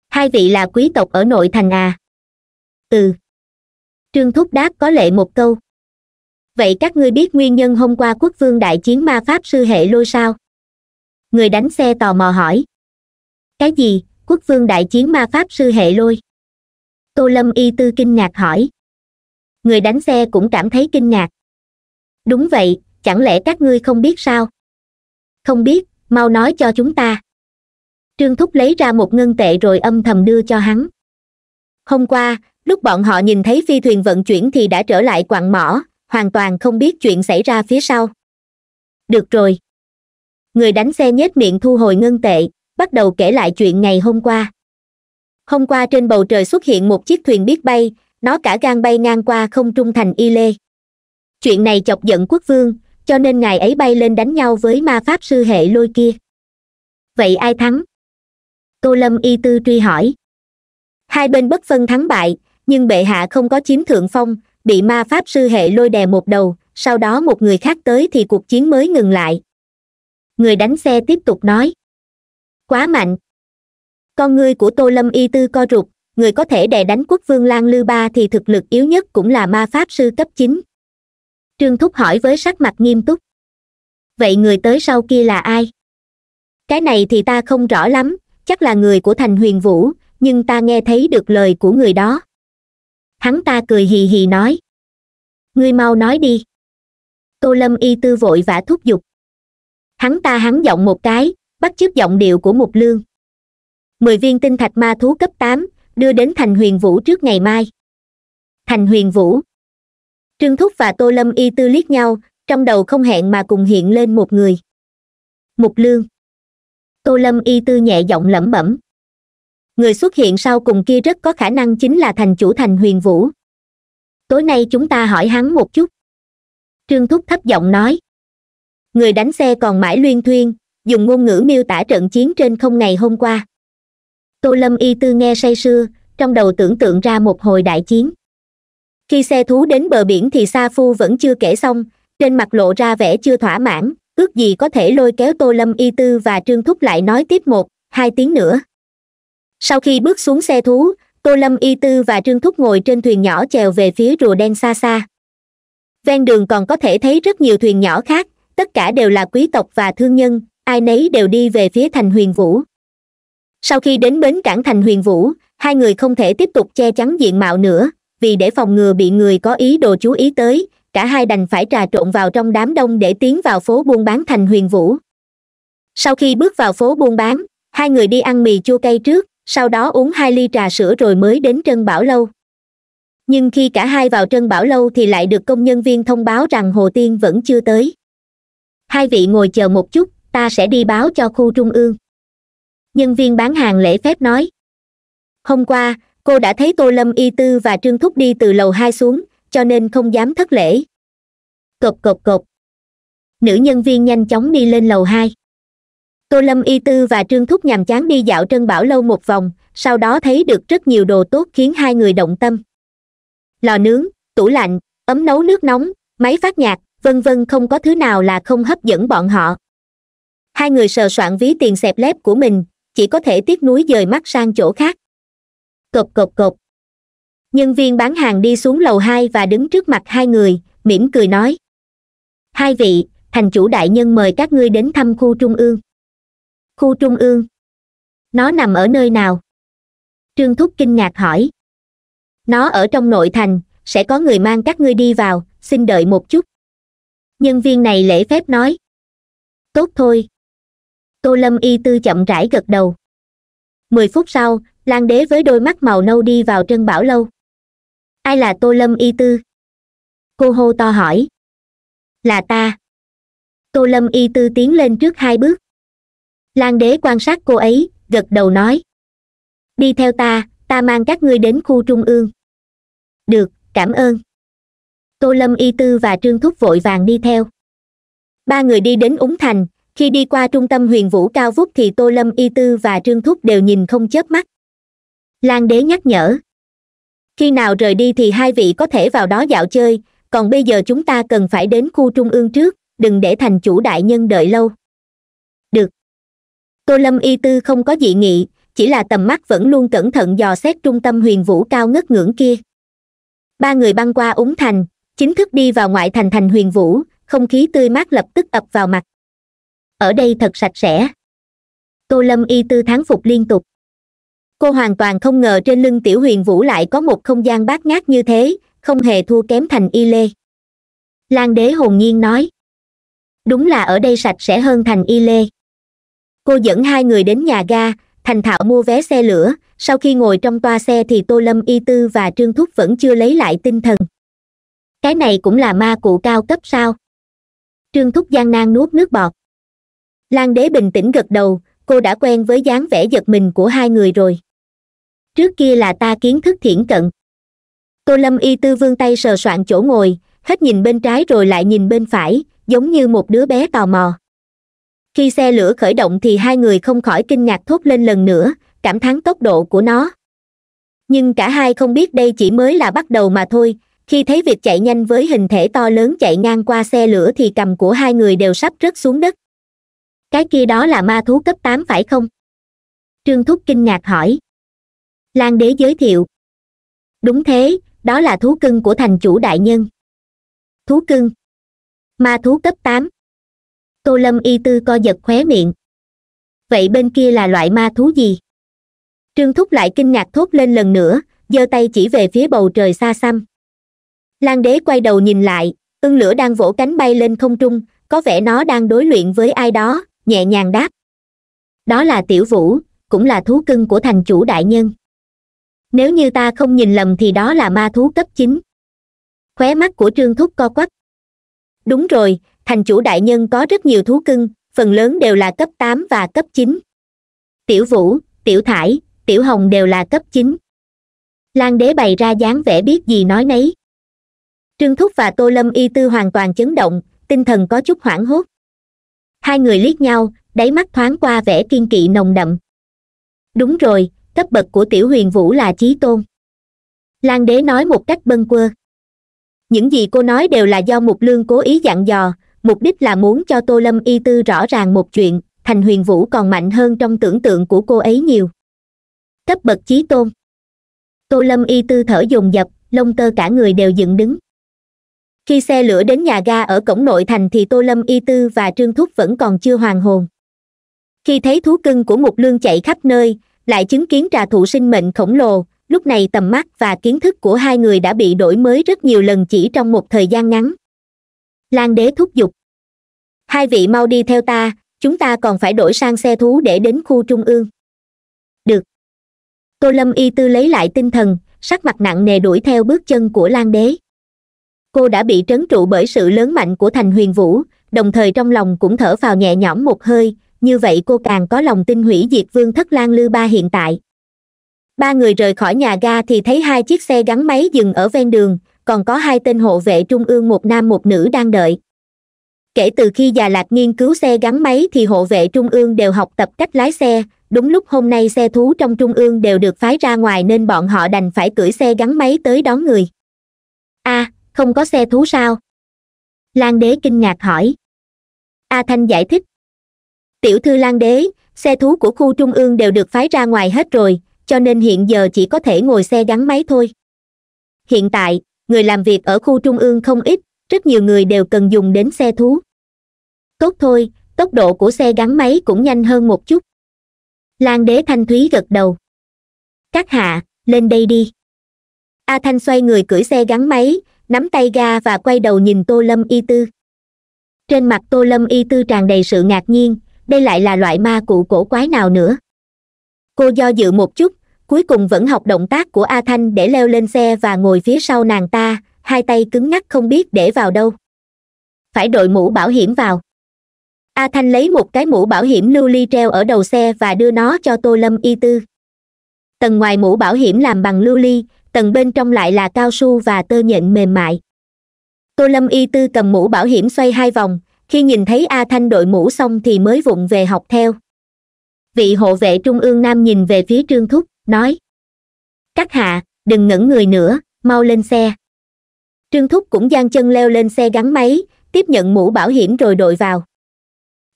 hai vị là quý tộc ở nội thành à ừ trương thúc đáp có lệ một câu vậy các ngươi biết nguyên nhân hôm qua quốc vương đại chiến ma pháp sư hệ lôi sao người đánh xe tò mò hỏi cái gì quốc vương đại chiến ma pháp sư hệ lôi tô lâm y tư kinh ngạc hỏi người đánh xe cũng cảm thấy kinh ngạc đúng vậy chẳng lẽ các ngươi không biết sao không biết mau nói cho chúng ta trương thúc lấy ra một ngân tệ rồi âm thầm đưa cho hắn hôm qua lúc bọn họ nhìn thấy phi thuyền vận chuyển thì đã trở lại quặng mỏ hoàn toàn không biết chuyện xảy ra phía sau được rồi người đánh xe nhếch miệng thu hồi ngân tệ bắt đầu kể lại chuyện ngày hôm qua hôm qua trên bầu trời xuất hiện một chiếc thuyền biết bay nó cả gan bay ngang qua không trung thành y lê chuyện này chọc giận quốc vương cho nên ngài ấy bay lên đánh nhau với ma pháp sư hệ lôi kia vậy ai thắng tô lâm y tư truy hỏi hai bên bất phân thắng bại nhưng bệ hạ không có chiếm thượng phong bị ma pháp sư hệ lôi đè một đầu sau đó một người khác tới thì cuộc chiến mới ngừng lại người đánh xe tiếp tục nói quá mạnh con ngươi của tô lâm y tư co rụt người có thể đè đánh quốc vương lan lư ba thì thực lực yếu nhất cũng là ma pháp sư cấp chín trương thúc hỏi với sắc mặt nghiêm túc vậy người tới sau kia là ai cái này thì ta không rõ lắm chắc là người của thành huyền vũ nhưng ta nghe thấy được lời của người đó hắn ta cười hì hì nói ngươi mau nói đi tô lâm y tư vội vã thúc giục hắn ta hắn giọng một cái bắt chước giọng điệu của mục lương mười viên tinh thạch ma thú cấp tám đưa đến thành huyền vũ trước ngày mai thành huyền vũ trương thúc và tô lâm y tư liếc nhau trong đầu không hẹn mà cùng hiện lên một người mục lương tô lâm y tư nhẹ giọng lẩm bẩm người xuất hiện sau cùng kia rất có khả năng chính là thành chủ thành huyền vũ tối nay chúng ta hỏi hắn một chút trương thúc thấp giọng nói người đánh xe còn mãi luyên thuyên dùng ngôn ngữ miêu tả trận chiến trên không ngày hôm qua tô lâm y tư nghe say sưa trong đầu tưởng tượng ra một hồi đại chiến khi xe thú đến bờ biển thì sa phu vẫn chưa kể xong trên mặt lộ ra vẻ chưa thỏa mãn ước gì có thể lôi kéo tô lâm y tư và trương thúc lại nói tiếp một hai tiếng nữa sau khi bước xuống xe thú tô lâm y tư và trương thúc ngồi trên thuyền nhỏ chèo về phía rùa đen xa xa ven đường còn có thể thấy rất nhiều thuyền nhỏ khác tất cả đều là quý tộc và thương nhân ai nấy đều đi về phía thành huyền vũ sau khi đến bến cảng thành huyền vũ hai người không thể tiếp tục che chắn diện mạo nữa vì để phòng ngừa bị người có ý đồ chú ý tới cả hai đành phải trà trộn vào trong đám đông để tiến vào phố buôn bán thành huyền vũ sau khi bước vào phố buôn bán hai người đi ăn mì chua cây trước sau đó uống hai ly trà sữa rồi mới đến trân bảo lâu nhưng khi cả hai vào trân bảo lâu thì lại được công nhân viên thông báo rằng hồ tiên vẫn chưa tới hai vị ngồi chờ một chút ta sẽ đi báo cho khu trung ương nhân viên bán hàng lễ phép nói hôm qua cô đã thấy tô lâm y tư và trương thúc đi từ lầu hai xuống cho nên không dám thất lễ cộp cộp cộp nữ nhân viên nhanh chóng đi lên lầu hai tô lâm y tư và trương thúc nhàm chán đi dạo trân bảo lâu một vòng sau đó thấy được rất nhiều đồ tốt khiến hai người động tâm lò nướng tủ lạnh ấm nấu nước nóng máy phát nhạc vân vân không có thứ nào là không hấp dẫn bọn họ hai người sờ soạn ví tiền xẹp lép của mình chỉ có thể tiếc nuối dời mắt sang chỗ khác cộp cộp cộp nhân viên bán hàng đi xuống lầu hai và đứng trước mặt hai người mỉm cười nói hai vị thành chủ đại nhân mời các ngươi đến thăm khu trung ương khu trung ương nó nằm ở nơi nào trương thúc kinh ngạc hỏi nó ở trong nội thành sẽ có người mang các ngươi đi vào xin đợi một chút nhân viên này lễ phép nói tốt thôi tô lâm y tư chậm rãi gật đầu mười phút sau lan đế với đôi mắt màu nâu đi vào trân bảo lâu ai là tô lâm y tư cô hô to hỏi là ta tô lâm y tư tiến lên trước hai bước lan đế quan sát cô ấy gật đầu nói đi theo ta ta mang các ngươi đến khu trung ương được cảm ơn tô lâm y tư và trương thúc vội vàng đi theo ba người đi đến úng thành khi đi qua trung tâm huyền vũ cao vút thì tô lâm y tư và trương thúc đều nhìn không chớp mắt lan đế nhắc nhở khi nào rời đi thì hai vị có thể vào đó dạo chơi còn bây giờ chúng ta cần phải đến khu trung ương trước đừng để thành chủ đại nhân đợi lâu tô lâm y tư không có dị nghị chỉ là tầm mắt vẫn luôn cẩn thận dò xét trung tâm huyền vũ cao ngất ngưỡng kia ba người băng qua úng thành chính thức đi vào ngoại thành thành huyền vũ không khí tươi mát lập tức ập vào mặt ở đây thật sạch sẽ tô lâm y tư tháng phục liên tục cô hoàn toàn không ngờ trên lưng tiểu huyền vũ lại có một không gian bát ngát như thế không hề thua kém thành y lê lan đế hồn nhiên nói đúng là ở đây sạch sẽ hơn thành y lê cô dẫn hai người đến nhà ga thành thạo mua vé xe lửa sau khi ngồi trong toa xe thì tô lâm y tư và trương thúc vẫn chưa lấy lại tinh thần cái này cũng là ma cụ cao cấp sao trương thúc gian nan nuốt nước bọt lan đế bình tĩnh gật đầu cô đã quen với dáng vẻ giật mình của hai người rồi trước kia là ta kiến thức thiển cận tô lâm y tư vương tay sờ soạn chỗ ngồi hết nhìn bên trái rồi lại nhìn bên phải giống như một đứa bé tò mò khi xe lửa khởi động thì hai người không khỏi kinh ngạc thốt lên lần nữa cảm thán tốc độ của nó nhưng cả hai không biết đây chỉ mới là bắt đầu mà thôi khi thấy việc chạy nhanh với hình thể to lớn chạy ngang qua xe lửa thì cầm của hai người đều sắp rớt xuống đất cái kia đó là ma thú cấp tám phải không trương thúc kinh ngạc hỏi lan đế giới thiệu đúng thế đó là thú cưng của thành chủ đại nhân thú cưng ma thú cấp tám tô lâm y tư co giật khóe miệng vậy bên kia là loại ma thú gì trương thúc lại kinh ngạc thốt lên lần nữa giơ tay chỉ về phía bầu trời xa xăm lan đế quay đầu nhìn lại ưng lửa đang vỗ cánh bay lên không trung có vẻ nó đang đối luyện với ai đó nhẹ nhàng đáp đó là tiểu vũ cũng là thú cưng của thành chủ đại nhân nếu như ta không nhìn lầm thì đó là ma thú cấp chín khóe mắt của trương thúc co quắp đúng rồi thành chủ đại nhân có rất nhiều thú cưng phần lớn đều là cấp tám và cấp chín tiểu vũ tiểu thải tiểu hồng đều là cấp chín lan đế bày ra dáng vẻ biết gì nói nấy trương thúc và tô lâm y tư hoàn toàn chấn động tinh thần có chút hoảng hốt hai người liếc nhau đáy mắt thoáng qua vẻ kiên kỵ nồng đậm đúng rồi cấp bậc của tiểu huyền vũ là chí tôn lan đế nói một cách bâng quơ những gì cô nói đều là do mục lương cố ý dặn dò mục đích là muốn cho tô lâm y tư rõ ràng một chuyện thành huyền vũ còn mạnh hơn trong tưởng tượng của cô ấy nhiều cấp bậc chí tôn tô lâm y tư thở dồn dập lông tơ cả người đều dựng đứng khi xe lửa đến nhà ga ở cổng nội thành thì tô lâm y tư và trương thúc vẫn còn chưa hoàn hồn khi thấy thú cưng của mục lương chạy khắp nơi lại chứng kiến trà thụ sinh mệnh khổng lồ lúc này tầm mắt và kiến thức của hai người đã bị đổi mới rất nhiều lần chỉ trong một thời gian ngắn Lang đế thúc giục hai vị mau đi theo ta chúng ta còn phải đổi sang xe thú để đến khu trung ương được tô lâm y tư lấy lại tinh thần sắc mặt nặng nề đuổi theo bước chân của Lang đế cô đã bị trấn trụ bởi sự lớn mạnh của thành huyền vũ đồng thời trong lòng cũng thở vào nhẹ nhõm một hơi như vậy cô càng có lòng tin hủy diệt vương thất Lang lư ba hiện tại ba người rời khỏi nhà ga thì thấy hai chiếc xe gắn máy dừng ở ven đường còn có hai tên hộ vệ trung ương một nam một nữ đang đợi kể từ khi già lạc nghiên cứu xe gắn máy thì hộ vệ trung ương đều học tập cách lái xe đúng lúc hôm nay xe thú trong trung ương đều được phái ra ngoài nên bọn họ đành phải cưỡi xe gắn máy tới đón người a à, không có xe thú sao lan đế kinh ngạc hỏi a thanh giải thích tiểu thư lan đế xe thú của khu trung ương đều được phái ra ngoài hết rồi cho nên hiện giờ chỉ có thể ngồi xe gắn máy thôi hiện tại người làm việc ở khu trung ương không ít rất nhiều người đều cần dùng đến xe thú tốt thôi tốc độ của xe gắn máy cũng nhanh hơn một chút lan đế thanh thúy gật đầu các hạ lên đây đi a thanh xoay người cưỡi xe gắn máy nắm tay ga và quay đầu nhìn tô lâm y tư trên mặt tô lâm y tư tràn đầy sự ngạc nhiên đây lại là loại ma cụ cổ quái nào nữa cô do dự một chút cuối cùng vẫn học động tác của a thanh để leo lên xe và ngồi phía sau nàng ta hai tay cứng ngắc không biết để vào đâu phải đội mũ bảo hiểm vào a thanh lấy một cái mũ bảo hiểm lưu ly treo ở đầu xe và đưa nó cho tô lâm y tư tầng ngoài mũ bảo hiểm làm bằng lưu ly tầng bên trong lại là cao su và tơ nhện mềm mại tô lâm y tư cầm mũ bảo hiểm xoay hai vòng khi nhìn thấy a thanh đội mũ xong thì mới vụng về học theo vị hộ vệ trung ương nam nhìn về phía trương thúc nói các hạ đừng ngẩn người nữa mau lên xe trương thúc cũng giang chân leo lên xe gắn máy tiếp nhận mũ bảo hiểm rồi đội vào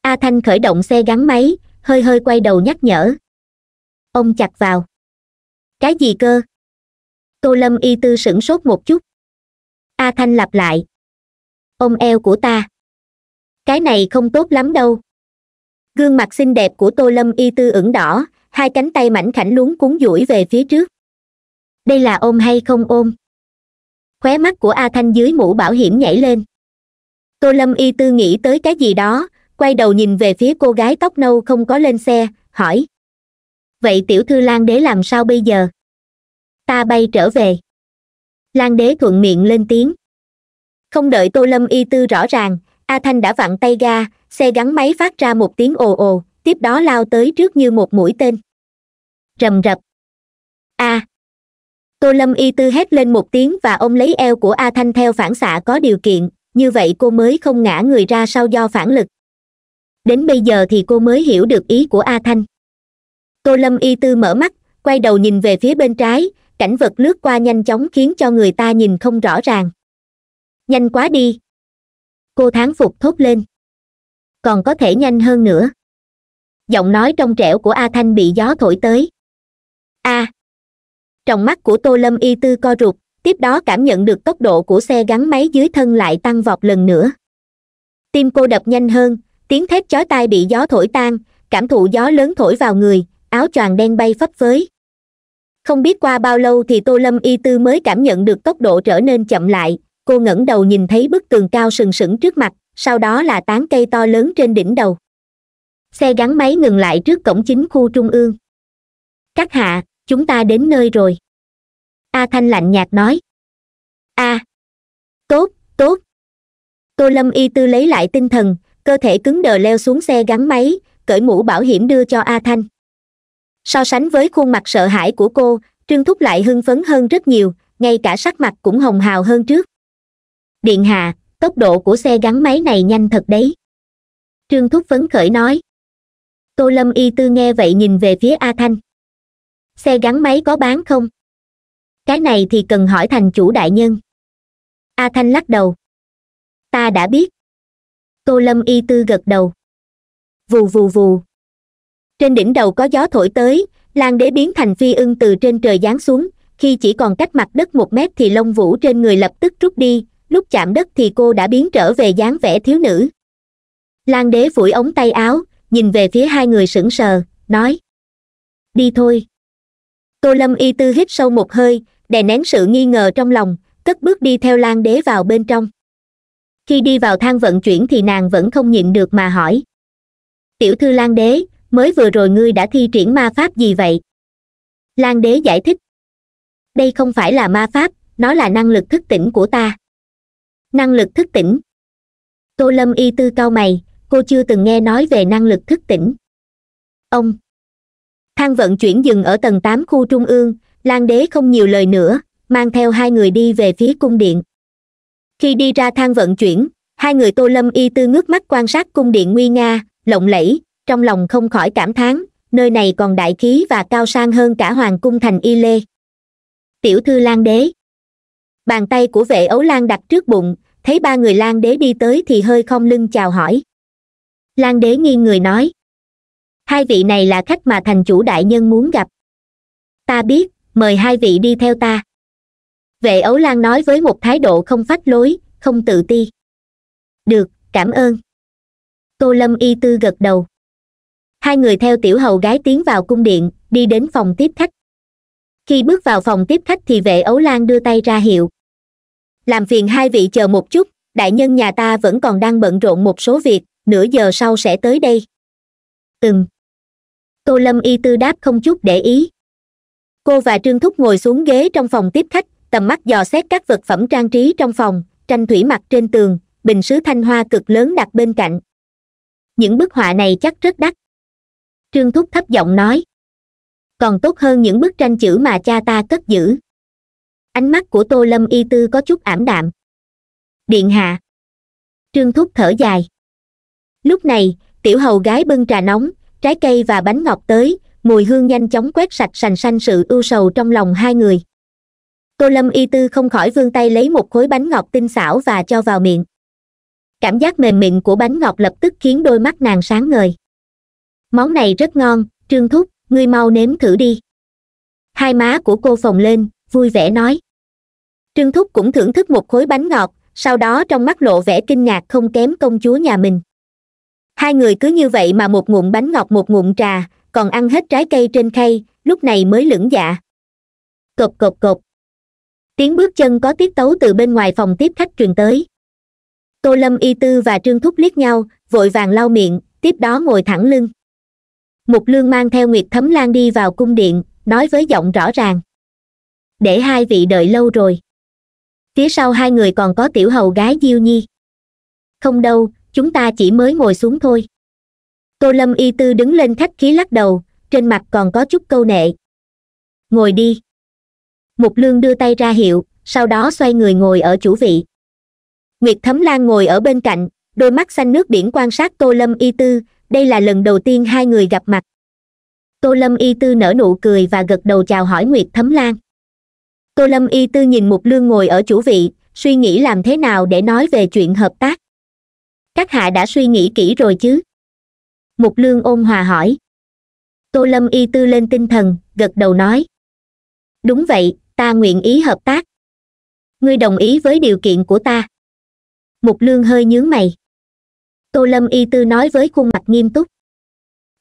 a thanh khởi động xe gắn máy hơi hơi quay đầu nhắc nhở ông chặt vào cái gì cơ tô lâm y tư sửng sốt một chút a thanh lặp lại ôm eo của ta cái này không tốt lắm đâu gương mặt xinh đẹp của tô lâm y tư ửng đỏ hai cánh tay mảnh khảnh luống cuốn duỗi về phía trước đây là ôm hay không ôm khóe mắt của a thanh dưới mũ bảo hiểm nhảy lên tô lâm y tư nghĩ tới cái gì đó quay đầu nhìn về phía cô gái tóc nâu không có lên xe hỏi vậy tiểu thư lan đế làm sao bây giờ ta bay trở về lan đế thuận miệng lên tiếng không đợi tô lâm y tư rõ ràng a thanh đã vặn tay ga xe gắn máy phát ra một tiếng ồ ồ tiếp đó lao tới trước như một mũi tên rầm rập a à. tô lâm y tư hét lên một tiếng và ôm lấy eo của a thanh theo phản xạ có điều kiện như vậy cô mới không ngã người ra sau do phản lực đến bây giờ thì cô mới hiểu được ý của a thanh tô lâm y tư mở mắt quay đầu nhìn về phía bên trái cảnh vật lướt qua nhanh chóng khiến cho người ta nhìn không rõ ràng nhanh quá đi cô thán phục thốt lên còn có thể nhanh hơn nữa giọng nói trong trẻo của a thanh bị gió thổi tới a à. trong mắt của tô lâm y tư co rụt tiếp đó cảm nhận được tốc độ của xe gắn máy dưới thân lại tăng vọt lần nữa tim cô đập nhanh hơn tiếng thét chói tai bị gió thổi tan cảm thụ gió lớn thổi vào người áo choàng đen bay phấp phới không biết qua bao lâu thì tô lâm y tư mới cảm nhận được tốc độ trở nên chậm lại cô ngẩng đầu nhìn thấy bức tường cao sừng sững trước mặt sau đó là tán cây to lớn trên đỉnh đầu xe gắn máy ngừng lại trước cổng chính khu trung ương các hạ chúng ta đến nơi rồi a thanh lạnh nhạt nói a à, tốt tốt tô lâm y tư lấy lại tinh thần cơ thể cứng đờ leo xuống xe gắn máy cởi mũ bảo hiểm đưa cho a thanh so sánh với khuôn mặt sợ hãi của cô trương thúc lại hưng phấn hơn rất nhiều ngay cả sắc mặt cũng hồng hào hơn trước điện hạ tốc độ của xe gắn máy này nhanh thật đấy trương thúc phấn khởi nói tô lâm y tư nghe vậy nhìn về phía a thanh xe gắn máy có bán không cái này thì cần hỏi thành chủ đại nhân a thanh lắc đầu ta đã biết tô lâm y tư gật đầu vù vù vù trên đỉnh đầu có gió thổi tới lan đế biến thành phi ưng từ trên trời giáng xuống khi chỉ còn cách mặt đất một mét thì lông vũ trên người lập tức rút đi lúc chạm đất thì cô đã biến trở về dáng vẻ thiếu nữ lan đế phủi ống tay áo nhìn về phía hai người sững sờ nói đi thôi tô lâm y tư hít sâu một hơi đè nén sự nghi ngờ trong lòng cất bước đi theo lan đế vào bên trong khi đi vào thang vận chuyển thì nàng vẫn không nhịn được mà hỏi tiểu thư lan đế mới vừa rồi ngươi đã thi triển ma pháp gì vậy lan đế giải thích đây không phải là ma pháp nó là năng lực thức tỉnh của ta năng lực thức tỉnh tô lâm y tư cao mày cô chưa từng nghe nói về năng lực thức tỉnh ông thang vận chuyển dừng ở tầng tám khu trung ương lan đế không nhiều lời nữa mang theo hai người đi về phía cung điện khi đi ra thang vận chuyển hai người tô lâm y tư ngước mắt quan sát cung điện nguy nga lộng lẫy trong lòng không khỏi cảm thán nơi này còn đại khí và cao sang hơn cả hoàng cung thành y lê tiểu thư lan đế bàn tay của vệ ấu lan đặt trước bụng thấy ba người lan đế đi tới thì hơi không lưng chào hỏi lan đế nghiêng người nói hai vị này là khách mà thành chủ đại nhân muốn gặp ta biết mời hai vị đi theo ta vệ ấu lan nói với một thái độ không phách lối không tự ti được cảm ơn tô lâm y tư gật đầu hai người theo tiểu hầu gái tiến vào cung điện đi đến phòng tiếp khách khi bước vào phòng tiếp khách thì vệ ấu lan đưa tay ra hiệu làm phiền hai vị chờ một chút đại nhân nhà ta vẫn còn đang bận rộn một số việc nửa giờ sau sẽ tới đây ừm tô lâm y tư đáp không chút để ý cô và trương thúc ngồi xuống ghế trong phòng tiếp khách tầm mắt dò xét các vật phẩm trang trí trong phòng tranh thủy mặc trên tường bình sứ thanh hoa cực lớn đặt bên cạnh những bức họa này chắc rất đắt trương thúc thấp giọng nói còn tốt hơn những bức tranh chữ mà cha ta cất giữ ánh mắt của tô lâm y tư có chút ảm đạm điện hạ trương thúc thở dài lúc này tiểu hầu gái bưng trà nóng trái cây và bánh ngọt tới mùi hương nhanh chóng quét sạch sành sanh sự ưu sầu trong lòng hai người tô lâm y tư không khỏi vươn tay lấy một khối bánh ngọt tinh xảo và cho vào miệng cảm giác mềm mịn của bánh ngọt lập tức khiến đôi mắt nàng sáng ngời món này rất ngon trương thúc ngươi mau nếm thử đi hai má của cô phồng lên vui vẻ nói trương thúc cũng thưởng thức một khối bánh ngọt sau đó trong mắt lộ vẻ kinh ngạc không kém công chúa nhà mình hai người cứ như vậy mà một ngụm bánh ngọt một ngụm trà còn ăn hết trái cây trên khay lúc này mới lưỡng dạ cộp cộp cộp tiếng bước chân có tiết tấu từ bên ngoài phòng tiếp khách truyền tới tô lâm y tư và trương thúc liếc nhau vội vàng lau miệng tiếp đó ngồi thẳng lưng mục lương mang theo nguyệt thấm lan đi vào cung điện nói với giọng rõ ràng để hai vị đợi lâu rồi phía sau hai người còn có tiểu hầu gái diêu nhi không đâu chúng ta chỉ mới ngồi xuống thôi tô lâm y tư đứng lên khách khí lắc đầu trên mặt còn có chút câu nệ ngồi đi mục lương đưa tay ra hiệu sau đó xoay người ngồi ở chủ vị nguyệt thấm lan ngồi ở bên cạnh đôi mắt xanh nước biển quan sát tô lâm y tư đây là lần đầu tiên hai người gặp mặt tô lâm y tư nở nụ cười và gật đầu chào hỏi nguyệt thấm lan tô lâm y tư nhìn mục lương ngồi ở chủ vị suy nghĩ làm thế nào để nói về chuyện hợp tác các hạ đã suy nghĩ kỹ rồi chứ mục lương ôn hòa hỏi tô lâm y tư lên tinh thần gật đầu nói đúng vậy ta nguyện ý hợp tác ngươi đồng ý với điều kiện của ta mục lương hơi nhướng mày tô lâm y tư nói với khuôn mặt nghiêm túc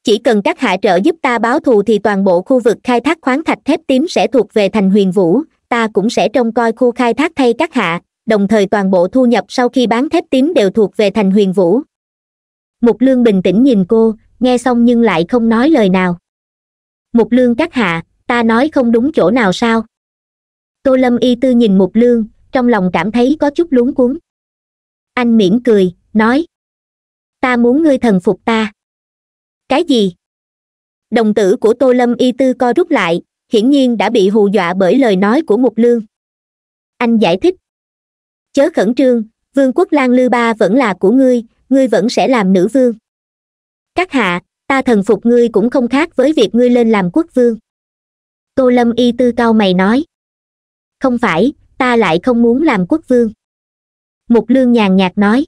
chỉ cần các hạ trợ giúp ta báo thù thì toàn bộ khu vực khai thác khoáng thạch thép tím sẽ thuộc về thành huyền vũ ta cũng sẽ trông coi khu khai thác thay các hạ đồng thời toàn bộ thu nhập sau khi bán thép tím đều thuộc về thành huyền vũ mục lương bình tĩnh nhìn cô nghe xong nhưng lại không nói lời nào mục lương các hạ ta nói không đúng chỗ nào sao tô lâm y tư nhìn mục lương trong lòng cảm thấy có chút lúng cuống anh mỉm cười nói ta muốn ngươi thần phục ta cái gì đồng tử của tô lâm y tư co rút lại hiển nhiên đã bị hù dọa bởi lời nói của mục lương anh giải thích chớ khẩn trương vương quốc lan lư ba vẫn là của ngươi ngươi vẫn sẽ làm nữ vương các hạ ta thần phục ngươi cũng không khác với việc ngươi lên làm quốc vương tô lâm y tư cao mày nói không phải ta lại không muốn làm quốc vương mục lương nhàn nhạt nói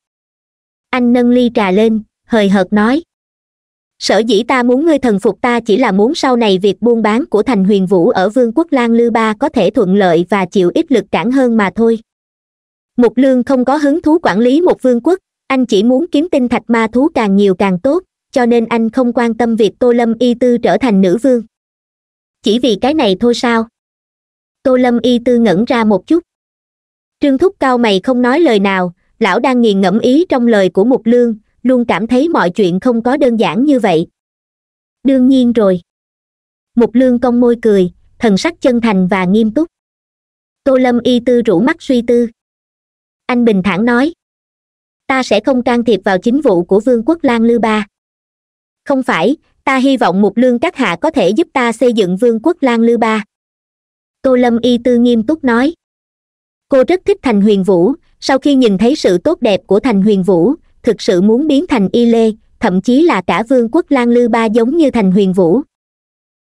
anh nâng ly trà lên hời hợt nói sở dĩ ta muốn ngươi thần phục ta chỉ là muốn sau này việc buôn bán của thành huyền vũ ở vương quốc lan lư ba có thể thuận lợi và chịu ít lực cản hơn mà thôi mục lương không có hứng thú quản lý một vương quốc anh chỉ muốn kiếm tinh thạch ma thú càng nhiều càng tốt cho nên anh không quan tâm việc tô lâm y tư trở thành nữ vương chỉ vì cái này thôi sao tô lâm y tư ngẩn ra một chút trương thúc cao mày không nói lời nào lão đang nghiền ngẫm ý trong lời của mục lương luôn cảm thấy mọi chuyện không có đơn giản như vậy đương nhiên rồi mục lương cong môi cười thần sắc chân thành và nghiêm túc tô lâm y tư rủ mắt suy tư anh bình thản nói ta sẽ không can thiệp vào chính vụ của vương quốc lan lư ba không phải ta hy vọng mục lương các hạ có thể giúp ta xây dựng vương quốc lan lư ba tô lâm y tư nghiêm túc nói cô rất thích thành huyền vũ sau khi nhìn thấy sự tốt đẹp của thành huyền vũ thực sự muốn biến thành y lê thậm chí là cả vương quốc lan lư ba giống như thành huyền vũ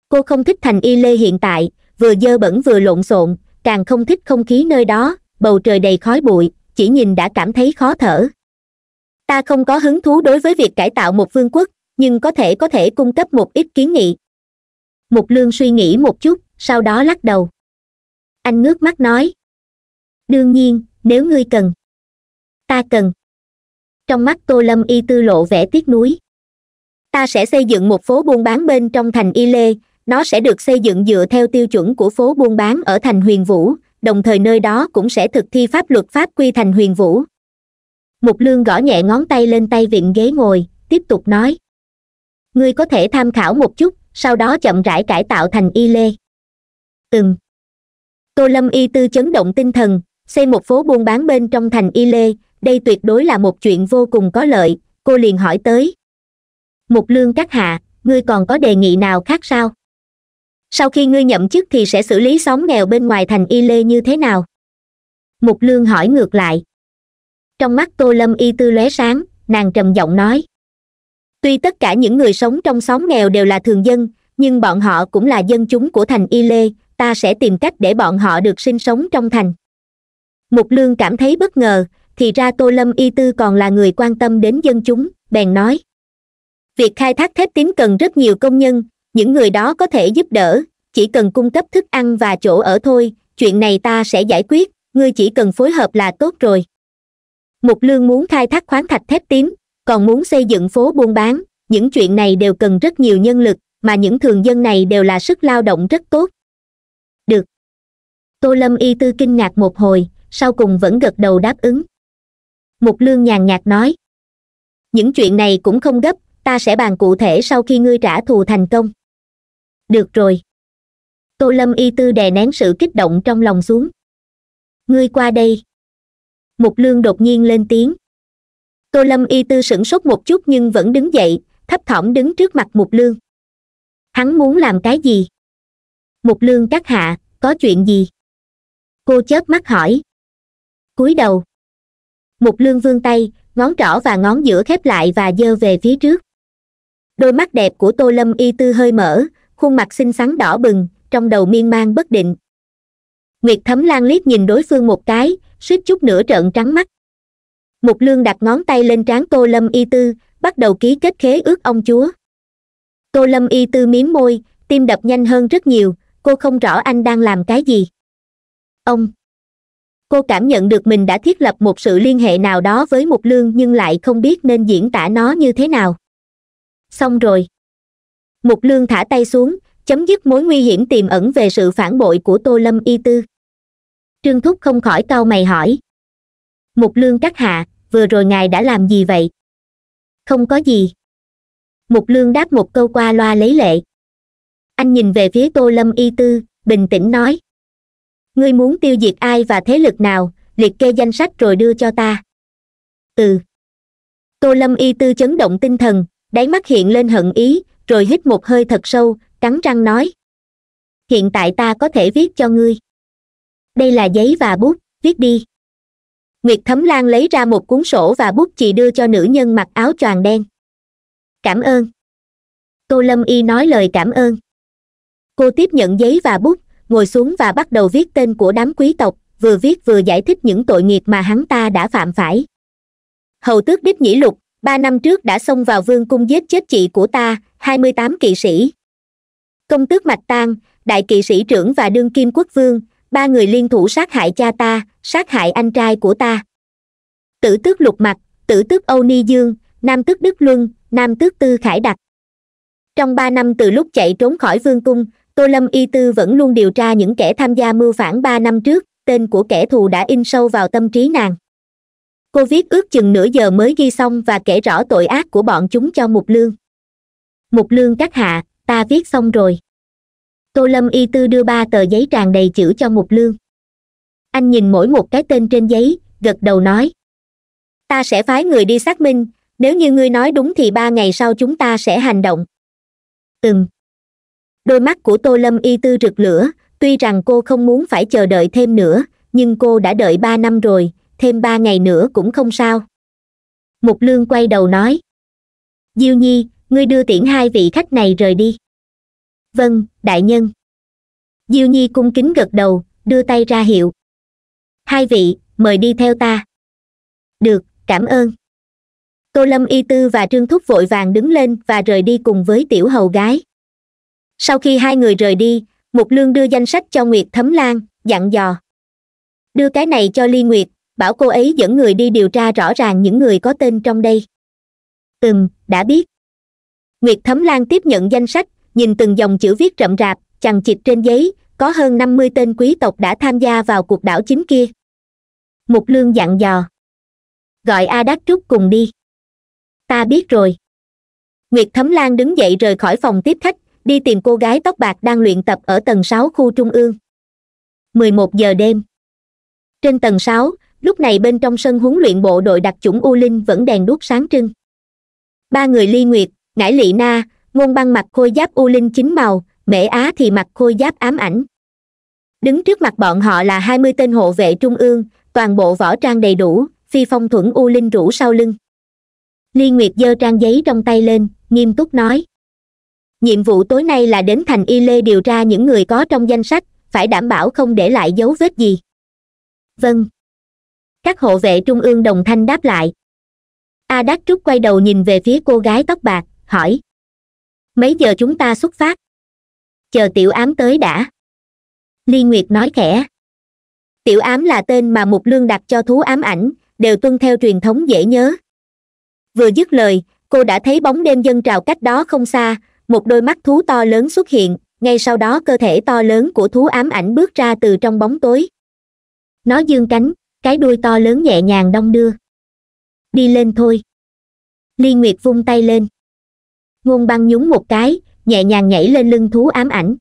cô không thích thành y lê hiện tại vừa dơ bẩn vừa lộn xộn càng không thích không khí nơi đó bầu trời đầy khói bụi chỉ nhìn đã cảm thấy khó thở ta không có hứng thú đối với việc cải tạo một vương quốc nhưng có thể có thể cung cấp một ít kiến nghị mục lương suy nghĩ một chút sau đó lắc đầu anh ngước mắt nói đương nhiên nếu ngươi cần ta cần trong mắt tô lâm y tư lộ vẻ tiếc nuối ta sẽ xây dựng một phố buôn bán bên trong thành y lê nó sẽ được xây dựng dựa theo tiêu chuẩn của phố buôn bán ở thành huyền vũ đồng thời nơi đó cũng sẽ thực thi pháp luật pháp quy thành huyền vũ mục lương gõ nhẹ ngón tay lên tay vịn ghế ngồi tiếp tục nói ngươi có thể tham khảo một chút sau đó chậm rãi cải tạo thành y lê ừm tô lâm y tư chấn động tinh thần xây một phố buôn bán bên trong thành y lê đây tuyệt đối là một chuyện vô cùng có lợi cô liền hỏi tới mục lương các hạ ngươi còn có đề nghị nào khác sao sau khi ngươi nhậm chức thì sẽ xử lý xóm nghèo bên ngoài thành y lê như thế nào mục lương hỏi ngược lại trong mắt tô lâm y tư lóe sáng nàng trầm giọng nói tuy tất cả những người sống trong xóm nghèo đều là thường dân nhưng bọn họ cũng là dân chúng của thành y lê ta sẽ tìm cách để bọn họ được sinh sống trong thành mục lương cảm thấy bất ngờ thì ra tô lâm y tư còn là người quan tâm đến dân chúng bèn nói việc khai thác thép tím cần rất nhiều công nhân những người đó có thể giúp đỡ chỉ cần cung cấp thức ăn và chỗ ở thôi chuyện này ta sẽ giải quyết ngươi chỉ cần phối hợp là tốt rồi mục lương muốn khai thác khoáng thạch thép tím còn muốn xây dựng phố buôn bán những chuyện này đều cần rất nhiều nhân lực mà những thường dân này đều là sức lao động rất tốt được tô lâm y tư kinh ngạc một hồi sau cùng vẫn gật đầu đáp ứng mục lương nhàn nhạt nói những chuyện này cũng không gấp ta sẽ bàn cụ thể sau khi ngươi trả thù thành công được rồi tô lâm y tư đè nén sự kích động trong lòng xuống ngươi qua đây mục lương đột nhiên lên tiếng tô lâm y tư sửng sốt một chút nhưng vẫn đứng dậy thấp thỏm đứng trước mặt mục lương hắn muốn làm cái gì mục lương các hạ có chuyện gì cô chớp mắt hỏi cúi đầu mục lương vươn tay ngón trỏ và ngón giữa khép lại và dơ về phía trước đôi mắt đẹp của tô lâm y tư hơi mở khuôn mặt xinh xắn đỏ bừng trong đầu miên man bất định nguyệt thấm lan liếc nhìn đối phương một cái suýt chút nữa trợn trắng mắt mục lương đặt ngón tay lên trán tô lâm y tư bắt đầu ký kết khế ước ông chúa tô lâm y tư miếm môi tim đập nhanh hơn rất nhiều cô không rõ anh đang làm cái gì ông cô cảm nhận được mình đã thiết lập một sự liên hệ nào đó với mục lương nhưng lại không biết nên diễn tả nó như thế nào xong rồi mục lương thả tay xuống chấm dứt mối nguy hiểm tiềm ẩn về sự phản bội của tô lâm y tư trương thúc không khỏi cau mày hỏi mục lương các hạ vừa rồi ngài đã làm gì vậy không có gì mục lương đáp một câu qua loa lấy lệ anh nhìn về phía tô lâm y tư bình tĩnh nói ngươi muốn tiêu diệt ai và thế lực nào liệt kê danh sách rồi đưa cho ta Ừ. tô lâm y tư chấn động tinh thần đáy mắt hiện lên hận ý rồi hít một hơi thật sâu cắn răng nói hiện tại ta có thể viết cho ngươi đây là giấy và bút viết đi nguyệt thấm lan lấy ra một cuốn sổ và bút chì đưa cho nữ nhân mặc áo choàng đen cảm ơn cô lâm y nói lời cảm ơn cô tiếp nhận giấy và bút ngồi xuống và bắt đầu viết tên của đám quý tộc vừa viết vừa giải thích những tội nghiệp mà hắn ta đã phạm phải hầu tước đích nhĩ lục ba năm trước đã xông vào vương cung giết chết chị của ta hai mươi tám kỵ sĩ công tước mạch tang đại kỵ sĩ trưởng và đương kim quốc vương ba người liên thủ sát hại cha ta sát hại anh trai của ta tử tước lục mạch tử tước âu ni dương nam tước đức luân nam tước tư khải đặc trong ba năm từ lúc chạy trốn khỏi vương cung tô lâm y tư vẫn luôn điều tra những kẻ tham gia mưu phản ba năm trước tên của kẻ thù đã in sâu vào tâm trí nàng cô viết ước chừng nửa giờ mới ghi xong và kể rõ tội ác của bọn chúng cho mục lương một lương các hạ ta viết xong rồi tô lâm y tư đưa ba tờ giấy tràn đầy chữ cho một lương anh nhìn mỗi một cái tên trên giấy gật đầu nói ta sẽ phái người đi xác minh nếu như ngươi nói đúng thì ba ngày sau chúng ta sẽ hành động ừm đôi mắt của tô lâm y tư rực lửa tuy rằng cô không muốn phải chờ đợi thêm nữa nhưng cô đã đợi ba năm rồi thêm ba ngày nữa cũng không sao mục lương quay đầu nói diêu nhi ngươi đưa tiễn hai vị khách này rời đi vâng đại nhân diêu nhi cung kính gật đầu đưa tay ra hiệu hai vị mời đi theo ta được cảm ơn tô lâm y tư và trương thúc vội vàng đứng lên và rời đi cùng với tiểu hầu gái sau khi hai người rời đi mục lương đưa danh sách cho nguyệt thấm lan dặn dò đưa cái này cho ly nguyệt bảo cô ấy dẫn người đi điều tra rõ ràng những người có tên trong đây ừm đã biết nguyệt thấm lan tiếp nhận danh sách nhìn từng dòng chữ viết rậm rạp chằng chịt trên giấy có hơn năm mươi tên quý tộc đã tham gia vào cuộc đảo chính kia mục lương dặn dò gọi a đắc trúc cùng đi ta biết rồi nguyệt thấm lan đứng dậy rời khỏi phòng tiếp khách đi tìm cô gái tóc bạc đang luyện tập ở tầng sáu khu trung ương mười một giờ đêm trên tầng sáu lúc này bên trong sân huấn luyện bộ đội đặc chủng u linh vẫn đèn đuốc sáng trưng ba người ly nguyệt nải lị na ngôn băng mặt khôi giáp u linh chính màu mễ á thì mặt khôi giáp ám ảnh đứng trước mặt bọn họ là hai mươi tên hộ vệ trung ương toàn bộ võ trang đầy đủ phi phong thuẫn u linh rủ sau lưng liên nguyệt giơ trang giấy trong tay lên nghiêm túc nói nhiệm vụ tối nay là đến thành y lê điều tra những người có trong danh sách phải đảm bảo không để lại dấu vết gì vâng các hộ vệ trung ương đồng thanh đáp lại a đắc trúc quay đầu nhìn về phía cô gái tóc bạc hỏi mấy giờ chúng ta xuất phát chờ tiểu ám tới đã ly nguyệt nói khẽ tiểu ám là tên mà một lương đặt cho thú ám ảnh đều tuân theo truyền thống dễ nhớ vừa dứt lời cô đã thấy bóng đêm dân trào cách đó không xa một đôi mắt thú to lớn xuất hiện ngay sau đó cơ thể to lớn của thú ám ảnh bước ra từ trong bóng tối nó dương cánh cái đuôi to lớn nhẹ nhàng đong đưa đi lên thôi ly nguyệt vung tay lên ngôn băng nhún một cái nhẹ nhàng nhảy lên lưng thú ám ảnh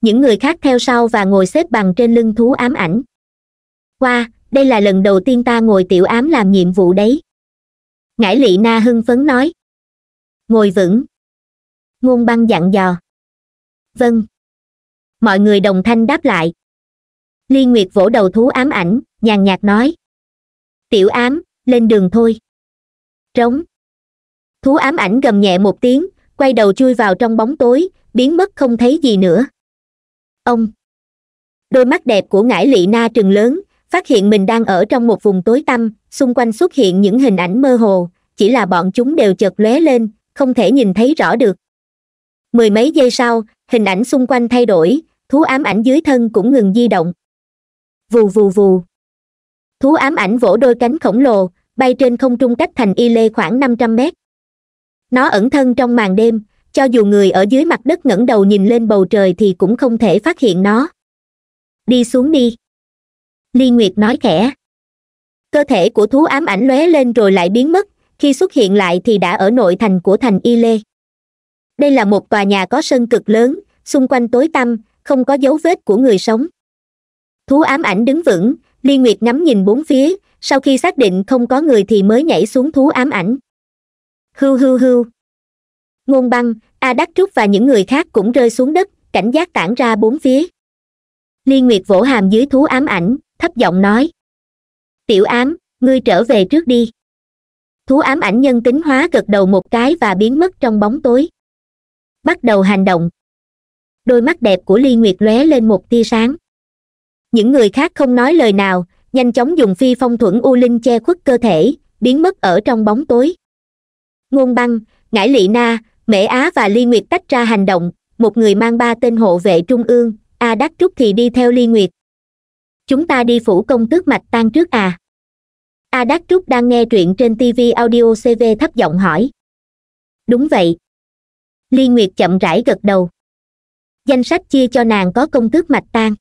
những người khác theo sau và ngồi xếp bằng trên lưng thú ám ảnh qua wow, đây là lần đầu tiên ta ngồi tiểu ám làm nhiệm vụ đấy ngải lị na hưng phấn nói ngồi vững ngôn băng dặn dò vâng mọi người đồng thanh đáp lại liên nguyệt vỗ đầu thú ám ảnh nhàn nhạt nói tiểu ám lên đường thôi trống thú ám ảnh gầm nhẹ một tiếng quay đầu chui vào trong bóng tối biến mất không thấy gì nữa ông đôi mắt đẹp của ngải lị na trừng lớn phát hiện mình đang ở trong một vùng tối tăm xung quanh xuất hiện những hình ảnh mơ hồ chỉ là bọn chúng đều chợt lóe lên không thể nhìn thấy rõ được mười mấy giây sau hình ảnh xung quanh thay đổi thú ám ảnh dưới thân cũng ngừng di động vù vù vù thú ám ảnh vỗ đôi cánh khổng lồ bay trên không trung cách thành y lê khoảng năm trăm mét nó ẩn thân trong màn đêm cho dù người ở dưới mặt đất ngẩng đầu nhìn lên bầu trời thì cũng không thể phát hiện nó đi xuống đi ly nguyệt nói khẽ cơ thể của thú ám ảnh lóe lên rồi lại biến mất khi xuất hiện lại thì đã ở nội thành của thành y lê đây là một tòa nhà có sân cực lớn xung quanh tối tăm không có dấu vết của người sống thú ám ảnh đứng vững ly nguyệt ngắm nhìn bốn phía sau khi xác định không có người thì mới nhảy xuống thú ám ảnh hưu hưu hưu ngôn băng a đắc trúc và những người khác cũng rơi xuống đất cảnh giác tản ra bốn phía liên nguyệt vỗ hàm dưới thú ám ảnh thấp giọng nói tiểu ám ngươi trở về trước đi thú ám ảnh nhân tính hóa gật đầu một cái và biến mất trong bóng tối bắt đầu hành động đôi mắt đẹp của ly nguyệt lóe lên một tia sáng những người khác không nói lời nào nhanh chóng dùng phi phong thuẫn u linh che khuất cơ thể biến mất ở trong bóng tối ngôn băng ngải lị na mễ á và ly nguyệt tách ra hành động một người mang ba tên hộ vệ trung ương a à đắc trúc thì đi theo ly nguyệt chúng ta đi phủ công tước mạch tan trước à a à đắc trúc đang nghe truyện trên tv audio cv thấp giọng hỏi đúng vậy ly nguyệt chậm rãi gật đầu danh sách chia cho nàng có công tước mạch tan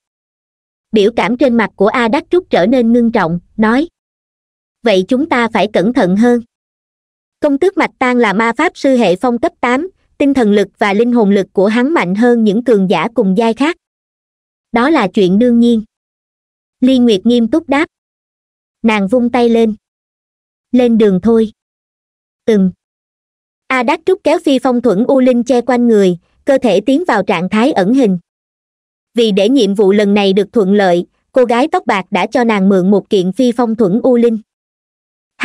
biểu cảm trên mặt của a đắc trúc trở nên ngưng trọng nói vậy chúng ta phải cẩn thận hơn công tước mạch tan là ma pháp sư hệ phong cấp tám tinh thần lực và linh hồn lực của hắn mạnh hơn những cường giả cùng giai khác đó là chuyện đương nhiên ly nguyệt nghiêm túc đáp nàng vung tay lên lên đường thôi Từng. a à đắc trúc kéo phi phong thuẫn u linh che quanh người cơ thể tiến vào trạng thái ẩn hình vì để nhiệm vụ lần này được thuận lợi cô gái tóc bạc đã cho nàng mượn một kiện phi phong thuẫn u linh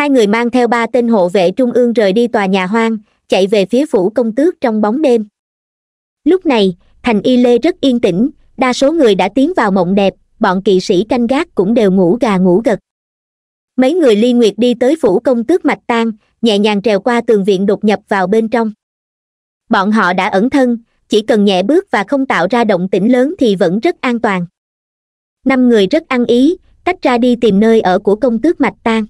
hai người mang theo ba tên hộ vệ trung ương rời đi tòa nhà hoang chạy về phía phủ công tước trong bóng đêm lúc này thành y lê rất yên tĩnh đa số người đã tiến vào mộng đẹp bọn kỵ sĩ canh gác cũng đều ngủ gà ngủ gật mấy người ly nguyệt đi tới phủ công tước mạch tan nhẹ nhàng trèo qua tường viện đột nhập vào bên trong bọn họ đã ẩn thân chỉ cần nhẹ bước và không tạo ra động tĩnh lớn thì vẫn rất an toàn năm người rất ăn ý tách ra đi tìm nơi ở của công tước mạch tan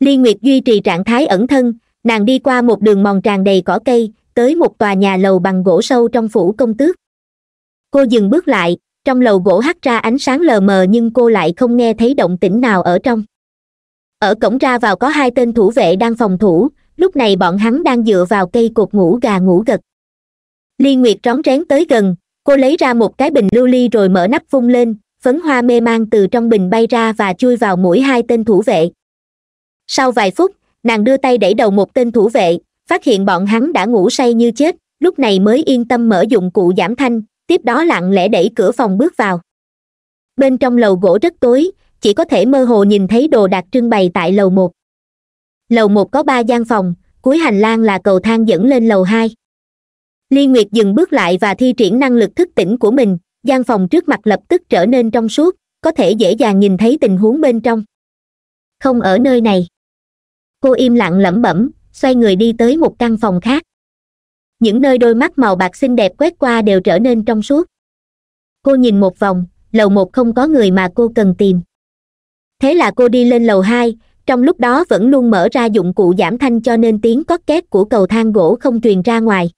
liên nguyệt duy trì trạng thái ẩn thân nàng đi qua một đường mòn tràn đầy cỏ cây tới một tòa nhà lầu bằng gỗ sâu trong phủ công tước cô dừng bước lại trong lầu gỗ hắt ra ánh sáng lờ mờ nhưng cô lại không nghe thấy động tĩnh nào ở trong ở cổng ra vào có hai tên thủ vệ đang phòng thủ lúc này bọn hắn đang dựa vào cây cột ngủ gà ngủ gật liên nguyệt rón rén tới gần cô lấy ra một cái bình lưu ly rồi mở nắp vung lên phấn hoa mê mang từ trong bình bay ra và chui vào mũi hai tên thủ vệ sau vài phút nàng đưa tay đẩy đầu một tên thủ vệ phát hiện bọn hắn đã ngủ say như chết lúc này mới yên tâm mở dụng cụ giảm thanh tiếp đó lặng lẽ đẩy cửa phòng bước vào bên trong lầu gỗ rất tối chỉ có thể mơ hồ nhìn thấy đồ đạc trưng bày tại lầu một lầu một có ba gian phòng cuối hành lang là cầu thang dẫn lên lầu hai liên nguyệt dừng bước lại và thi triển năng lực thức tỉnh của mình gian phòng trước mặt lập tức trở nên trong suốt có thể dễ dàng nhìn thấy tình huống bên trong không ở nơi này cô im lặng lẩm bẩm xoay người đi tới một căn phòng khác những nơi đôi mắt màu bạc xinh đẹp quét qua đều trở nên trong suốt cô nhìn một vòng lầu một không có người mà cô cần tìm thế là cô đi lên lầu hai trong lúc đó vẫn luôn mở ra dụng cụ giảm thanh cho nên tiếng cót két của cầu thang gỗ không truyền ra ngoài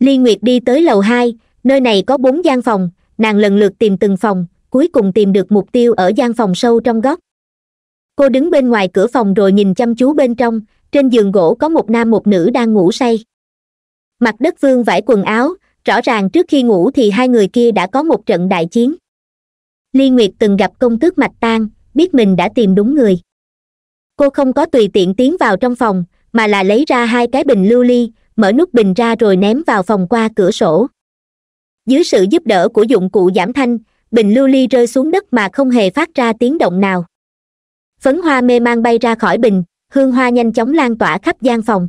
ly nguyệt đi tới lầu hai nơi này có bốn gian phòng nàng lần lượt tìm từng phòng cuối cùng tìm được mục tiêu ở gian phòng sâu trong góc cô đứng bên ngoài cửa phòng rồi nhìn chăm chú bên trong trên giường gỗ có một nam một nữ đang ngủ say mặt đất vương vải quần áo rõ ràng trước khi ngủ thì hai người kia đã có một trận đại chiến ly nguyệt từng gặp công tước mạch tan biết mình đã tìm đúng người cô không có tùy tiện tiến vào trong phòng mà là lấy ra hai cái bình lưu ly mở nút bình ra rồi ném vào phòng qua cửa sổ dưới sự giúp đỡ của dụng cụ giảm thanh bình lưu ly rơi xuống đất mà không hề phát ra tiếng động nào phấn hoa mê mang bay ra khỏi bình hương hoa nhanh chóng lan tỏa khắp gian phòng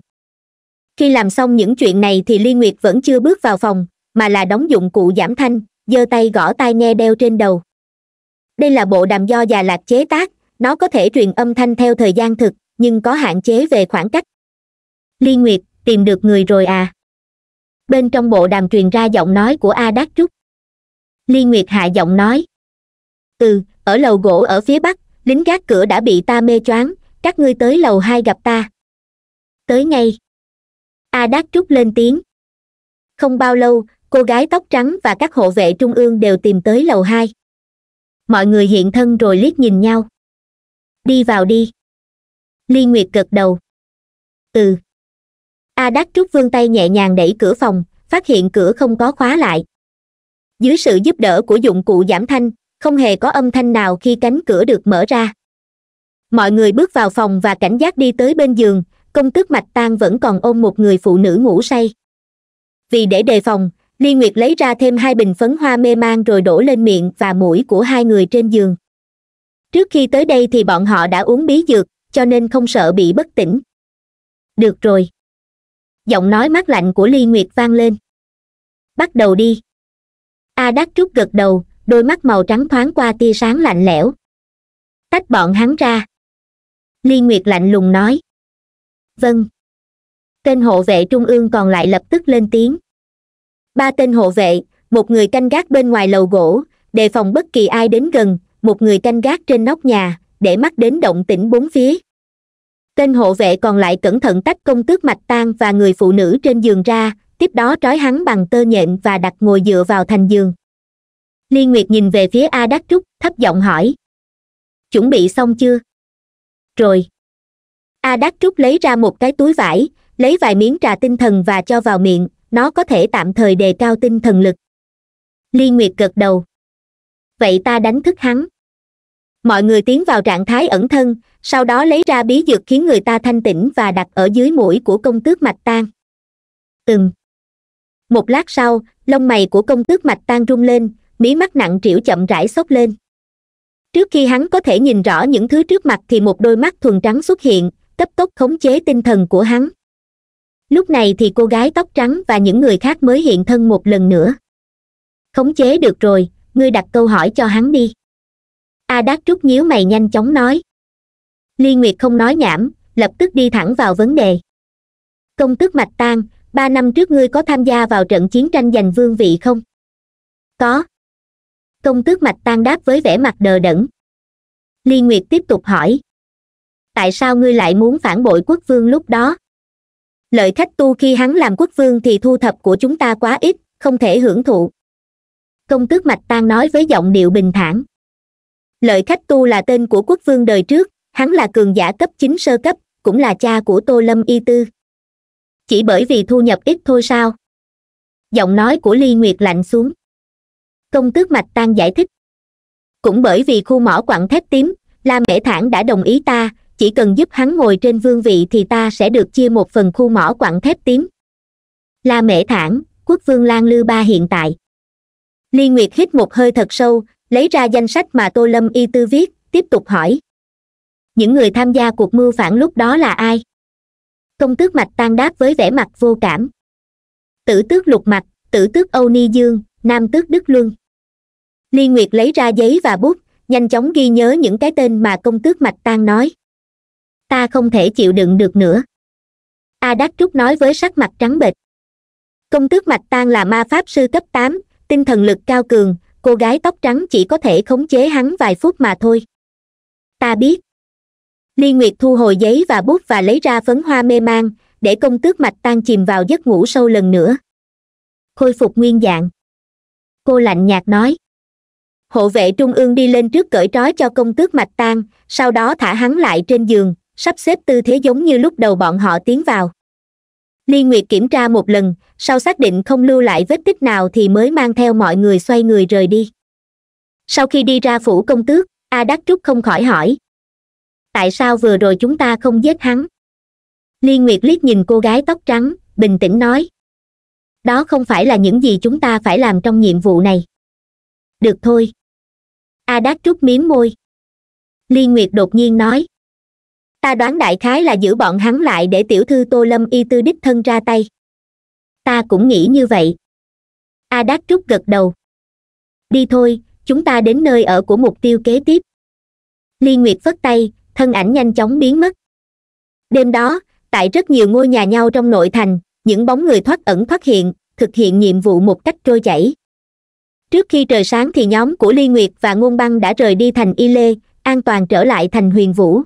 khi làm xong những chuyện này thì liên nguyệt vẫn chưa bước vào phòng mà là đóng dụng cụ giảm thanh giơ tay gõ tai nghe đeo trên đầu đây là bộ đàm do già lạc chế tác nó có thể truyền âm thanh theo thời gian thực nhưng có hạn chế về khoảng cách liên nguyệt tìm được người rồi à bên trong bộ đàm truyền ra giọng nói của a đát trúc liên nguyệt hạ giọng nói ừ ở lầu gỗ ở phía bắc lính gác cửa đã bị ta mê choáng các ngươi tới lầu hai gặp ta tới ngay a đát trúc lên tiếng không bao lâu cô gái tóc trắng và các hộ vệ trung ương đều tìm tới lầu hai mọi người hiện thân rồi liếc nhìn nhau đi vào đi ly nguyệt gật đầu ừ a đát trúc vươn tay nhẹ nhàng đẩy cửa phòng phát hiện cửa không có khóa lại dưới sự giúp đỡ của dụng cụ giảm thanh không hề có âm thanh nào khi cánh cửa được mở ra mọi người bước vào phòng và cảnh giác đi tới bên giường công tước mạch tan vẫn còn ôm một người phụ nữ ngủ say vì để đề phòng ly nguyệt lấy ra thêm hai bình phấn hoa mê man rồi đổ lên miệng và mũi của hai người trên giường trước khi tới đây thì bọn họ đã uống bí dược cho nên không sợ bị bất tỉnh được rồi giọng nói mát lạnh của ly nguyệt vang lên bắt đầu đi a à đắc trúc gật đầu đôi mắt màu trắng thoáng qua tia sáng lạnh lẽo tách bọn hắn ra ly nguyệt lạnh lùng nói vâng tên hộ vệ trung ương còn lại lập tức lên tiếng ba tên hộ vệ một người canh gác bên ngoài lầu gỗ đề phòng bất kỳ ai đến gần một người canh gác trên nóc nhà để mắt đến động tĩnh bốn phía tên hộ vệ còn lại cẩn thận tách công tước mạch tan và người phụ nữ trên giường ra tiếp đó trói hắn bằng tơ nhện và đặt ngồi dựa vào thành giường liên nguyệt nhìn về phía a đắc trúc thấp giọng hỏi chuẩn bị xong chưa rồi a đắc trúc lấy ra một cái túi vải lấy vài miếng trà tinh thần và cho vào miệng nó có thể tạm thời đề cao tinh thần lực liên nguyệt gật đầu vậy ta đánh thức hắn mọi người tiến vào trạng thái ẩn thân sau đó lấy ra bí dược khiến người ta thanh tĩnh và đặt ở dưới mũi của công tước mạch tan ừm một lát sau lông mày của công tước mạch tan rung lên mí mắt nặng trĩu chậm rãi xốc lên trước khi hắn có thể nhìn rõ những thứ trước mặt thì một đôi mắt thuần trắng xuất hiện cấp tốc khống chế tinh thần của hắn lúc này thì cô gái tóc trắng và những người khác mới hiện thân một lần nữa khống chế được rồi ngươi đặt câu hỏi cho hắn đi a đát trúc nhíu mày nhanh chóng nói ly nguyệt không nói nhảm lập tức đi thẳng vào vấn đề công tức mạch tan ba năm trước ngươi có tham gia vào trận chiến tranh giành vương vị không có công tước mạch tan đáp với vẻ mặt đờ đẫn ly nguyệt tiếp tục hỏi tại sao ngươi lại muốn phản bội quốc vương lúc đó lợi khách tu khi hắn làm quốc vương thì thu thập của chúng ta quá ít không thể hưởng thụ công tước mạch tan nói với giọng điệu bình thản lợi khách tu là tên của quốc vương đời trước hắn là cường giả cấp chính sơ cấp cũng là cha của tô lâm y tư chỉ bởi vì thu nhập ít thôi sao giọng nói của ly nguyệt lạnh xuống công tước mạch tan giải thích cũng bởi vì khu mỏ quặng thép tím la mễ thản đã đồng ý ta chỉ cần giúp hắn ngồi trên vương vị thì ta sẽ được chia một phần khu mỏ quặng thép tím la mễ thản quốc vương lan lư ba hiện tại ly nguyệt hít một hơi thật sâu lấy ra danh sách mà tô lâm y tư viết tiếp tục hỏi những người tham gia cuộc mưu phản lúc đó là ai công tước mạch tan đáp với vẻ mặt vô cảm tử tước lục mạch tử tước âu ni dương nam tước đức luân ly nguyệt lấy ra giấy và bút nhanh chóng ghi nhớ những cái tên mà công tước mạch tang nói ta không thể chịu đựng được nữa a đắc trúc nói với sắc mặt trắng bệch công tước mạch tang là ma pháp sư cấp tám tinh thần lực cao cường cô gái tóc trắng chỉ có thể khống chế hắn vài phút mà thôi ta biết ly nguyệt thu hồi giấy và bút và lấy ra phấn hoa mê man để công tước mạch tang chìm vào giấc ngủ sâu lần nữa khôi phục nguyên dạng cô lạnh nhạt nói hộ vệ trung ương đi lên trước cởi trói cho công tước mạch tan sau đó thả hắn lại trên giường sắp xếp tư thế giống như lúc đầu bọn họ tiến vào ly nguyệt kiểm tra một lần sau xác định không lưu lại vết tích nào thì mới mang theo mọi người xoay người rời đi sau khi đi ra phủ công tước a đắc trúc không khỏi hỏi tại sao vừa rồi chúng ta không giết hắn ly nguyệt liếc nhìn cô gái tóc trắng bình tĩnh nói đó không phải là những gì chúng ta phải làm trong nhiệm vụ này được thôi a đát trút miếm môi ly nguyệt đột nhiên nói ta đoán đại khái là giữ bọn hắn lại để tiểu thư tô lâm y tư đích thân ra tay ta cũng nghĩ như vậy a đát trúc gật đầu đi thôi chúng ta đến nơi ở của mục tiêu kế tiếp ly nguyệt phất tay thân ảnh nhanh chóng biến mất đêm đó tại rất nhiều ngôi nhà nhau trong nội thành những bóng người thoát ẩn thoát hiện thực hiện nhiệm vụ một cách trôi chảy trước khi trời sáng thì nhóm của ly nguyệt và ngôn băng đã rời đi thành y lê an toàn trở lại thành huyền vũ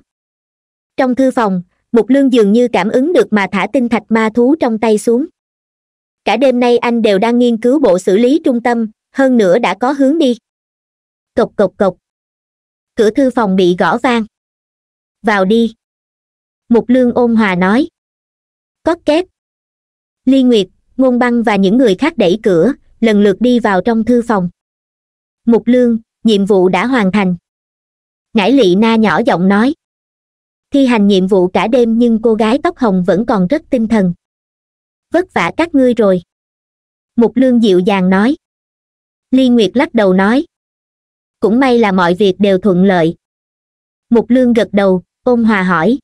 trong thư phòng mục lương dường như cảm ứng được mà thả tinh thạch ma thú trong tay xuống cả đêm nay anh đều đang nghiên cứu bộ xử lý trung tâm hơn nữa đã có hướng đi cộc cộc cộc cửa thư phòng bị gõ vang vào đi mục lương ôn hòa nói có kép ly nguyệt ngôn băng và những người khác đẩy cửa lần lượt đi vào trong thư phòng mục lương nhiệm vụ đã hoàn thành ngải lị na nhỏ giọng nói thi hành nhiệm vụ cả đêm nhưng cô gái tóc hồng vẫn còn rất tinh thần vất vả các ngươi rồi mục lương dịu dàng nói ly nguyệt lắc đầu nói cũng may là mọi việc đều thuận lợi mục lương gật đầu ôn hòa hỏi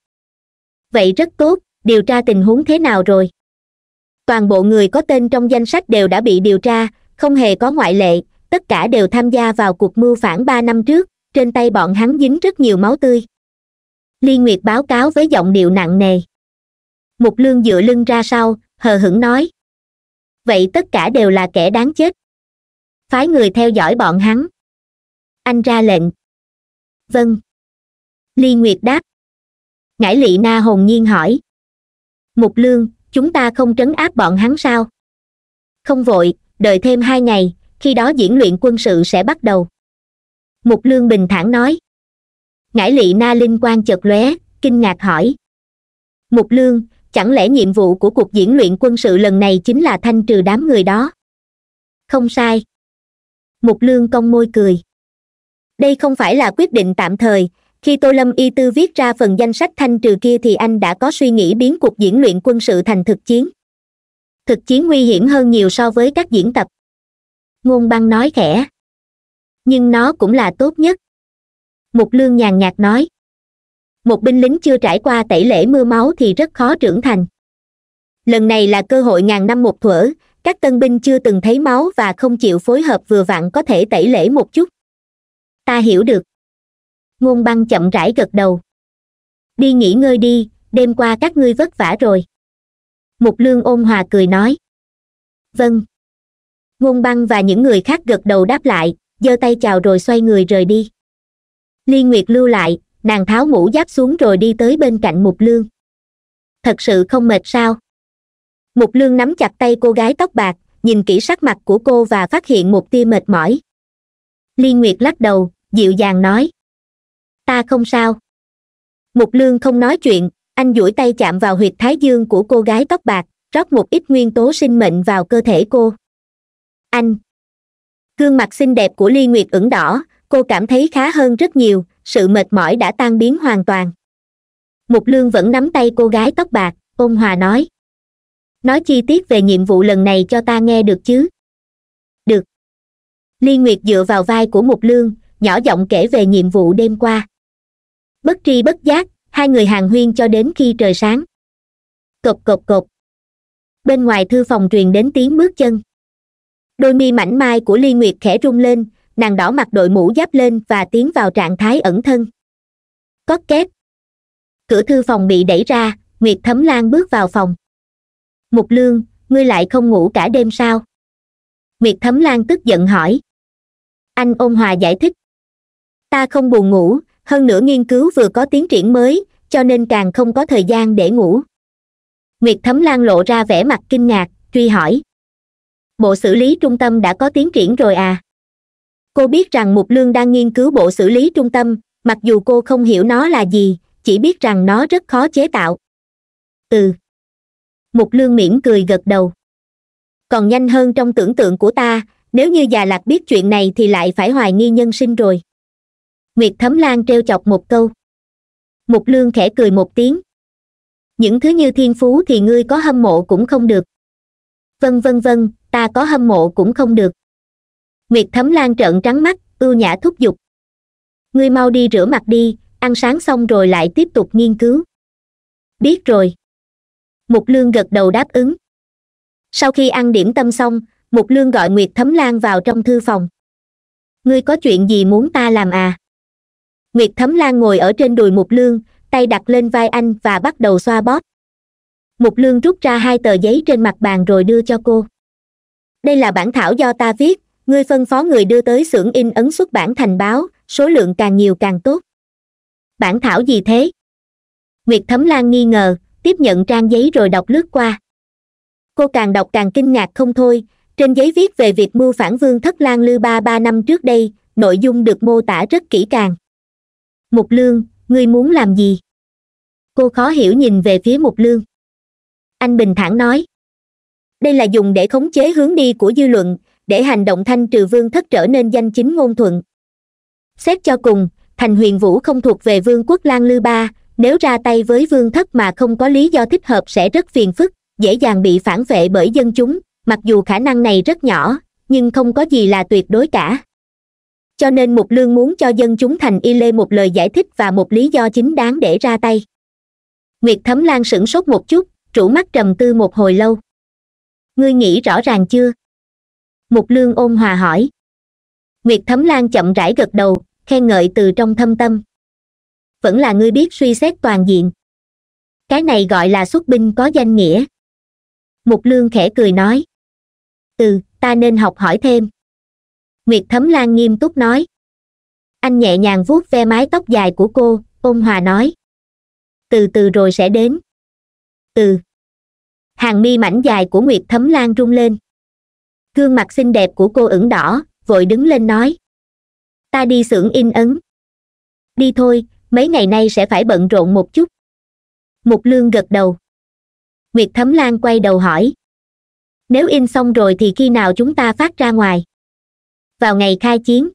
vậy rất tốt điều tra tình huống thế nào rồi toàn bộ người có tên trong danh sách đều đã bị điều tra không hề có ngoại lệ tất cả đều tham gia vào cuộc mưu phản ba năm trước trên tay bọn hắn dính rất nhiều máu tươi liên nguyệt báo cáo với giọng điệu nặng nề mục lương dựa lưng ra sau hờ hững nói vậy tất cả đều là kẻ đáng chết phái người theo dõi bọn hắn anh ra lệnh vâng ly nguyệt đáp ngải lị na hồn nhiên hỏi mục lương chúng ta không trấn áp bọn hắn sao không vội đợi thêm hai ngày khi đó diễn luyện quân sự sẽ bắt đầu mục lương bình thản nói ngải lị na linh quan chợt lóe kinh ngạc hỏi mục lương chẳng lẽ nhiệm vụ của cuộc diễn luyện quân sự lần này chính là thanh trừ đám người đó không sai mục lương cong môi cười đây không phải là quyết định tạm thời khi tô lâm y tư viết ra phần danh sách thanh trừ kia thì anh đã có suy nghĩ biến cuộc diễn luyện quân sự thành thực chiến thực chiến nguy hiểm hơn nhiều so với các diễn tập ngôn băng nói khẽ nhưng nó cũng là tốt nhất Một lương nhàn nhạt nói một binh lính chưa trải qua tẩy lễ mưa máu thì rất khó trưởng thành lần này là cơ hội ngàn năm một thuở các tân binh chưa từng thấy máu và không chịu phối hợp vừa vặn có thể tẩy lễ một chút ta hiểu được ngôn băng chậm rãi gật đầu đi nghỉ ngơi đi đêm qua các ngươi vất vả rồi mục lương ôn hòa cười nói vâng ngôn băng và những người khác gật đầu đáp lại giơ tay chào rồi xoay người rời đi liên nguyệt lưu lại nàng tháo mũ giáp xuống rồi đi tới bên cạnh mục lương thật sự không mệt sao mục lương nắm chặt tay cô gái tóc bạc nhìn kỹ sắc mặt của cô và phát hiện một tia mệt mỏi liên nguyệt lắc đầu dịu dàng nói ta không sao mục lương không nói chuyện anh duỗi tay chạm vào huyệt thái dương của cô gái tóc bạc rót một ít nguyên tố sinh mệnh vào cơ thể cô anh gương mặt xinh đẹp của ly nguyệt ửng đỏ cô cảm thấy khá hơn rất nhiều sự mệt mỏi đã tan biến hoàn toàn mục lương vẫn nắm tay cô gái tóc bạc ôn hòa nói nói chi tiết về nhiệm vụ lần này cho ta nghe được chứ được ly nguyệt dựa vào vai của mục lương nhỏ giọng kể về nhiệm vụ đêm qua bất tri bất giác hai người hàng huyên cho đến khi trời sáng cộc cộc cộc bên ngoài thư phòng truyền đến tiếng bước chân đôi mi mảnh mai của ly nguyệt khẽ rung lên nàng đỏ mặt đội mũ giáp lên và tiến vào trạng thái ẩn thân có két cửa thư phòng bị đẩy ra nguyệt thấm lan bước vào phòng mục lương ngươi lại không ngủ cả đêm sao nguyệt thấm lan tức giận hỏi anh ôn hòa giải thích ta không buồn ngủ hơn nữa nghiên cứu vừa có tiến triển mới cho nên càng không có thời gian để ngủ nguyệt thấm lan lộ ra vẻ mặt kinh ngạc truy hỏi bộ xử lý trung tâm đã có tiến triển rồi à cô biết rằng mục lương đang nghiên cứu bộ xử lý trung tâm mặc dù cô không hiểu nó là gì chỉ biết rằng nó rất khó chế tạo ừ mục lương mỉm cười gật đầu còn nhanh hơn trong tưởng tượng của ta nếu như già lạc biết chuyện này thì lại phải hoài nghi nhân sinh rồi nguyệt thấm lan treo chọc một câu mục lương khẽ cười một tiếng những thứ như thiên phú thì ngươi có hâm mộ cũng không được vân vân vân ta có hâm mộ cũng không được nguyệt thấm lan trợn trắng mắt ưu nhã thúc giục ngươi mau đi rửa mặt đi ăn sáng xong rồi lại tiếp tục nghiên cứu biết rồi mục lương gật đầu đáp ứng sau khi ăn điểm tâm xong mục lương gọi nguyệt thấm lan vào trong thư phòng ngươi có chuyện gì muốn ta làm à nguyệt thấm lan ngồi ở trên đùi mục lương tay đặt lên vai anh và bắt đầu xoa bóp mục lương rút ra hai tờ giấy trên mặt bàn rồi đưa cho cô đây là bản thảo do ta viết ngươi phân phó người đưa tới xưởng in ấn xuất bản thành báo số lượng càng nhiều càng tốt bản thảo gì thế nguyệt thấm lan nghi ngờ tiếp nhận trang giấy rồi đọc lướt qua cô càng đọc càng kinh ngạc không thôi trên giấy viết về việc mưu phản vương thất lan lư ba ba năm trước đây nội dung được mô tả rất kỹ càng mục lương ngươi muốn làm gì cô khó hiểu nhìn về phía mục lương anh bình thản nói đây là dùng để khống chế hướng đi của dư luận để hành động thanh trừ vương thất trở nên danh chính ngôn thuận xét cho cùng thành huyền vũ không thuộc về vương quốc lan lư ba nếu ra tay với vương thất mà không có lý do thích hợp sẽ rất phiền phức dễ dàng bị phản vệ bởi dân chúng mặc dù khả năng này rất nhỏ nhưng không có gì là tuyệt đối cả cho nên mục lương muốn cho dân chúng thành y lê một lời giải thích và một lý do chính đáng để ra tay nguyệt thấm lan sửng sốt một chút trụ mắt trầm tư một hồi lâu ngươi nghĩ rõ ràng chưa mục lương ôn hòa hỏi nguyệt thấm lan chậm rãi gật đầu khen ngợi từ trong thâm tâm vẫn là ngươi biết suy xét toàn diện cái này gọi là xuất binh có danh nghĩa mục lương khẽ cười nói ừ ta nên học hỏi thêm nguyệt thấm lan nghiêm túc nói anh nhẹ nhàng vuốt ve mái tóc dài của cô ôn hòa nói từ từ rồi sẽ đến từ hàng mi mảnh dài của nguyệt thấm lan rung lên gương mặt xinh đẹp của cô ửng đỏ vội đứng lên nói ta đi xưởng in ấn đi thôi mấy ngày nay sẽ phải bận rộn một chút mục lương gật đầu nguyệt thấm lan quay đầu hỏi nếu in xong rồi thì khi nào chúng ta phát ra ngoài vào ngày khai chiến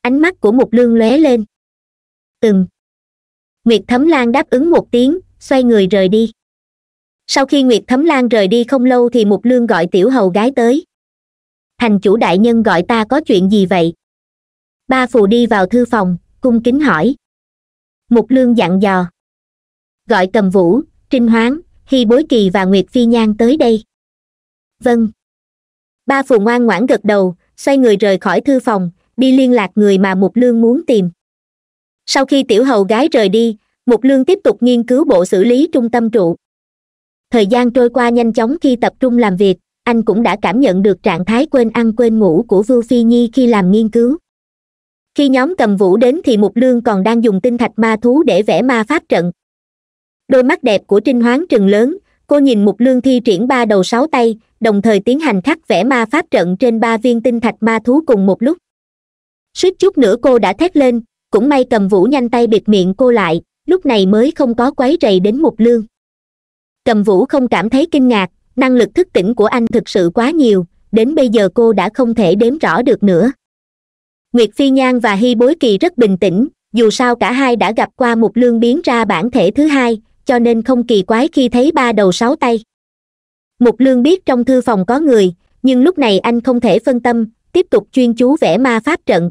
ánh mắt của mục lương lóe lên từng nguyệt thấm lan đáp ứng một tiếng xoay người rời đi sau khi nguyệt thấm lan rời đi không lâu thì mục lương gọi tiểu hầu gái tới thành chủ đại nhân gọi ta có chuyện gì vậy ba phù đi vào thư phòng cung kính hỏi mục lương dặn dò gọi cầm vũ trinh hoáng hy bối kỳ và nguyệt phi nhan tới đây vâng ba phù ngoan ngoãn gật đầu xoay người rời khỏi thư phòng đi liên lạc người mà mục lương muốn tìm sau khi tiểu hầu gái rời đi mục lương tiếp tục nghiên cứu bộ xử lý trung tâm trụ thời gian trôi qua nhanh chóng khi tập trung làm việc anh cũng đã cảm nhận được trạng thái quên ăn quên ngủ của vưu phi nhi khi làm nghiên cứu khi nhóm cầm vũ đến thì mục lương còn đang dùng tinh thạch ma thú để vẽ ma pháp trận đôi mắt đẹp của trinh hoáng trừng lớn cô nhìn mục lương thi triển ba đầu sáu tay đồng thời tiến hành khắc vẽ ma pháp trận trên ba viên tinh thạch ma thú cùng một lúc suýt chút nữa cô đã thét lên cũng may cầm vũ nhanh tay bịt miệng cô lại lúc này mới không có quấy rầy đến mục lương cầm vũ không cảm thấy kinh ngạc năng lực thức tỉnh của anh thực sự quá nhiều đến bây giờ cô đã không thể đếm rõ được nữa nguyệt phi nhan và hy bối kỳ rất bình tĩnh dù sao cả hai đã gặp qua mục lương biến ra bản thể thứ hai cho nên không kỳ quái khi thấy ba đầu sáu tay mục lương biết trong thư phòng có người nhưng lúc này anh không thể phân tâm tiếp tục chuyên chú vẽ ma pháp trận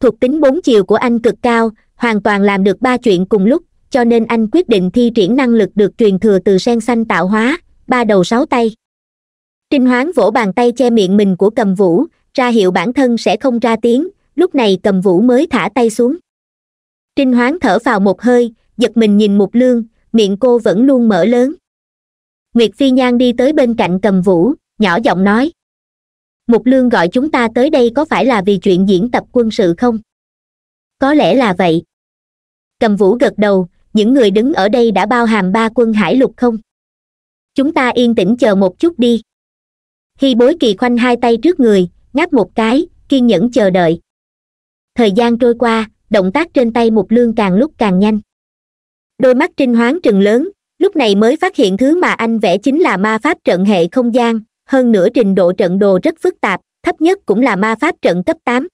thuộc tính bốn chiều của anh cực cao hoàn toàn làm được ba chuyện cùng lúc cho nên anh quyết định thi triển năng lực được truyền thừa từ sen xanh tạo hóa ba đầu sáu tay trinh hoáng vỗ bàn tay che miệng mình của cầm vũ ra hiệu bản thân sẽ không ra tiếng lúc này cầm vũ mới thả tay xuống trinh hoáng thở vào một hơi giật mình nhìn mục lương miệng cô vẫn luôn mở lớn nguyệt phi nhan đi tới bên cạnh cầm vũ nhỏ giọng nói mục lương gọi chúng ta tới đây có phải là vì chuyện diễn tập quân sự không có lẽ là vậy cầm vũ gật đầu những người đứng ở đây đã bao hàm ba quân hải lục không chúng ta yên tĩnh chờ một chút đi khi bối kỳ khoanh hai tay trước người ngáp một cái kiên nhẫn chờ đợi thời gian trôi qua động tác trên tay mục lương càng lúc càng nhanh đôi mắt trinh hoáng trừng lớn lúc này mới phát hiện thứ mà anh vẽ chính là ma pháp trận hệ không gian hơn nữa trình độ trận đồ rất phức tạp thấp nhất cũng là ma pháp trận cấp tám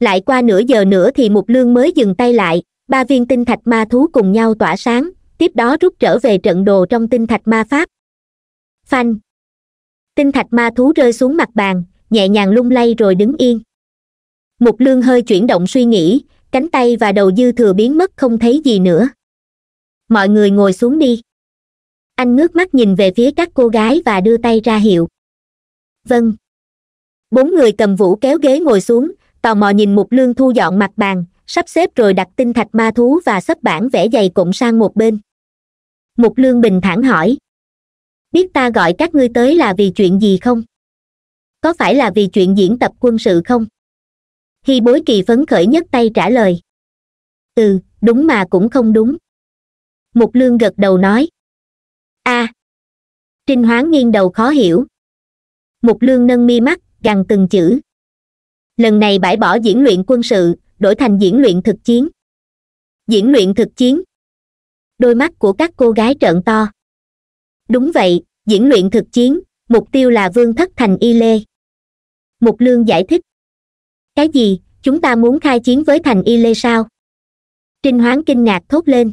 lại qua nửa giờ nữa thì mục lương mới dừng tay lại ba viên tinh thạch ma thú cùng nhau tỏa sáng tiếp đó rút trở về trận đồ trong tinh thạch ma pháp phanh tinh thạch ma thú rơi xuống mặt bàn nhẹ nhàng lung lay rồi đứng yên mục lương hơi chuyển động suy nghĩ cánh tay và đầu dư thừa biến mất không thấy gì nữa mọi người ngồi xuống đi anh ngước mắt nhìn về phía các cô gái và đưa tay ra hiệu vâng bốn người cầm vũ kéo ghế ngồi xuống tò mò nhìn mục lương thu dọn mặt bàn sắp xếp rồi đặt tinh thạch ma thú và sấp bản vẽ dày cụm sang một bên mục lương bình thản hỏi biết ta gọi các ngươi tới là vì chuyện gì không có phải là vì chuyện diễn tập quân sự không hy bối kỳ phấn khởi nhất tay trả lời ừ đúng mà cũng không đúng mục lương gật đầu nói a à. trinh hoán nghiêng đầu khó hiểu mục lương nâng mi mắt gằn từng chữ lần này bãi bỏ diễn luyện quân sự đổi thành diễn luyện thực chiến diễn luyện thực chiến đôi mắt của các cô gái trợn to đúng vậy diễn luyện thực chiến mục tiêu là vương thất thành y lê mục lương giải thích cái gì chúng ta muốn khai chiến với thành y lê sao trinh hoán kinh ngạc thốt lên